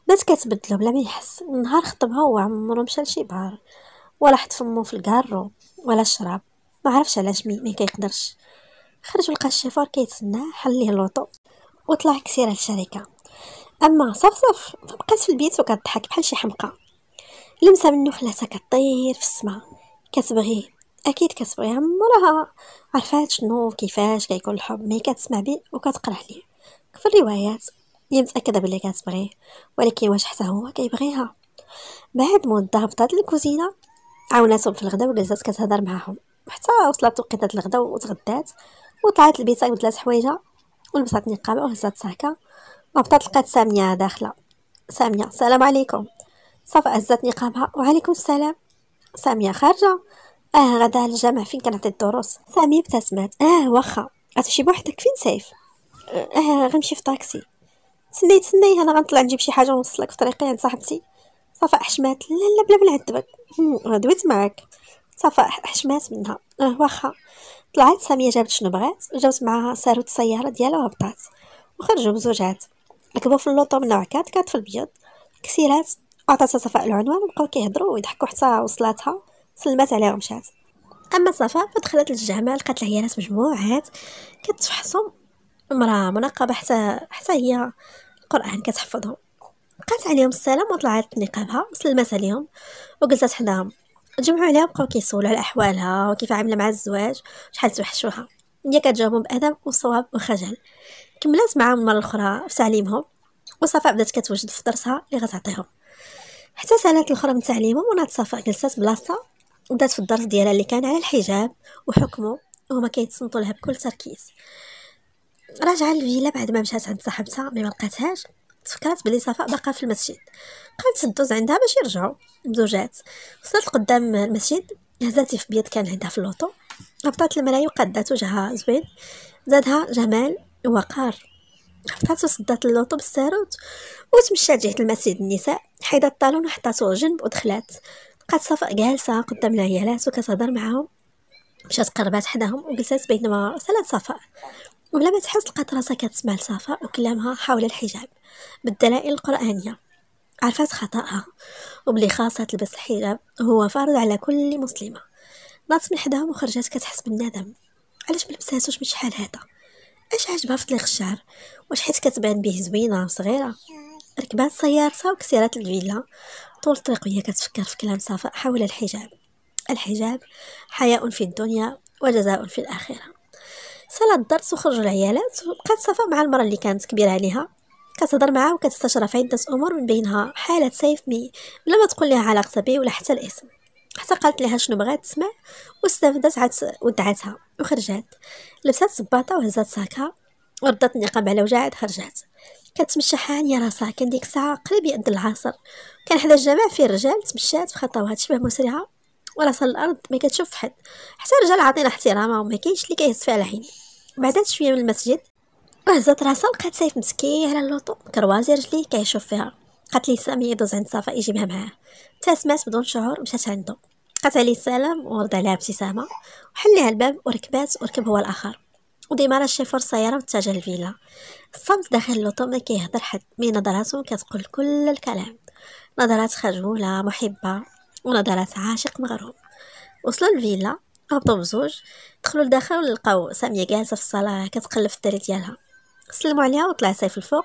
بات كتبدلو بلا ما يحس نهار خطبها هو عمرو مشى لشي بار ولا حط فمو في الكارو ولا شرب ما عرفش علاش مي ما كيقدرش خرج ولقى الشيفور كيتسناه حل ليه اللوطو وطلع كسير الشركه اما صف صف بقات في البيت وكضحك بحال شي حمقى لمسه منو خلاتها كطير في السماء كتبغيه اكيد كتبغي عمرها عرفات شنو كيفاش كيكون الحب مي كتسمع بيه وكتقرا عليه في الروايات هي متأكدة بلي كتبغيه ولكن واش حتى هو كيبغيها بعد مدة هبطات للكوزينة عاوناتهم في الغدا وجلسات كتهضر معاهم حتى وصلت وقيتات الغدا وتغدات وطلعت لبيتها بدلات حوايج ولبسات نقابة وهزات ساكا هبطات لقات سامية داخلة سامية السلام عليكم صافا هزات نقابها وعليكم السلام سامية خارجة اه غدا الجامع فين كنعطي الدروس سامية ابتسمات اه واخا غتمشي بوحدك فين سيف اه, آه، غنمشي في طاكسي تسناي تسناي انا غنطلع نجيب شي حاجه ونوصلك في طريقي عند صاحبتي صفاء حشمات لا لا بلا بلا عذبك دويت معاك صفاء حشمات منها اه واخا طلعت ساميه جابت شنو بغات جابت معاها ساروت السياره ديالها وهبطات وخرجوا بزوجات ركبوا في اللوطو من نوع كات كات في البيض كسيرات عطاتها صفاء العنوان وبقاو كيهضروا ويضحكوا حتى وصلاتها سلمات عليها ومشات اما صفاء فدخلت للجامع لقات العيالات مجموعات كتفحصهم امراه منقبه حتى حتى هي القران كتحفظهم بقات عليهم السلام وطلعت نقابها وسلمات عليهم وجلست حداهم جمعوا عليها بقاو كيسولوا على احوالها وكيف عامله مع الزواج شحال توحشوها هي كتجاوبهم بادب وصواب وخجل كملات معاهم المره الاخرى في تعليمهم وصفاء بدات كتوجد في درسها اللي غتعطيهم حتى سالات الاخرى من تعليمهم ونات صفاء جلسات بلاصتها بدات في الدرس ديالها اللي كان على الحجاب وحكمه وهما كيتصنتوا لها بكل تركيز راجعه للفيلا بعد ما مشات عند صاحبتها مي ما لقاتهاش تفكرات بلي صفاء باقا في المسجد قالت تدوز عندها باش يرجعوا زوجات وصلت قدام المسجد هزات في بيض كان عندها في اللوطو هبطات المرايه وقادات وجهها زوين زادها جمال ووقار هبطات وصدات اللوطو بالساروت وتمشات جهه المسجد النساء حيدات الطالون وحطاتو جنب ودخلات لقات صفاء جالسه قدام العيالات وكتهضر معاهم مشات قربات حداهم وجلسات بينما سالات صفاء وبلا ما تحس لقات راسها كتسمع لصفاء وكلامها حول الحجاب بالدلائل القرآنية عرفات خطأها وبلي خاصها تلبس الحجاب هو فرض على كل مسلمة ناضت من حداهم وخرجات كتحس بالندم علاش ملبساتوش من شحال هذا اش عجبها في طليق الشعر واش حيت كتبان به زوينه وصغيره ركبات سيارتها وكسيرات الفيلا طول الطريق وهي كتفكر في كلام صفاء حول الحجاب الحجاب حياء في الدنيا وجزاء في الاخره صلى الدرس وخرج العيالات وبقات صفاء مع المرأة اللي كانت كبيرة عليها كتهضر معها وكتستشرها في عدة أمور من بينها حالة سيف مي بلا ما تقول لها علاقتها به ولا حتى الاسم حتى قالت لها شنو بغات تسمع واستفدت عاد ودعتها وخرجات لبسات صباطة وهزات ساكا وردت النقاب على وجهها عاد خرجات كتمشى حانية راسها كان ديك الساعة قريب يأد العصر كان حدا الجامع فيه الرجال تمشات خطوات شبه مسرعة وراسها الأرض ما كتشوف حد حتى الرجال عاطينا احترامه وما كاينش اللي كيهز فيها العين بعدين شويه من المسجد وهزات راسها لقات سيف مسكين على اللوطو كروازي رجليه كيشوف فيها قالت لي سامي يدوز عند صفا يجيبها معاه تا سمعت بدون شعور مشات عنده قالت عليه السلام ورد عليها ابتسامه وحل لها الباب وركبات وركب هو الاخر وديما راه فرصه السياره واتجه للفيلا الصمت داخل اللوطو ما كيهضر حد مي نظراتو كتقول كل الكلام نظرات خجولة محبة ونظرات عاشق مغروم وصلوا الفيلا هبطوا بزوج دخلوا لداخل لقاو ساميه جالسه في الصاله كتقلب في الدري ديالها سلموا عليها وطلع سيف الفوق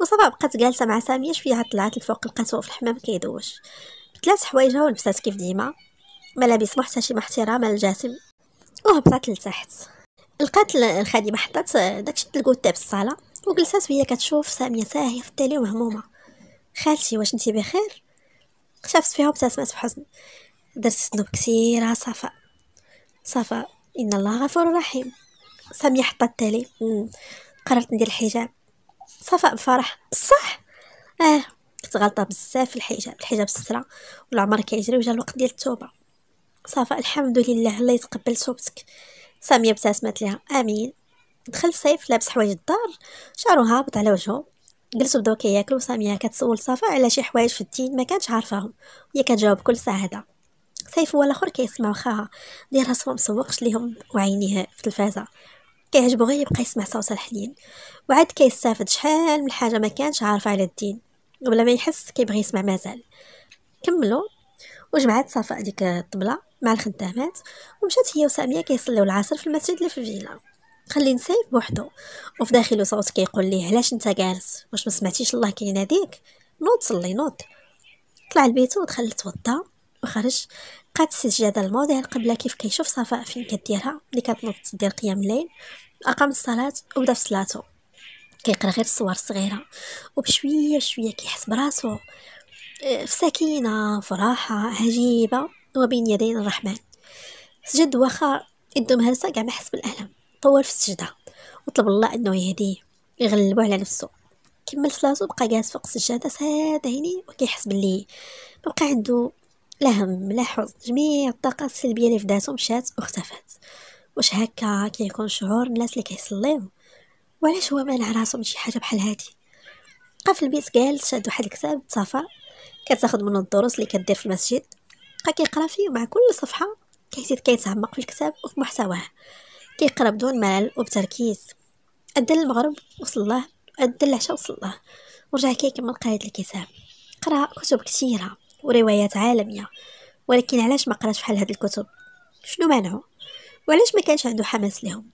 وصبا بقات جالسه مع ساميه شويه طلعت الفوق لقاتو في الحمام كيدوش ثلاث حوايجها ولبسات كيف ديما ملابس محتشمه احتراما للجاسم وهبطت لتحت لقات الخادمه حطات داكشي الكوتا بالصاله وجلسات وهي كتشوف ساميه ساهيه في التالي ومهمومه خالتي واش انتي بخير شافت فيها وابتسمت بحزن درت ذنوب كثيره صفاء صفاء ان الله غفور رحيم سامية حط التالي قررت ندير الحجاب صفاء بفرح بصح اه كنت غلطه بزاف في الحجاب الحجاب السترة والعمر كيجري وجا الوقت ديال التوبه صفاء الحمد لله الله يتقبل توبتك سامية ابتسمت لها امين دخل صيف لابس حوايج الدار شعرو هابط على وجهه جلسوا بداو كياكلوا سامية كتسول صفاء على شي حوايج في الدين ما كانتش عارفاهم هي كتجاوب كل سعاده سيف هو اخر كيسمع خاها ديال راسو مسوقش ليهم وعينيه في التلفازه كيعجبو غير يبقى يسمع صوت الحنين وعاد كيستافد شحال من حاجه ما كانش عارفه على الدين قبل ما يحس كيبغي يسمع مازال كملوا وجمعات صفاء ديك الطبله مع الخدامات ومشات هي وساميه كيصليو العصر في المسجد اللي في الفيلا خلي نسيف بوحدو وفي داخله صوت كيقول ليه علاش انت جالس واش ما سمعتيش الله كيناديك نوض صلي نوض طلع لبيتو ودخل تودى وخرج قد تسجل هذا الموديل قبل كيف كيشوف صفاء فين كديرها ملي كتنوض تدير قيام الليل اقام الصلاه وبدا في صلاته كيقرا غير الصور الصغيره وبشويه بشويه كيحس براسو آه، في سكينه في راحه عجيبه وبين يدين الرحمن سجد واخا يدو مهرسه كاع ما حس بالالم طول في السجده وطلب الله انه يهديه يغلبو على نفسه كمل صلاته بقى جالس فوق السجاده ساد عينيه وكيحس بلي بقى عنده لا هم لا حزن جميع الطاقة السلبية اللي فداتهم مشات واختفت واش هكا كيكون شعور الناس اللي كيصليو وعلاش هو مانع راسو من شي حاجه بحال هادي بقى في البيت جالس شاد واحد الكتاب سافر كتاخد منه الدروس اللي كدير في المسجد بقى كيقرا فيه مع كل صفحه كيزيد كيتعمق في الكتاب وفي محتواه كيقرا بدون ملل وبتركيز أدى المغرب وصل الله أدى العشاء وصل الله ورجع كيكمل قراية الكتاب قرا كتب كثيره وروايات عالمية ولكن علاش ما قراش بحال هاد الكتب شنو مانعو وعلاش ما كانش عنده حماس لهم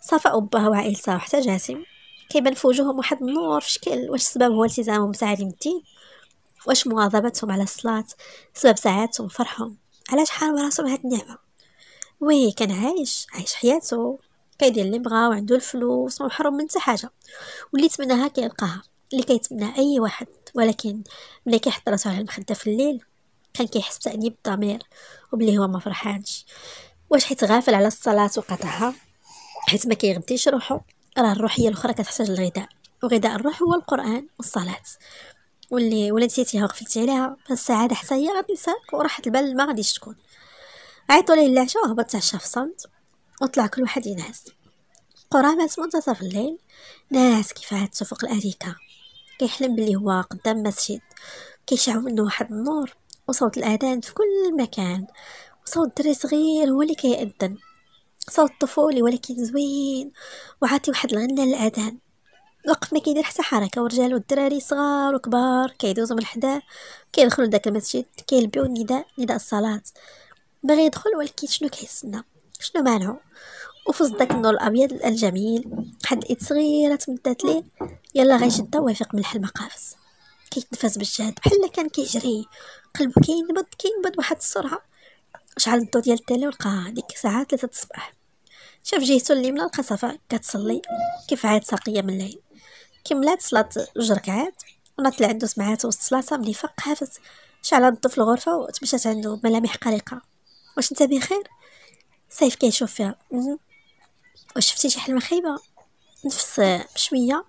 صفاء أباه وعائلته وحتى جاسم كيبان في وجوههم واحد النور في شكل واش السبب هو التزامهم بتعاليم الدين واش مواظبتهم على الصلاة سبب سعادتهم وفرحهم علاش حاروا راسهم هاد النعمة وي كان عايش عايش حياته كيدير اللي بغا وعنده الفلوس ومحروم من حتى حاجه واللي تمناها كيلقاها اللي كيتمناها اي واحد ولكن ملي كيحط راسو على المخدة في الليل كان كيحس بتأنيب الضمير وبلي هو ما فرحانش واش حيت غافل على الصلاة وقطعها حيت ما كيغديش روحو راه الروح هي الاخرى كتحتاج للغذاء وغذاء الروح هو القران والصلاه واللي ولا نسيتيها وغفلتي عليها فالسعاده حتى هي غتنساك وراحه البال ما غاديش تكون عيطوا ليه العشاء وهبط تعشى في صمت وطلع كل واحد ينعس قرابة منتصف الليل ناس كيف عاد فوق الأريكة كيحلم بلي هو قدام مسجد كيشع منه واحد النور وصوت الاذان في كل مكان وصوت دري صغير هو اللي كيأذن صوت طفولي ولكن زوين وعاطي واحد الغنه للاذان وقف ما كيدير حتى حركه ورجال والدراري صغار وكبار كيدوزو من حداه كيدخلوا لداك المسجد كيلبيو النداء نداء الصلاه باغي يدخل ولكن شنو كيتسنى شنو مانعو وفي داك النور الابيض الجميل واحد الايد صغيره تمدات ليه يلا غيشدها ويفيق من الحلم قافز كيتنفس بالجهد بحال كان كيجري قلبو كينبض كينبض بواحد السرعه شعل الضو ديال التالي ولقى ديك الساعه 3 الصباح شاف جهته اليمنى لقى صفاء كتصلي كيف عاد ساقيه من الليل كملات صلاه جوج ركعات ونات عندو سمعات وسط صلاتها ملي فاق قافز شعل الضو في الغرفه وتمشات عنده ملامح قلقه واش انت بخير سيف كيشوف فيها وشفتي شي حلمه خايبه نفس بشويه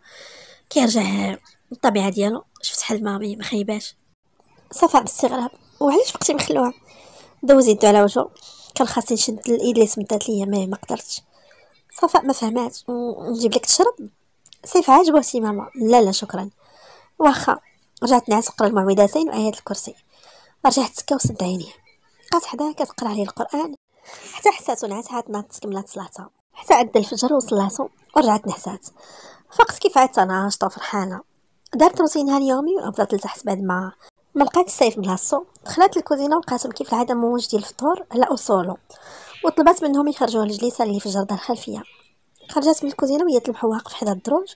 كيرجع للطبيعه ديالو شفت حلمه ما مخيباش صفاء باستغراب وعلاش بقيتي مخلوعه دوز يدو على وجهو كان خاصني نشد الايد اللي تمدات ليا ما ما قدرتش صفاء ما فهمات نجيب لك تشرب سيف عاجبه سي ماما لا لا شكرا واخا رجعت نعس نقرا المعوذتين وايات الكرسي رجعت سكا وسد عينيه بقات حداها كتقرا عليه القران حتى حساتو عاد تناض كملات صلاتها حتى عدى الفجر وصلاتو ورجعت نحسات فقت كيف عدت انا ناشطه وفرحانه دارت روتينها اليومي وبدات لتحت بعد ما ما لقات السيف من دخلت للكوزينه وقاسم كيف العاده موج ديال الفطور على اصوله وطلبات منهم يخرجوا لجليسه اللي في الجرده الخلفيه خرجت من الكوزينه وهي تلمح واقف حدا الدروج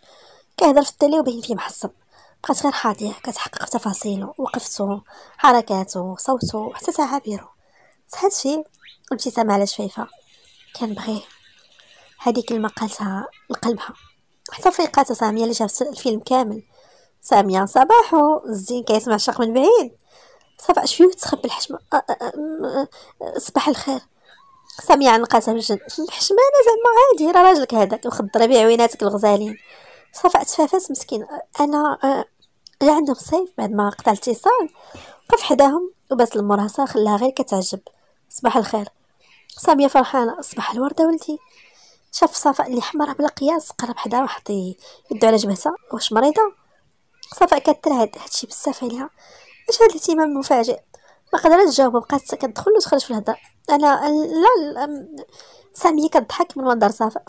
كيهضر في التالي وبين فيه محصب بقات غير حاضيه كتحقق تفاصيله وقفته حركاته صوته حتى تعابيره صحت شي ابتسامه على شفيفه كان بغيه هذه كلمة قالتها لقلبها حتى فيقاتها سامية اللي شافت الفيلم كامل سامية صباحو الزين كيسمع الشق من بعيد صباح شوية تخبي الحشمة صباح الخير سامية عنقاتها بالجن الحشمانة زعما عادي راه راجلك هذاك مخضرة بيه عويناتك الغزالين صافا تفافات مسكين انا جا عندهم صيف بعد ما قطع الاتصال وقف حداهم وبس المراهصة خلاها غير كتعجب صباح الخير سامية فرحانة صباح الوردة ولدي شاف صفاء اللي حمرا بلا قياس قرب حداها وحط يدو على جبهتها واش مريضه صفاء كترعد هادشي بزاف عليها اش هاد الاهتمام المفاجئ ما تجاوبو بقات كتدخل وتخرج في الهضره انا لا ساميه كتضحك من منظر صفاء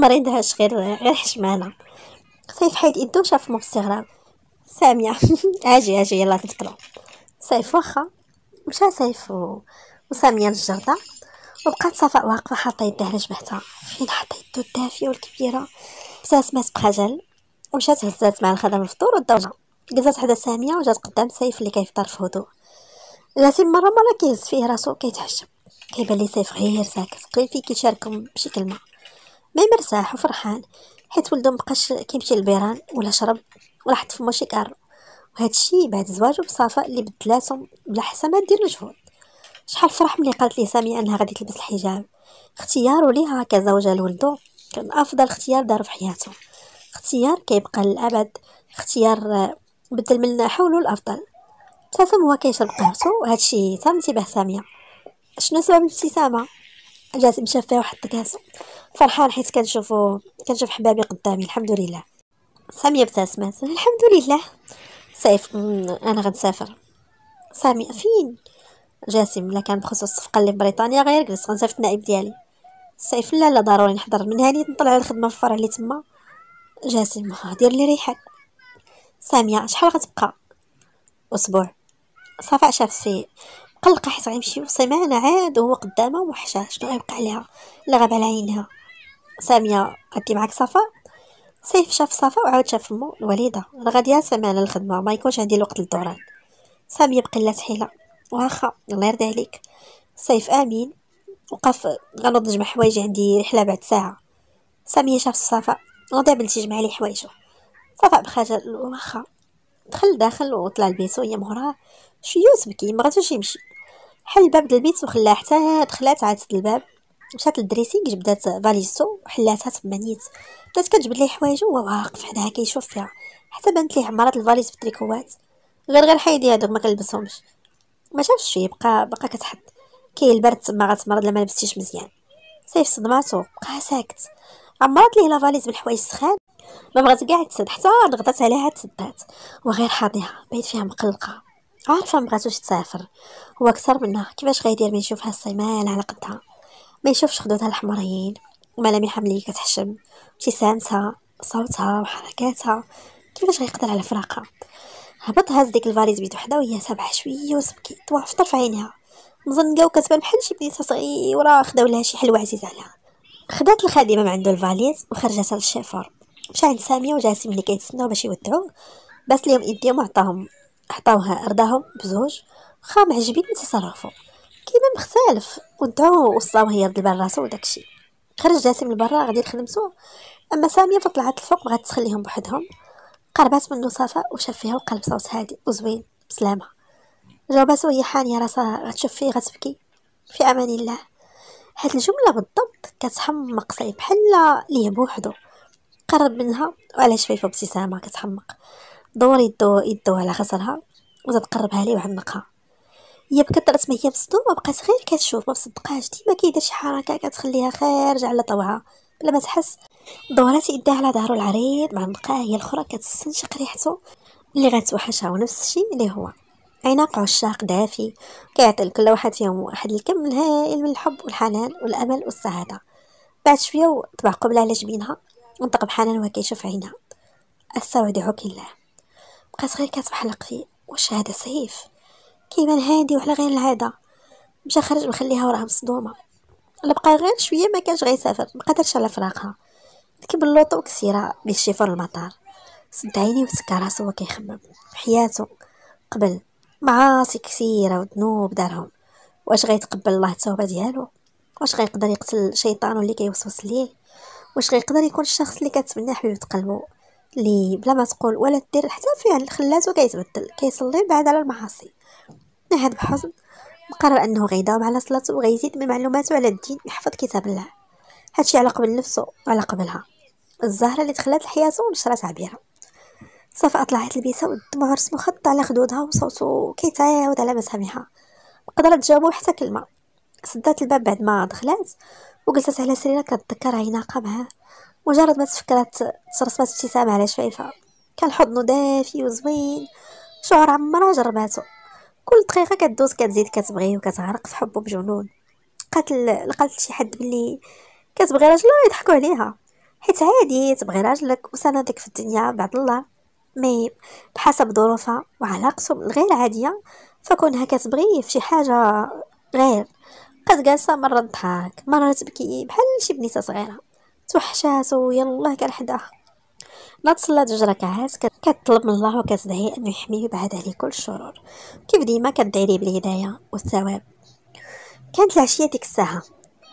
ما عندهاش غير غير حشمانه سيف حيد يدو شاف باستغراب ساميه اجي اجي يلا تتكلم سيف واخا مشى سيف و... وساميه للجرده وبقات صفاء واقفه حاطه يدها على جبهتها فين حاطه يدو الدافيه والكبيره ابتسمات بخجل ومشات هزات مع الخدم الفطور والدوجه جزات حدا ساميه وجات قدام سيف اللي كيفطر في هدوء لاسيم مره مره كيهز فيه راسو كيتحشم كيبان لي سيف غير ساكت قليل فيه كيشاركهم بشي كلمه مي مرتاح وفرحان حيت ولدو مبقاش كيمشي للبيران ولا شرب ولا حط في شي كار وهذا الشيء بعد زواجه بصفاء اللي بدلاتهم بلا حسن ما دير مجهود شحال فرح ملي قالت ليه سامية انها غادي تلبس الحجاب اختياره ليها كزوجة لولدو كان افضل اختيار دارو في حياته اختيار كيبقى للابد اختيار بدل من حوله الافضل ابتسم هو كيشرب قهوته وهادشي تم انتباه سامية شنو سبب الابتسامة جات شاف فيها وحط الكاس فرحان حيت كنشوفو كنشوف حبابي قدامي الحمد لله سامية ابتسمت الحمد لله صيف انا غنسافر سامية فين جاسم ملي كان بخصوص الصفقه اللي في بريطانيا غير جلس غنصيفط النائب ديالي سيف لا لا ضروري نحضر من هاني نطلع على الخدمه في الفرع اللي تما جاسم ها دير لي ريحك ساميه شحال غتبقى اسبوع صافا شاف فيه قلق حيت غيمشي سيمانه عاد وهو قدامها وحشاه شنو غيبقى عليها لا غاب على عينها ساميه غدي معاك صفا سيف شاف صفا وعاود شاف مو الوليده انا غاديه سيمانه الخدمة ما يكونش عندي الوقت للدوران ساميه بقي لا واخا الله يرضي عليك صيف امين وقف غنوض نجمع حوايج عندي رحله بعد ساعه ساميه شافت صفا غدا بنتي جمع لي حوايجو صفا بخجل واخا دخل داخل وطلع البيت هي مهرة شويه وتبكي ما غاتوش يمشي حل الباب ديال البيت وخلاها حتى دخلات عادت الباب مشات للدريسينغ جبدات فاليزو وحلاتها تما نيت بدات كتجبد ليه حوايجو وهو واقف حداها كيشوف فيها حتى بانت ليه عمارات الفاليز بالتريكوات غير غير حيدي هادوك ما كنلبسهمش ما شافش شويه بقى بقى كتحد كاين البرد تما غتمرض لما لبستيش مزيان سيف صدماتو بقى ساكت عمرت ليه لافاليز بالحوايج سخان ما بغات كاع تسد حتى ضغطات عليها تسدات وغير حاضيها بيت فيها مقلقه عارفه مبغاتوش تسافر هو اكثر منها كيفاش غيدير ما يشوفها الصيمال على قدها ما يشوفش خدودها الحمرين وملامحها ملي كتحشم ابتسامتها صوتها وحركاتها كيفاش غيقدر على فراقها هبط هز ديك الفاليز بيد وحده وهي سابعه شويه وسبكي طوع في طرف عينها مزنقه وكتبان بحال شي بنيته صغيره خداو لها شي حلوة عزيزة عليها خدات الخادمه من عندو الفاليز وخرجت للشيفور مشى عند ساميه وجاسم اللي كيتسناو باش يودعوه بس ليهم ايديهم عطاهم عطاوها رداهم بزوج خام عجبين تصرفوا كيما مختلف ودعوه وصاو هي رد البال راسو وداكشي خرج جاسم لبرا غادي لخدمتو اما ساميه فطلعت الفوق بغات تخليهم بوحدهم قربات منو صفاء وشاف فيها القلب صوت هادئ وزوين بسلامة جاوباتو وهي حانية راسها غتشوف فيه غتبكي في أمان الله هاد الجملة بالضبط كتحمق صعيب بحال ليه بوحدو قرب منها وعلى شفيفه ابتسامه كتحمق دور يدو يدو على وزاد وتتقربها ليه وعنقها هي بكثرت ما هي مصدومة بقات غير كتشوف ما مصدقاش ديما كيدير شي حركة كتخليها خارجة على طوعها بلا ما تحس دورات يديها على ظهره العريض مع معمقاه هي الاخرى كتستنشق ريحته اللي غتوحشها ونفس الشيء اللي هو عناق عشاق دافي كيعطي لكل واحد فيهم واحد الكم الهائل من الحب والحنان والامل والسعاده بعد شويه وطبع قبله على جبينها ونطق بحنان وهو كيشوف عينها استودعك الله بقات غير كتبحلق فيه واش هذا سيف كيبان هادي وعلى غير العاده مشى خرج مخليها وراها مصدومه بقى غير شويه ما كانش غيسافر ما قدرش على فراقها ركب اللوطو وكسيرة بالشيفور المطار سد عيني وسكا راسو وكيخمم، كيخمم حياتو قبل معاصي كثيرة وذنوب دارهم واش غيتقبل الله التوبة ديالو واش غيقدر يقتل شيطانو اللي كيوسوس ليه واش غيقدر يكون الشخص اللي كتمنى حبيبة قلبو لي بلا ما تقول ولا دير حتى فعل خلاتو كيتبدل كيصلي بعد على المعاصي نهاد بحزن قرر انه غيداوم على صلاته وغيزيد من معلوماته على الدين ويحفظ كتاب الله هادشي على قبل نفسه وعلى قبلها الزهره اللي دخلت لحياته ونشرات عبيره صافي طلعت البيسه والدموع رسمو خط على خدودها وصوتو كيتعاود على مسامعها قدرت تجاوبو حتى كلمه سدات الباب بعد ما دخلات وجلست على سريرها كتذكر عيناقه معاه مجرد ما تفكرات ترسمت ابتسامه على شفايفها كان حضنه دافي وزوين شعور عمرها جرباتو كل دقيقه كدوز كتزيد كتبغيه وكتغرق في حبه بجنون قالت لقات شي حد بلي كتبغي راجلها يضحكوا عليها حيت عادي تبغي راجلك وسندك في الدنيا بعد الله مي بحسب ظروفها وعلاقته الغير عادية فكونها كتبغيه في شي حاجة غير بقات جالسة مرة تضحك مرة تبكي بحال شي بنيتة صغيرة توحشات ويلاه كان حداها نتصلى جوج ركعات كتطلب من الله وكتدعي انه يحميه ويبعد عليه كل الشرور كيف ديما كدعي ليه بالهدايه والثواب كانت العشيه ديك الساعه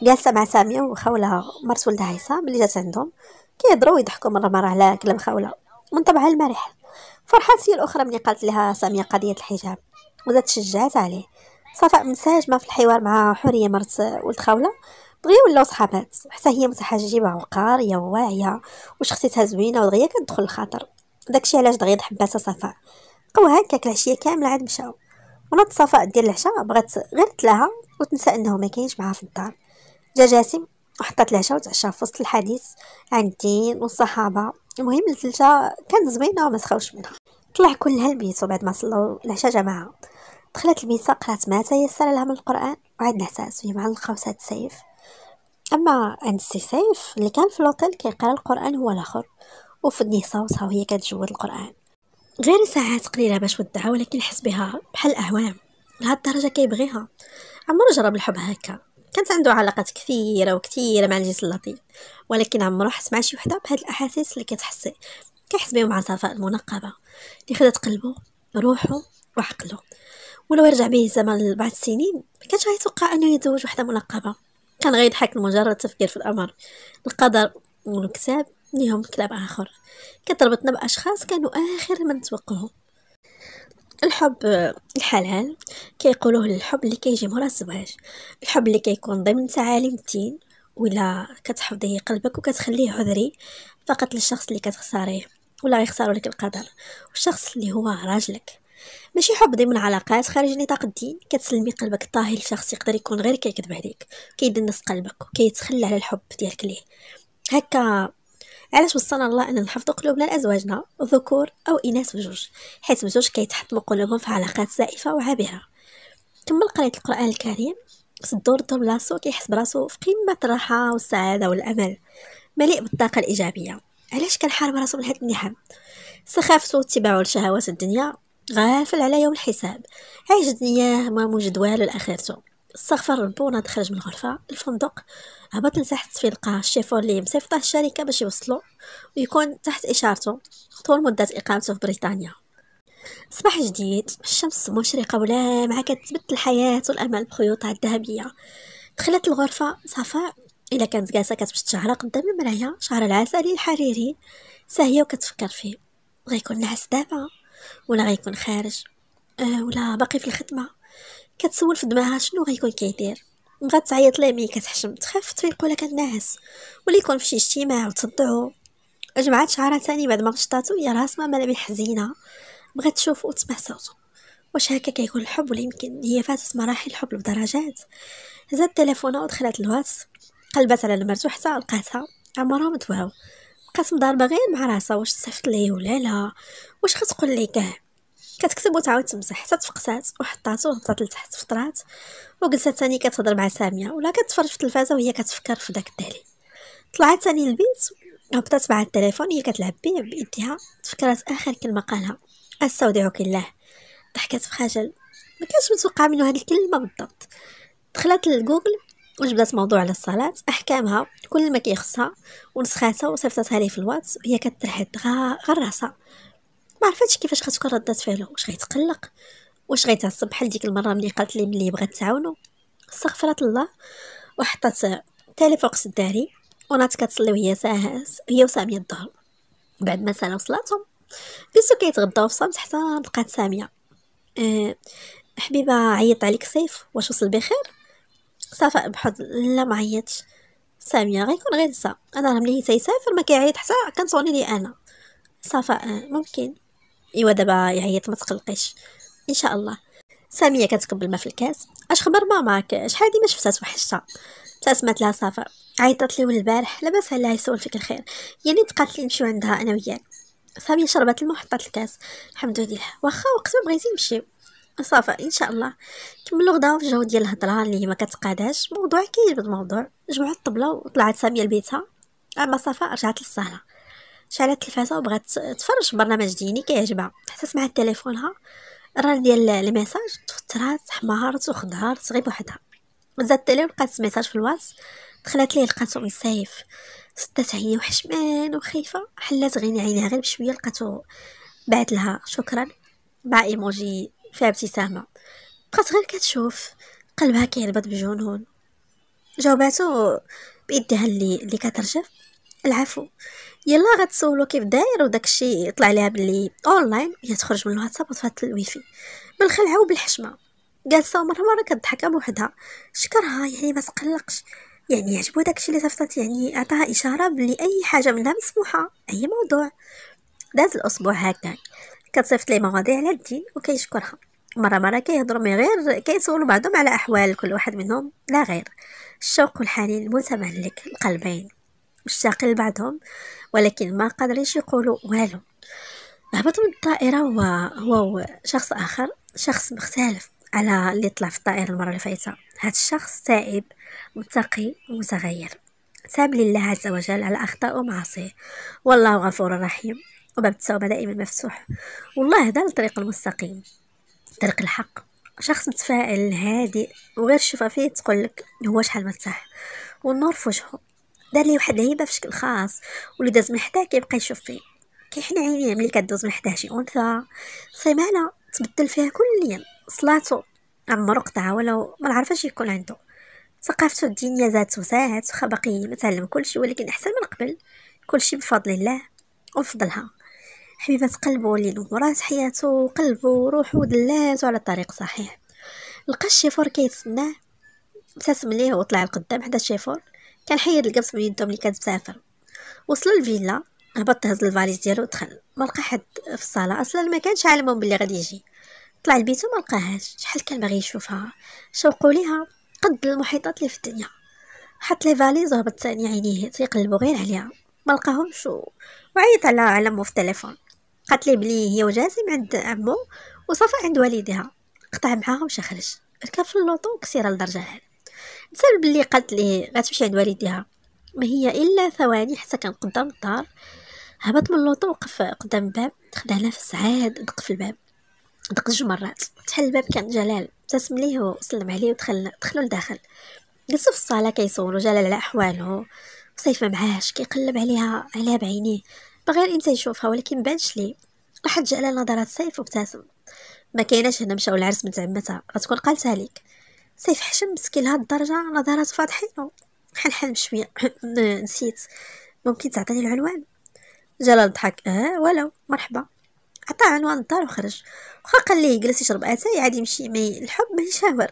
جالسه مع ساميه وخولها مرت ولدها عصام اللي جات عندهم كيهضروا ويضحكوا مره مره على كلام خوله وانطبعها المرح فرحات هي الاخرى ملي قالت لها ساميه قضيه الحجاب وزاد تشجعت عليه صفاء منساجمه في الحوار مع حوريه مرت ولد خوله دغيا ولاو صحابات حتى هي متحجبه وقاريه وواعيه وشخصيتها زوينه ودغيا كتدخل الخاطر داكشي علاش دغيا حباتها صفاء بقاو هكاك العشيه كامله عاد مشاو ونط صفاء ديال العشاء بغات غير تلاها وتنسى انه ما كاينش معاها في الدار جاجاسي وحطيت العشاء وتعشى في وسط الحديث عن الدين والصحابه المهم الثلجه كانت زوينه وما سخاوش منها طلع كل البيت وبعد ما صلوا العشاء جماعه دخلت الميسا قرات ما تيسر لها من القران وعاد نعسات وهي معلقه وسات سيف اما عند السي سيف اللي كان في الاوتيل كيقرا القران هو الاخر النيسا وصها وهي كتجود القران غير ساعات قليله باش ودعها ولكن حس بها بحال اهوام لهاد الدرجه كيبغيها عمرو جرب الحب هكا كانت عنده علاقات كثيره وكثيره مع الجنس اللطيف ولكن عمرو حس مع شي وحده بهاد الاحاسيس اللي كتحس كيحس بهم مع صفاء المنقبه اللي خدات قلبه روحه وعقله ولو رجع به الزمن لبعض السنين ما كانش غيتوقع انه يتزوج وحده منقبه كان غيضحك لمجرد التفكير في الامر القدر والكتاب ليهم كلام اخر كتربطنا باشخاص كانوا اخر من توقعهم الحب الحلال كيقولوه الحب اللي كيجي مورا الزواج الحب اللي كيكون ضمن تعاليم الدين ولا كتحفظيه قلبك وكتخليه عذري فقط للشخص اللي كتخساريه ولا يخسروا لك القدر والشخص اللي هو راجلك ماشي حب ضمن علاقات خارج نطاق الدين كتسلمي قلبك الطاهي لشخص يقدر يكون غير كيكذب عليك كيدنس قلبك وكيتخلى على الحب ديالك ليه هكا علاش وصلنا الله ان نحفظ قلوبنا لازواجنا ذكور او اناث بجوج حيث بجوج كيتحطموا قلوبهم في علاقات زائفه وعابره ثم قرايه القران الكريم صدور الدور بلاصو كيحس براسو في قمه الراحه والسعاده والامل مليء بالطاقه الايجابيه علاش كنحارب راسو من هاد النعم سخافته واتباعه لشهوات الدنيا غافل على يوم الحساب عايش دنياه ما موجد والو لاخرته استغفر ربو وانا خرج من الغرفه الفندق هبط لتحت في لقى الشيفور اللي مصيفطه الشركه باش يوصلو ويكون تحت اشارته طول مده اقامته في بريطانيا صباح جديد الشمس مشرقه ولا مع كتبت الحياه والامل بخيوطها الذهبيه دخلت الغرفه صفاء الا كانت جالسه كتبش شعرها قدام المرايه شعر العسلي الحريري ساهيه وكتفكر فيه غيكون نعس دابا ولا غيكون خارج أه ولا باقي في الخدمه كتسول في دماغها شنو غيكون كيدير بغات تعيط ليه مي كتحشم تخاف تفيقو لك الناس ولا يكون فشي اجتماع وتضعو جمعات شعرها تاني بعد ما غشطاتو هي ما مالا حزينه بغات تشوف وتسمع صوتو واش هكا كيكون الحب ولا يمكن هي فاتت مراحل الحب بدرجات هزات التليفون ودخلت الواتس قلبات على نمرتو حتى لقاتها عمرها دواو بقات مضاربه غير مع راسها واش تصيفط ليه ولا لا واش غتقول ليه كاع كتكتب وتعاود تمسح حتى تفقسات وحطات وهبطات لتحت فطرات وجلسات تاني كتهضر مع ساميه ولا كتفرج في التلفازه وهي كتفكر في داك الدالي طلعت تاني للبيت هبطات مع التليفون هي كتلعب بيه بيديها تفكرات اخر كلمه قالها استودعك الله ضحكات بخجل ما كانش متوقع منه هذه الكلمه بالضبط دخلت لجوجل وجبدات موضوع على الصلاة أحكامها كل ما كيخصها ونسخاتها وصيفطاتها لي في الواتس وهي كترحد غا غراسة ما عرفتش كيفاش غتكون ردة فعله واش غيتقلق واش غيتعصب بحال ديك المره ملي قالت لي ملي بغات تعاونو استغفرت الله وحطت تالي فوق الداري ونات كتصلي وهي ساهس هي وساميه الظهر بعد ما سالا وصلاتهم جلسو كيتغداو في صمت حتى لقات ساميه أه حبيبه عيط عليك سيف واش وصل بخير صفاء بحض لا ما عيطش ساميه غيكون غير نسى انا راه ملي تيسافر ما كيعيط حتى كنصوني لي انا صفاء آه، ممكن ايوا دابا يعيط طيب ما تقلقيش ان شاء الله ساميه كتكب الماء في الكاس اش خبر ماماك شحال ما شفتها توحشتها ابتسمت لها صافا عيطت لي ولد البارح لاباس الله يسول فيك الخير يعني تقات لي نمشيو عندها انا وياك ساميه شربت الماء وحطت الكاس الحمد لله واخا وقت ما بغيتي نمشيو صافا ان شاء الله كملوا غدا في الجو ديال الهضره اللي ما كتقاداش موضوع كيجبد موضوع جمعوا الطبله وطلعت ساميه لبيتها اما صافا رجعت للصاله شعلت التلفازه وبغات تفرج برنامج ديني كيعجبها حتى سمعت تليفونها الرن ديال الميساج تفترات حمارت وخضرات غير بوحدها زاد التليفون لقات ميساج في الواتس دخلت ليه لقاتو مسايف سدات هي وحشمان وخايفه حلات غير عينيها غير بشويه لقاتو بعت لها شكرا مع ايموجي فيها ابتسامه بقات غير كتشوف قلبها كيربط بجنون جاوباتو بيدها اللي اللي كترجف العفو يلا غتسولو كيف داير وداكشي طلع ليها بلي اونلاين هي تخرج من الواتساب وطفات الويفي بالخلعه وبالحشمه جالسه ومره مره كضحك بوحدها شكرها يعني ما تقلقش يعني عجبو داكشي اللي صفطت يعني عطاها اشاره بلي اي حاجه منها مسموحه اي موضوع داز الاسبوع هكا كتصيفط لي مواضيع على الدين وكيشكرها مره مره كيهضروا مي غير كيسولوا بعضهم على احوال كل واحد منهم لا غير الشوق والحنين المتملك القلبين مشتاقين لبعضهم ولكن ما قادرينش يقولوا والو هبط من الطائرة وهو شخص آخر شخص مختلف على اللي طلع في الطائرة المرة اللي فاتت هذا الشخص تائب متقي ومتغير تاب لله عز وجل على أخطائه ومعاصيه والله غفور رحيم وباب التوبة دائما مفتوح والله هذا الطريق المستقيم طريق الحق شخص متفائل هادئ وغير شفافية تقول لك هو شحال مرتاح والنور في وجهه دار لي واحد الهيبه في شكل خاص ولي داز من حداه كيبقى يشوف فيه كيحني عينيه ملي كدوز من حداه شي انثى سيمانه تبدل فيها كل يوم صلاته عمرو قطعها ولو ما عرفاش يكون عنده ثقافته الدينيه زادت ساعات واخا باقي ما تعلم كلشي ولكن احسن من قبل كلشي بفضل الله وفضلها حبيبه قلبه اللي نورات حياته وقلبه وروحه ودلاته على الطريق صحيح لقى الشيفور كيتسناه ابتسم ليه وطلع لقدام حدا الشيفور كان حيد القبص بيدو ملي كانت مسافر وصل للفيلا هبط هز الفاليز ديالو ودخل ما لقى حد في الصاله اصلا ما كانش عالمهم باللي غادي يجي طلع لبيتو ما لقاهاش شحال كان باغي يشوفها شوقوا ليها قد المحيطات اللي في الدنيا حط لي فاليز وهبط ثاني عينيه تيقلبوا غير عليها ما لقاهمش وعيط على على مو في التليفون قالت لي بلي هي وجاسم عند عمو وصفاء عند والدها قطع معاهم شخرج ركب في اللوطو كسيرة لدرجه هاد بسبب اللي قالت ليه غتمشي عند والديها ما هي الا ثواني حتى كان قدام الدار هبط من اللوطو وقف قدام الباب خدا نفس عاد دق في الباب دق جوج مرات تحل الباب كان جلال ابتسم ليه وسلم عليه ودخل دخلوا لداخل جلسوا في الصاله كيصوروا جلال على احواله وصيفه معاش كيقلب عليها عليها بعينيه باغي انت يشوفها ولكن مبانش ليه راحت جلال نظرات سيف وابتسم ما كايناش هنا مشاو العرس من عمتها غتكون قالتها ليك سيف حشم مسكين لهاد الدرجه على دارات فاضحينو حل حل شوية نسيت ممكن تعطيني العنوان جلال ضحك اه ولو مرحبا عطاه عنوان الدار وخرج واخا قال ليه جلس يشرب اتاي عاد يمشي مي الحب ما يشاور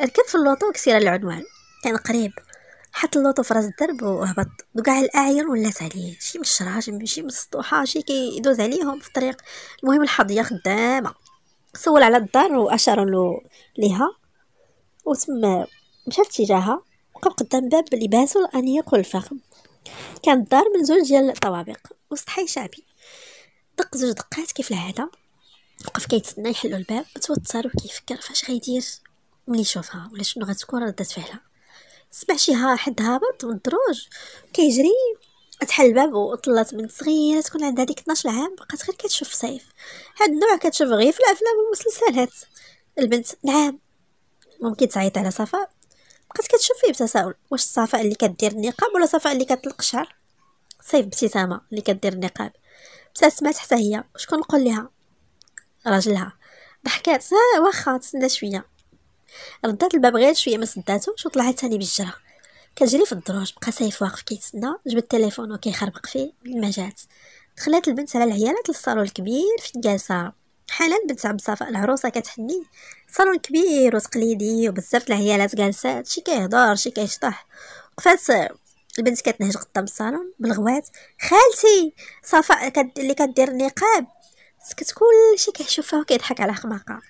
ركب في اللوطو وكسير العنوان كان قريب حط اللوطو في راس الدرب وهبط وكاع الاعين ولات عليه شي من الشراج شي من السطوحه شي كيدوز عليهم في الطريق المهم الحظيه خدامه سول على الدار واشار له ليها وتما مشى في اتجاهها وقف قدام باب اللي باسو الانيق والفخم كان الدار من زوج ديال الطوابق وسط حي شعبي دق زوج دقات كيف العاده وقف كيتسنى يحلو الباب متوتر وكيفكر فاش غيدير ملي يشوفها ولا شنو غتكون ردة فعلها سمع شي حد هابط من الدروج كيجري تحل الباب وطلت من صغيره تكون عندها ديك 12 عام بقات غير كتشوف صيف هاد النوع كتشوف غير في الافلام والمسلسلات البنت نعم ممكن تعيط على صفاء بقات كتشوف فيه بتساؤل واش صفاء اللي كدير النقاب ولا صفاء اللي كتطلق شعر صيف ابتسامه اللي كدير النقاب ابتسمات حتى هي شكون نقول لها راجلها ضحكات ها واخا تسنى شويه ردات الباب غير شويه ما سداتوش وطلعت ثاني بالجره كتجري في الدروج بقى سيف واقف كيتسنى جبد التليفون وكيخربق فيه ما جات دخلت البنت على العيالات للصالون الكبير فين جالسه حالا بنت صفاء العروسه كتحني صالون كبير وتقليدي وبزاف العيالات جالسات شي كيهضر شي كيشطح وقفات البنت كتنهج قدام الصالون بالغوات خالتي صفاء كد... اللي كدير النقاب سكت كلشي كيشوفها وكيضحك على خماقه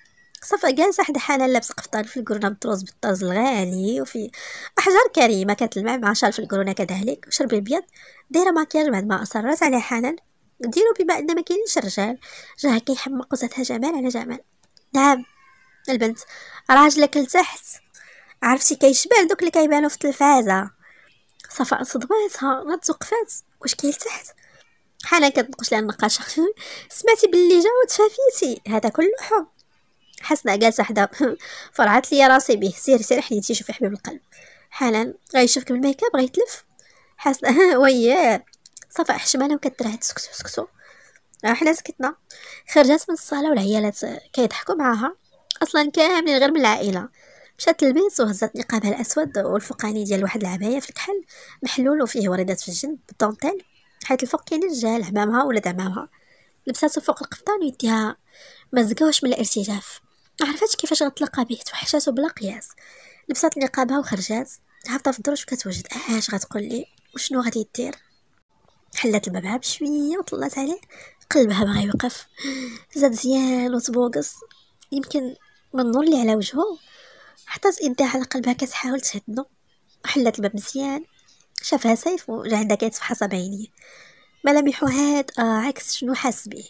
صفاء جالسه حدا حالا لابس قفطان في الكرونه بالطروز بالطاز الغالي وفي احجار كريمه كتلمع مع شال في الكرونه كذلك وشرب البيض دايره ماكياج بعد ما اصرت على حنان ديرو بما ان ما كاينش رجال راه كيحمق وزاتها جمال على جمال نعم البنت راجلك لتحت عرفتي كيشبه دوك اللي كيبانو في التلفازه صفاء صدماتها رد توقفات واش كيلتحت حنا كتنقش لها النقاشه سمعتي باللي جا وتفافيتي هذا كله حب حسنا جالسه حدا فرعت لي راسي به سير سير حنيتي شوفي حبيب القلب حالا غيشوفك بالميكاب غيتلف حسنا وياه صافا حشمانه وكترهد سكسو راه حنا سكتنا خرجات من الصاله والعيالات آه، كيضحكوا معاها اصلا كاملين غير من العائله مشات للبيت وهزات نقابها الاسود والفوقاني ديال واحد العبايه في الكحل محلول وفيه وريدات في الجنب بالدونتيل حيت الفوق كاين الرجال عمامها ولاد عمامها لبساتو فوق القفطان ويديها مزقاوش من الارتجاف ما كيفاش غتلقى به توحشاتو بلا قياس لبسات نقابها وخرجات هابطه في الدروج وكتوجد آه، اش غتقول لي وشنو غادي دير حلات بابها بشويه وطلات عليه قلبها باغي يوقف زاد زيان وتبوقص يمكن من النور اللي على وجهه حطات يدها على قلبها كتحاول تهدنو حلات الباب مزيان شافها سيف وجا عندها كيتفحص بعينيه ملامحو هاد آه عكس شنو حاس بيه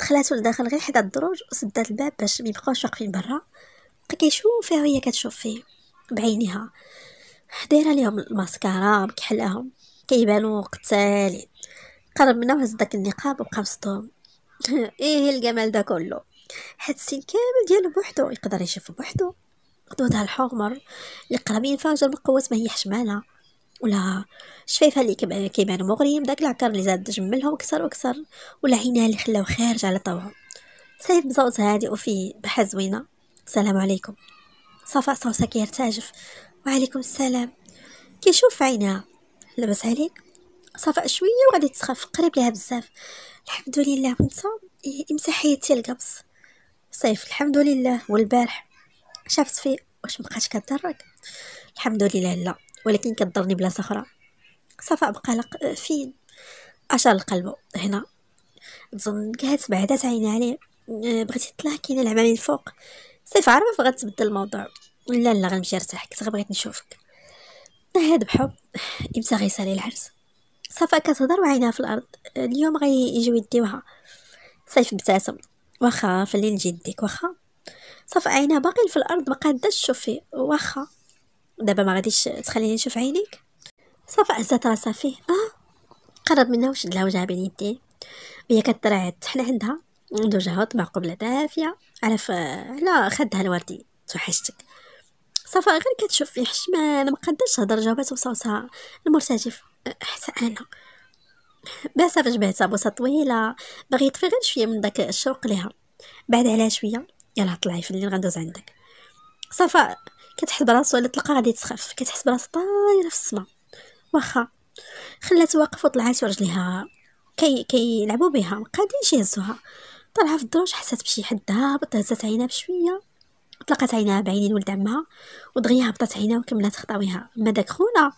دخلاتو لداخل غير حدا الدروج وسدات الباب باش ميبقاوش واقفين برا بقى كيشوفها وهي كتشوف فيه بعينيها دايره ليهم الماسكارا مكحلاهم كيبانو قتالين قرب منا وهز داك النقاب وبقى مصدوم ايه الجمال ده كله حد السين كامل ديالو بوحدو يقدر يشوف بوحدو خدودها الحمر اللي قرب ينفجر من ما هي حشماله ولا شفيفه اللي كيبانو مغريم داك العكر اللي زاد جملهم كسر وكسر ولا عينها اللي خلاو خارج على طوعهم سيف بصوت هادئ وفي بحال زوينه السلام عليكم صفاء صوتها كيرتجف وعليكم السلام كيشوف عينها لاباس عليك صافا شويه وغادي تسخف قريب ليها بزاف الحمد لله وانت إيه، امسحيتي القبص صيف الحمد لله والبارح شافت فيه واش مبقاش كضرك الحمد لله لا ولكن كضرني بلاصه اخرى صافا بقى لق فين اشار القلب هنا تظن كهات بعدات عيني عليه آه، بغيتي تطلع كاينه العمامين الفوق صيف عارفه غتبدل الموضوع لا لا غنمشي نرتاح كنت بغيت نشوفك طيها بحب امتى غيسالي العرس صافا كتهضر وعينها في الارض اليوم غيجيو يديوها صيف ابتسم واخا في الليل نديك واخا صافا عينها باقي في الارض ما قادش تشوف فيه واخا دابا ما غاديش تخليني نشوف عينيك صافا عزات راسها فيه اه قرب منها وشد لها وجهها بين يديه وهي كترعد حنا عندها عند وجهها معقوب دافيه على ف... على خدها الوردي توحشتك صافا غير كتشوف فيه حشمان ما قدرش هضر جاوبات بصوتها المرتجف حتى انا بس فاش بعتها بوسه طويله باغي يطفي غير شويه من داك الشوق ليها بعد عليها شويه يلا طلعي في الليل غندوز عندك صافا كتحس براسو اللي تلقى غادي تسخف كتحس براسها طايره في السما واخا خلات واقف وطلعات ورجليها كي يلعبوا بها ما قادينش يهزوها طلعها في الدروج حسات بشي حد هابط هزات عينها بشويه طلقت عينها بعينين ولد عمها ودغيا هبطت عينها وكملات خطاويها ما داك خونا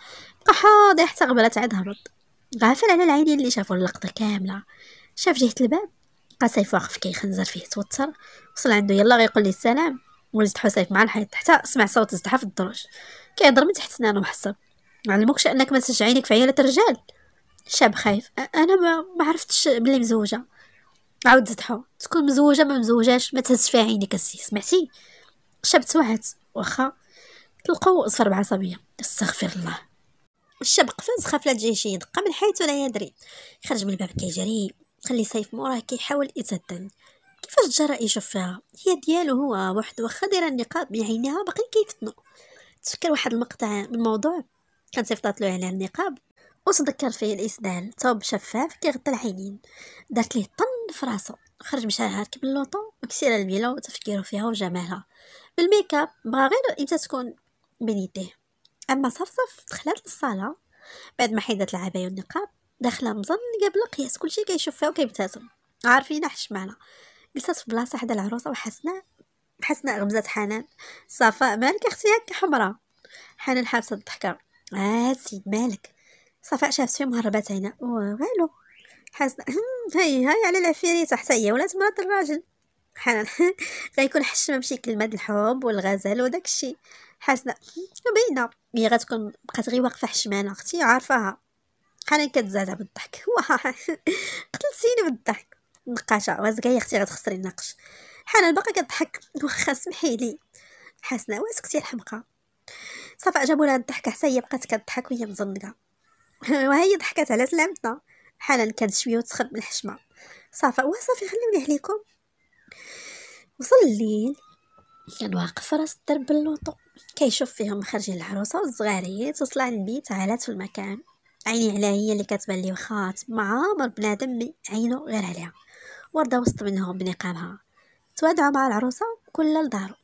بقى حاضي حتى قبلات عاد هبط غافل على العينين اللي شافوا اللقطه كامله شاف جهه الباب بقى سيف واقف كيخنزر فيه توتر وصل عنده يلا غيقول لي السلام ولد حسيف مع الحيط حتى سمع صوت الزحف الدروج كيهضر من تحت سنانه محصب معلموكش انك ما عينك في عياله الرجال شاب خايف انا ما, ما عرفتش بلي مزوجه عاود زدحو تكون مزوجه ما مزوجاش ما تهزش فيها عينك السي سمعتي شابت واحد واخا تلقاو صفر عصبيه استغفر الله الشاب قفز خاف لا تجي شي دقه من حيث لا يدري خرج من الباب كيجري خلي سيف موراه كيحاول يتهدن كيفاش جرى يشوف فيها هي ديالو هو واحد واخا دايره النقاب بعينيها باقي كيفتنو تفكر واحد المقطع من الموضوع كان صيفطات له على النقاب وتذكر فيه الاسدال ثوب شفاف كيغطي العينين دارت ليه طن في راسو خرج مشى هارك باللوطو اللوطو وكسير البيلا فيها وجمالها بالميك اب بغا غير امتى تكون بين يديه اما صفصف دخلت للصاله بعد ما حيدت العبايه والنقاب داخله مزن قبل قياس كلشي كيشوف فيها وكيبتسم عارفين حشمانه جلست في بلاصه حدا العروسه وحسناء حسناء غمزات حنان صفاء مالك اختي هكا حمراء حنان حابسه الضحكه اه سيد مالك صفاء شافت فيه مهربات عينا والو حسناء هاي هاي على العفيريت حتى هي ولات مرات الراجل حنان غيكون حشمه بشي كلمه الحب والغزل وداك الشيء حاسه باينه هي غتكون بقات غير واقفه حشمانه اختي عارفاها حنان كتزعزع بالضحك قتلتيني بالضحك نقاشه وازكا يا اختي غتخسري النقش حنان باقا كضحك واخا سمحي لي حسنه واسكتي الحمقى صافا جابوا لها الضحكه حتى هي بقات كضحك وهي مزنقه وهي ضحكات على سلامتنا حنان كانت شويه وتسخن من الحشمه صافا وصافي خلوني عليكم وصل الليل كان واقف راس الدرب باللوطو كيشوف فيهم خارجين العروسه والصغاريات وصل على البيت عالات في المكان عيني عليها هي اللي كتبان لي وخات ما عمر بنادم عينو غير عليها ورده وسط منهم بنقابها توادعوا مع العروسه كل لدارو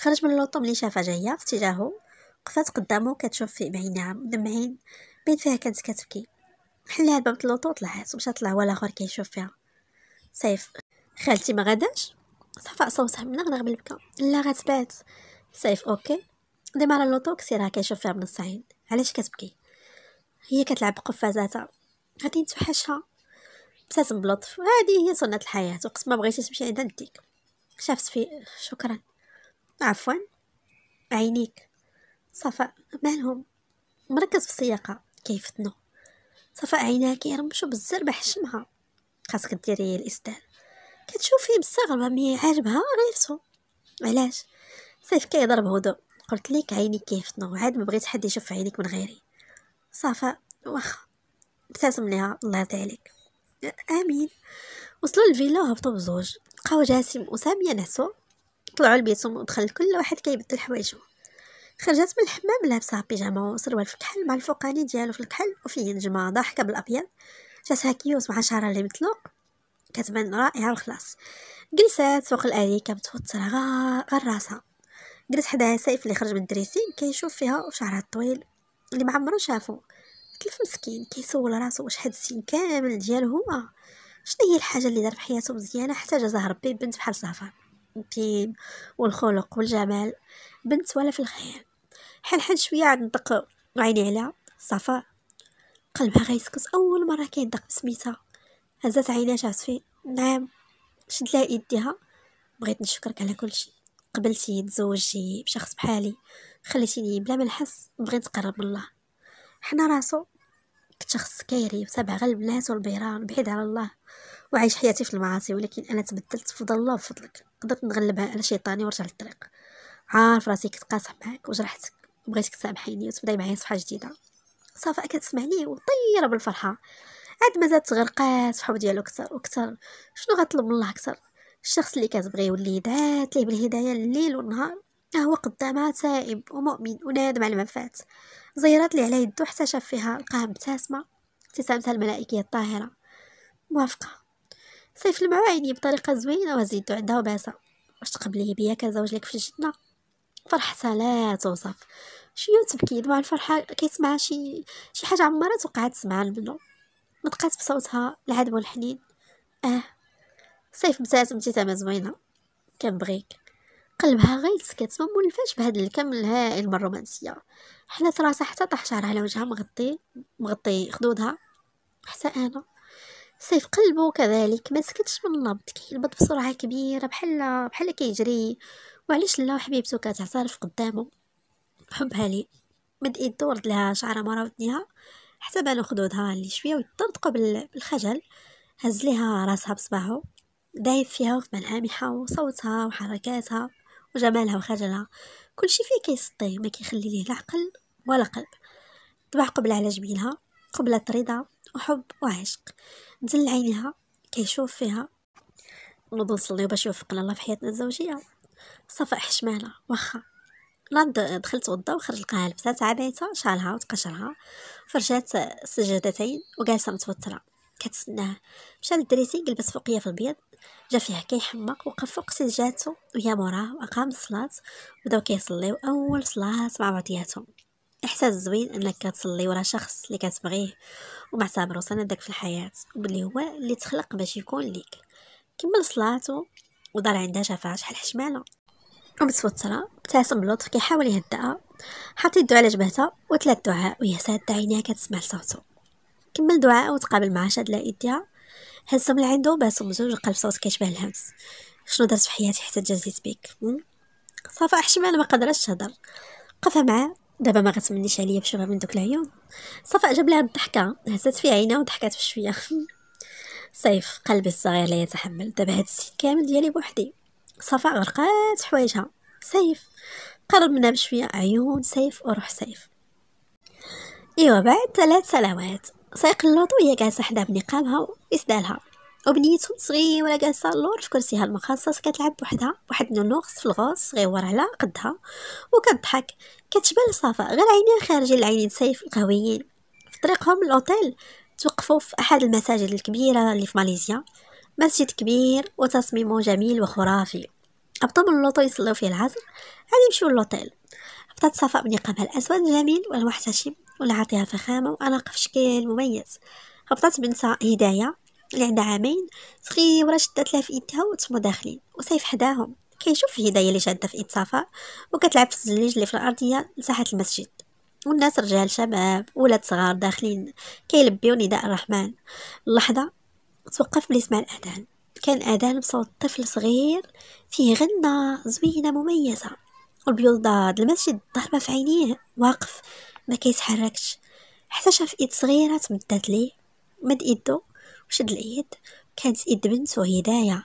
خرج من اللوطو ملي شافها جايه في اتجاهه وقفات قدامه كتشوف فيه بعينها مدمعين بين فيها كانت كتبكي حلها الباب اللوطو وطلعت ومشات ولا اخر كيشوف فيها سيف خالتي ما غداش صفاء صوتها غنغ بالبكا لا غتبات سيف اوكي ديما على لوطوكسي راه كيشوف فيها من الصعيد علاش كتبكي هي كتلعب بقفازاتها غادي نتوحشها ابتسم بلطف هادي هي سنة الحياة وقت ما بغيتي تمشي عندها نديك شافت في شكرا عفوا عينيك صفاء مالهم مركز في السياقة كيفتنو صفاء عيناها كيرمشو بالزربة حشمها خاصك ديري الاستاذ كتشوفي بصغر مستغربه مي عاجبها غيرتو علاش سيف كيضرب هدوء قلت ليك عيني كيفتنو عاد ما بغيت حد يشوف عينيك من غيري صافا واخا ابتسم ليها الله يرضي عليك امين وصلوا للفيلا وهبطوا بزوج لقاو جاسم وساميه نعسو طلعوا لبيتهم ودخل كل واحد كيبدل حوايجو خرجت من الحمام لابسه بيجاما وسروال في الكحل مع الفوقاني ديالو في الكحل وفيه نجمه ضاحكه بالابيض جاتها كيوس مع شعرها اللي متلوق كتبان رائعه وخلاص جلسات فوق الاريكه متوتره غير راسها جلس حداها سيف اللي خرج من الدريسين كيشوف فيها وشعرها الطويل اللي ما عمرو شافو تلف مسكين كيسول راسو واش هاد السن كامل ديالو هو شنو هي الحاجه اللي دار في حياته مزيانه حتى جازها ربي بنت بحال صفا الدين والخلق والجمال بنت ولا في الخيال حل حل شويه عاد ندق عيني عليها صفاء قلبها غيسكت اول مره كيدق بسميتها هزات عينيها شافت نعم شد لها يديها بغيت نشكرك على كل شيء قبلتي تزوجتي بشخص بحالي خليتيني بلا ما نحس بغيت نقرب من الله حنا راسو كنت شخص كيري وتابع غير البنات والبيران بعيد على الله وعايش حياتي في المعاصي ولكن انا تبدلت بفضل الله وفضلك قدرت نغلبها على شيطاني ورجع للطريق عارف راسي كنت قاصح معاك وجرحتك وبغيتك تسامحيني وتبداي معايا صفحه جديده صافا كتسمعني وطيره بالفرحه عاد مازال تغرقات في حب ديالو اكثر واكثر شنو غطلب من الله اكثر الشخص اللي كتبغي يولي يدعات ليه بالهدايه الليل والنهار هو قدامها تائب ومؤمن ونادم على ما فات زيرات لي على يدو حتى شاف فيها لقاها مبتسمه ابتسامتها الملائكيه الطاهره موافقه صيف المعايني بطريقه زوينه وزيدو عندها وباسه واش تقبليه بيا كزوج لك في الجنه فرحتها لا توصف شيو تبكي مع الفرحه كيسمع شي شي حاجه عمرها توقعت تسمعها منه نطقات بصوتها العذب والحنين اه صيف بتاعت تما زوينة كنبغيك قلبها غير سكت ما مولفاش بهاد الكم الهائل من الرومانسية حنا راسها حتى طاح شعرها على وجهها مغطي مغطي خدودها حتى انا سيف قلبه كذلك ما سكتش من النبض كينبض بسرعه كبيره بحال بحال كيجري وعلاش لا وحبيبته كتعترف قدامه بحبها ليه مد ايد ورد لها شعره مرا ودنيها حتى بالو خدودها اللي شويه ويطردقوا بالخجل هز ليها راسها بصباعو دايب فيها وفي ملامحها وصوتها وحركاتها وجمالها وخجلها كل شيء فيه كيسطيه ما كيخلي ليه لا عقل ولا قلب طبع قبل على جميلها قبلة رضا وحب وعشق نزل عينيها كيشوف فيها نوض نصليو باش يوفقنا الله في حياتنا الزوجيه صفاء حشمانه واخا لا دخلت وضا وخرج لقاها لبسات عبايتها شالها وتقشرها فرجات سجادتين وجالسة متوترة كتسناه مشى للدريسينغ لبس فوقية في البيض جا فيها كيحمق وقف فوق سجادته ويا موراه وأقام الصلاة وبداو كيصليو أول صلاة مع بعضياتهم إحساس زوين أنك كتصلي ورا شخص اللي كتبغيه ومعتبرو سندك في الحياة وبلي هو اللي تخلق باش يكون ليك كمل صلاته ودار عندها شفاعة شحال حشمالة ومتوترة ابتسم بلطف كيحاول يهدأها حط يدو على جبهتها وتلات دعاء وهي سادة عينيها كتسمع لصوتو كمل دعاء وتقابل معاه شاد لا هزهم لعندو باسهم مزوج وقال صوت كيشبه الهمس شنو درت في حياتي حتى تجازيت بيك صافا حشمان انا ما قدرش تهضر قفا معاه دابا ما غتمنيش عليا بشوفها من دوك العيون صافا جاب لها الضحكه هزات في عينها وضحكات بشويه صيف قلبي الصغير لا يتحمل دابا هاد السيد كامل ديالي بوحدي صفاء غرقات حوايجها سيف قرب منها بشوية عيون سيف وروح سيف إيوا بعد ثلاث سنوات سايق اللوطو هي جالسة حدا بنقابها وإسدالها وبنيتهم ولا جالسة اللور في كرسيها المخصص كتلعب بوحدها واحد النوغص في الغوص صغيور على قدها وكتضحك كتشبه لصفاء غير عينيها خارجين لعينين سيف القويين في طريقهم للأوتيل توقفوا في أحد المساجد الكبيرة اللي في ماليزيا مسجد كبير وتصميمه جميل وخرافي هبطوا من اللوطو يصلوا فيه العصر غادي يمشيو للوطيل هبطت صفاء بنقابها الأسود الجميل والمحتشم واللي عاطيها فخامة وأناقة في شكل مميز هبطت بنت هداية اللي عندها عامين صغيرة شدت لها في يدها وتسمو داخلين وسيف حداهم كيشوف هداية اللي شادة في يد صفاء وكتلعب في الزليج اللي في الأرضية لساحة المسجد والناس رجال شباب ولاد صغار داخلين كيلبيو نداء الرحمن اللحظة توقف بلي سمع الأذان كان أذان بصوت طفل صغير فيه غنة زوينة مميزة ضاد المسجد ضربة في عينيه واقف ما كيتحركش حتى شاف إيد صغيرة تمدات ليه مد إيدو وشد الإيد كانت إيد بنته هداية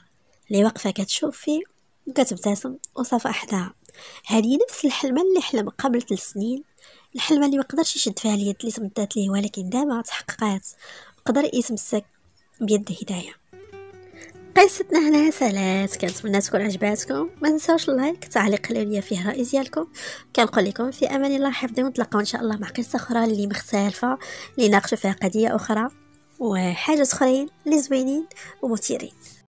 اللي واقفة كتشوف فيه وكتبتسم وصافا أحدها هذه نفس الحلمة اللي حلم قبل ثلاث سنين الحلمة اللي مقدرش يشد فيها اليد اللي تمدات ليه ولكن دابا تحققات قدر يتمسك بيد هداية قصتنا هنا سالات كنتمنى تكون عجباتكم ما تنساوش اللايك تعليق ليا فيه الراي ديالكم كنقول لكم في امان الله حفظي ونتلاقاو ان شاء الله مع قصه اخرى اللي مختلفه اللي ناقشوا فيها قضيه اخرى وحاجه اخرين اللي زوينين ومثيرين